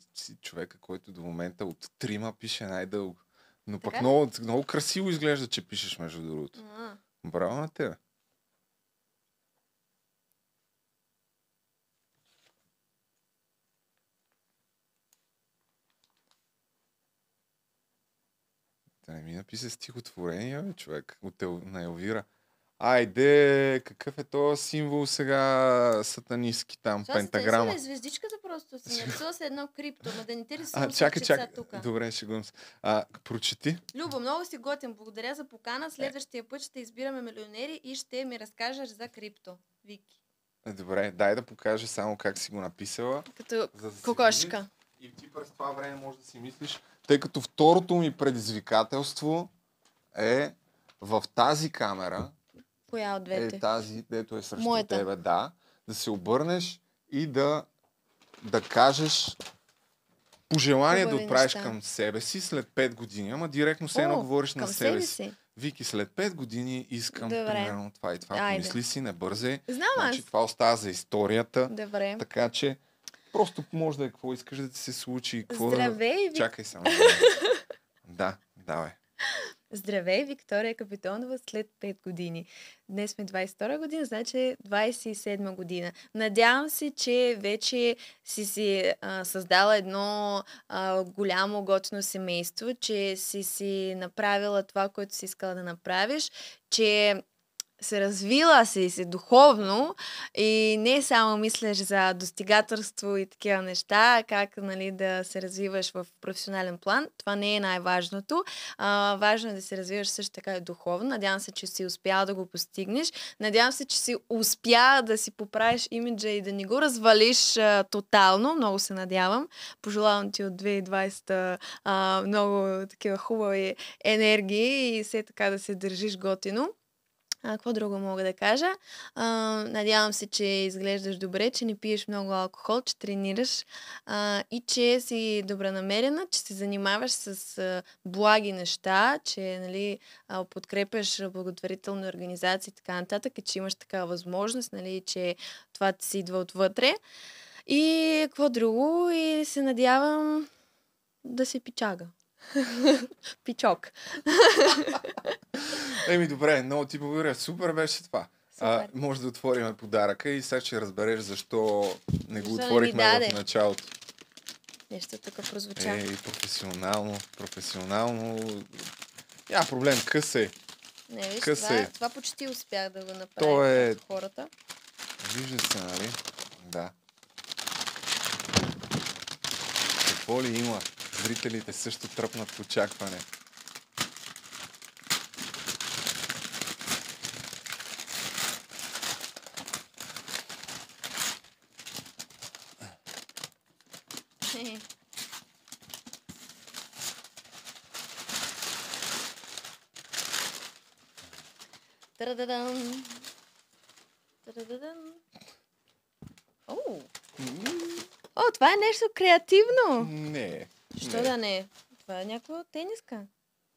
ти си човека, който до момента от трима пише най-дълго. Но пък много, много красиво изглежда, че пишеш, между другото. А. Браво на тебе. Да не ми написа стихотворение, човек, от на Елвира. Айде, какъв е този символ сега сатаниски там, Шо пентаграма? Ще звездичката просто си нарисува с едно крипто, но да не те рисува, а, чакай, чакай. тук. Добре, ще го А, прочети. Любо, много си готин. Благодаря за покана. Следващия път ще избираме милионери и ще ми разкажеш за крипто. Вики. Е, добре, дай да покажа само как си го написала. Като да кокошка. И ти през това време може да си мислиш, тъй като второто ми предизвикателство е в тази камера, Коя от е, двете? Е, тази, дето е срещу Моята. тебе, да. Да се обърнеш и да, да кажеш пожелание Добави да отправиш неща. към себе си след 5 години. Ама директно се едно говориш на себе си. си. Вики, след 5 години искам Добре. примерно това и това. Айде. Помисли си, не бързе. Знам значи, аз. Това остава за историята. Добре. Така че просто може да е какво искаш да ти се случи. Какво Здравей! Да... Чакай само. да, давай. Здравей, Виктория Капитонова след 5 години. Днес сме 22 година, значи 27 е година. Надявам се, че вече си си а, създала едно а, голямо готино семейство, че си си направила това, което си искала да направиш, че се развила си, се духовно и не само мислиш за достигателство и такива неща, как нали, да се развиваш в професионален план. Това не е най-важното. А, важно е да се развиваш също така и духовно. Надявам се, че си успя да го постигнеш. Надявам се, че си успя да си поправиш имиджа и да не го развалиш а, тотално. Много се надявам. Пожелавам ти от 2020 а, много такива хубави енергии и все така да се държиш готино. А, какво друго мога да кажа? А, надявам се, че изглеждаш добре, че не пиеш много алкохол, че тренираш а, и че си добранамерена, че се занимаваш с а, благи неща, че нали, а, подкрепяш благотворителни организации и така нататък и че имаш такава възможност, нали, че това ти си идва отвътре. И какво друго? И се надявам да се пичага. Пичок. Еми, добре, много ти благодаря. Супер беше това. Супер. А, може да отворим подаръка и сега ще разбереш защо не го защо отворихме не в началото. Нещо така прозвуча. Ей, професионално, професионално. Няма проблем, късе. Не, виж, късе. Това, е- това почти успях да го направя То е... хората. Вижда се, нали? Да. Какво ли има? зрителите също тръпнат в очакване. Та-да-дам! да дам О! О, това е нещо креативно! Не. Защо е. да не е? Това е някаква тениска.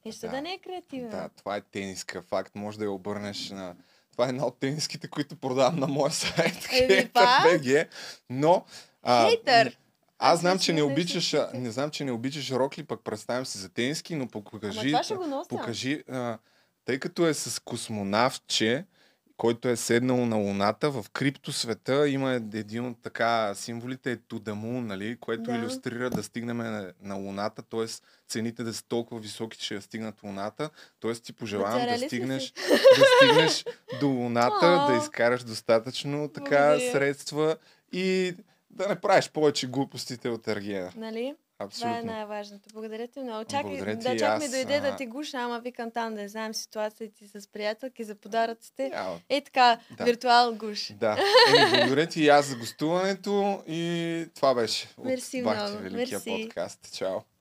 И ще да, да не е креативен. Да, това е тениска. Факт, може да я обърнеш на... Това е една от тениските, които продавам на моя сайт. BG, е, но... А, Хейтър! Аз знам, че не обичаш, не знам, че не обичаш рокли, пък представям се за тениски, но покажи, Ама това ще го нося. покажи а, тъй като е с космонавче, който е седнал на Луната, в криптосвета има един от така символите е Тудаму, нали? което да. иллюстрира да стигнем на, Луната, т.е. цените да са толкова високи, че я стигнат Луната. Т.е. ти пожелавам да стигнеш, да стигнеш до Луната, да изкараш достатъчно така Благодаря. средства и да не правиш повече глупостите от Аргена. Нали? Абсолютно. Това е най-важното. Благодаря ти много. Чакай, Благодаря да, чак аз, ми дойде а... да ти гуша, ама викам там да знаем ситуацията ти с приятелки за подаръците. Yeah. Е така, да. виртуал гуш. Да. благодаря ти и аз за гостуването и това беше. Мерси от много. Мерси. подкаст. Чао.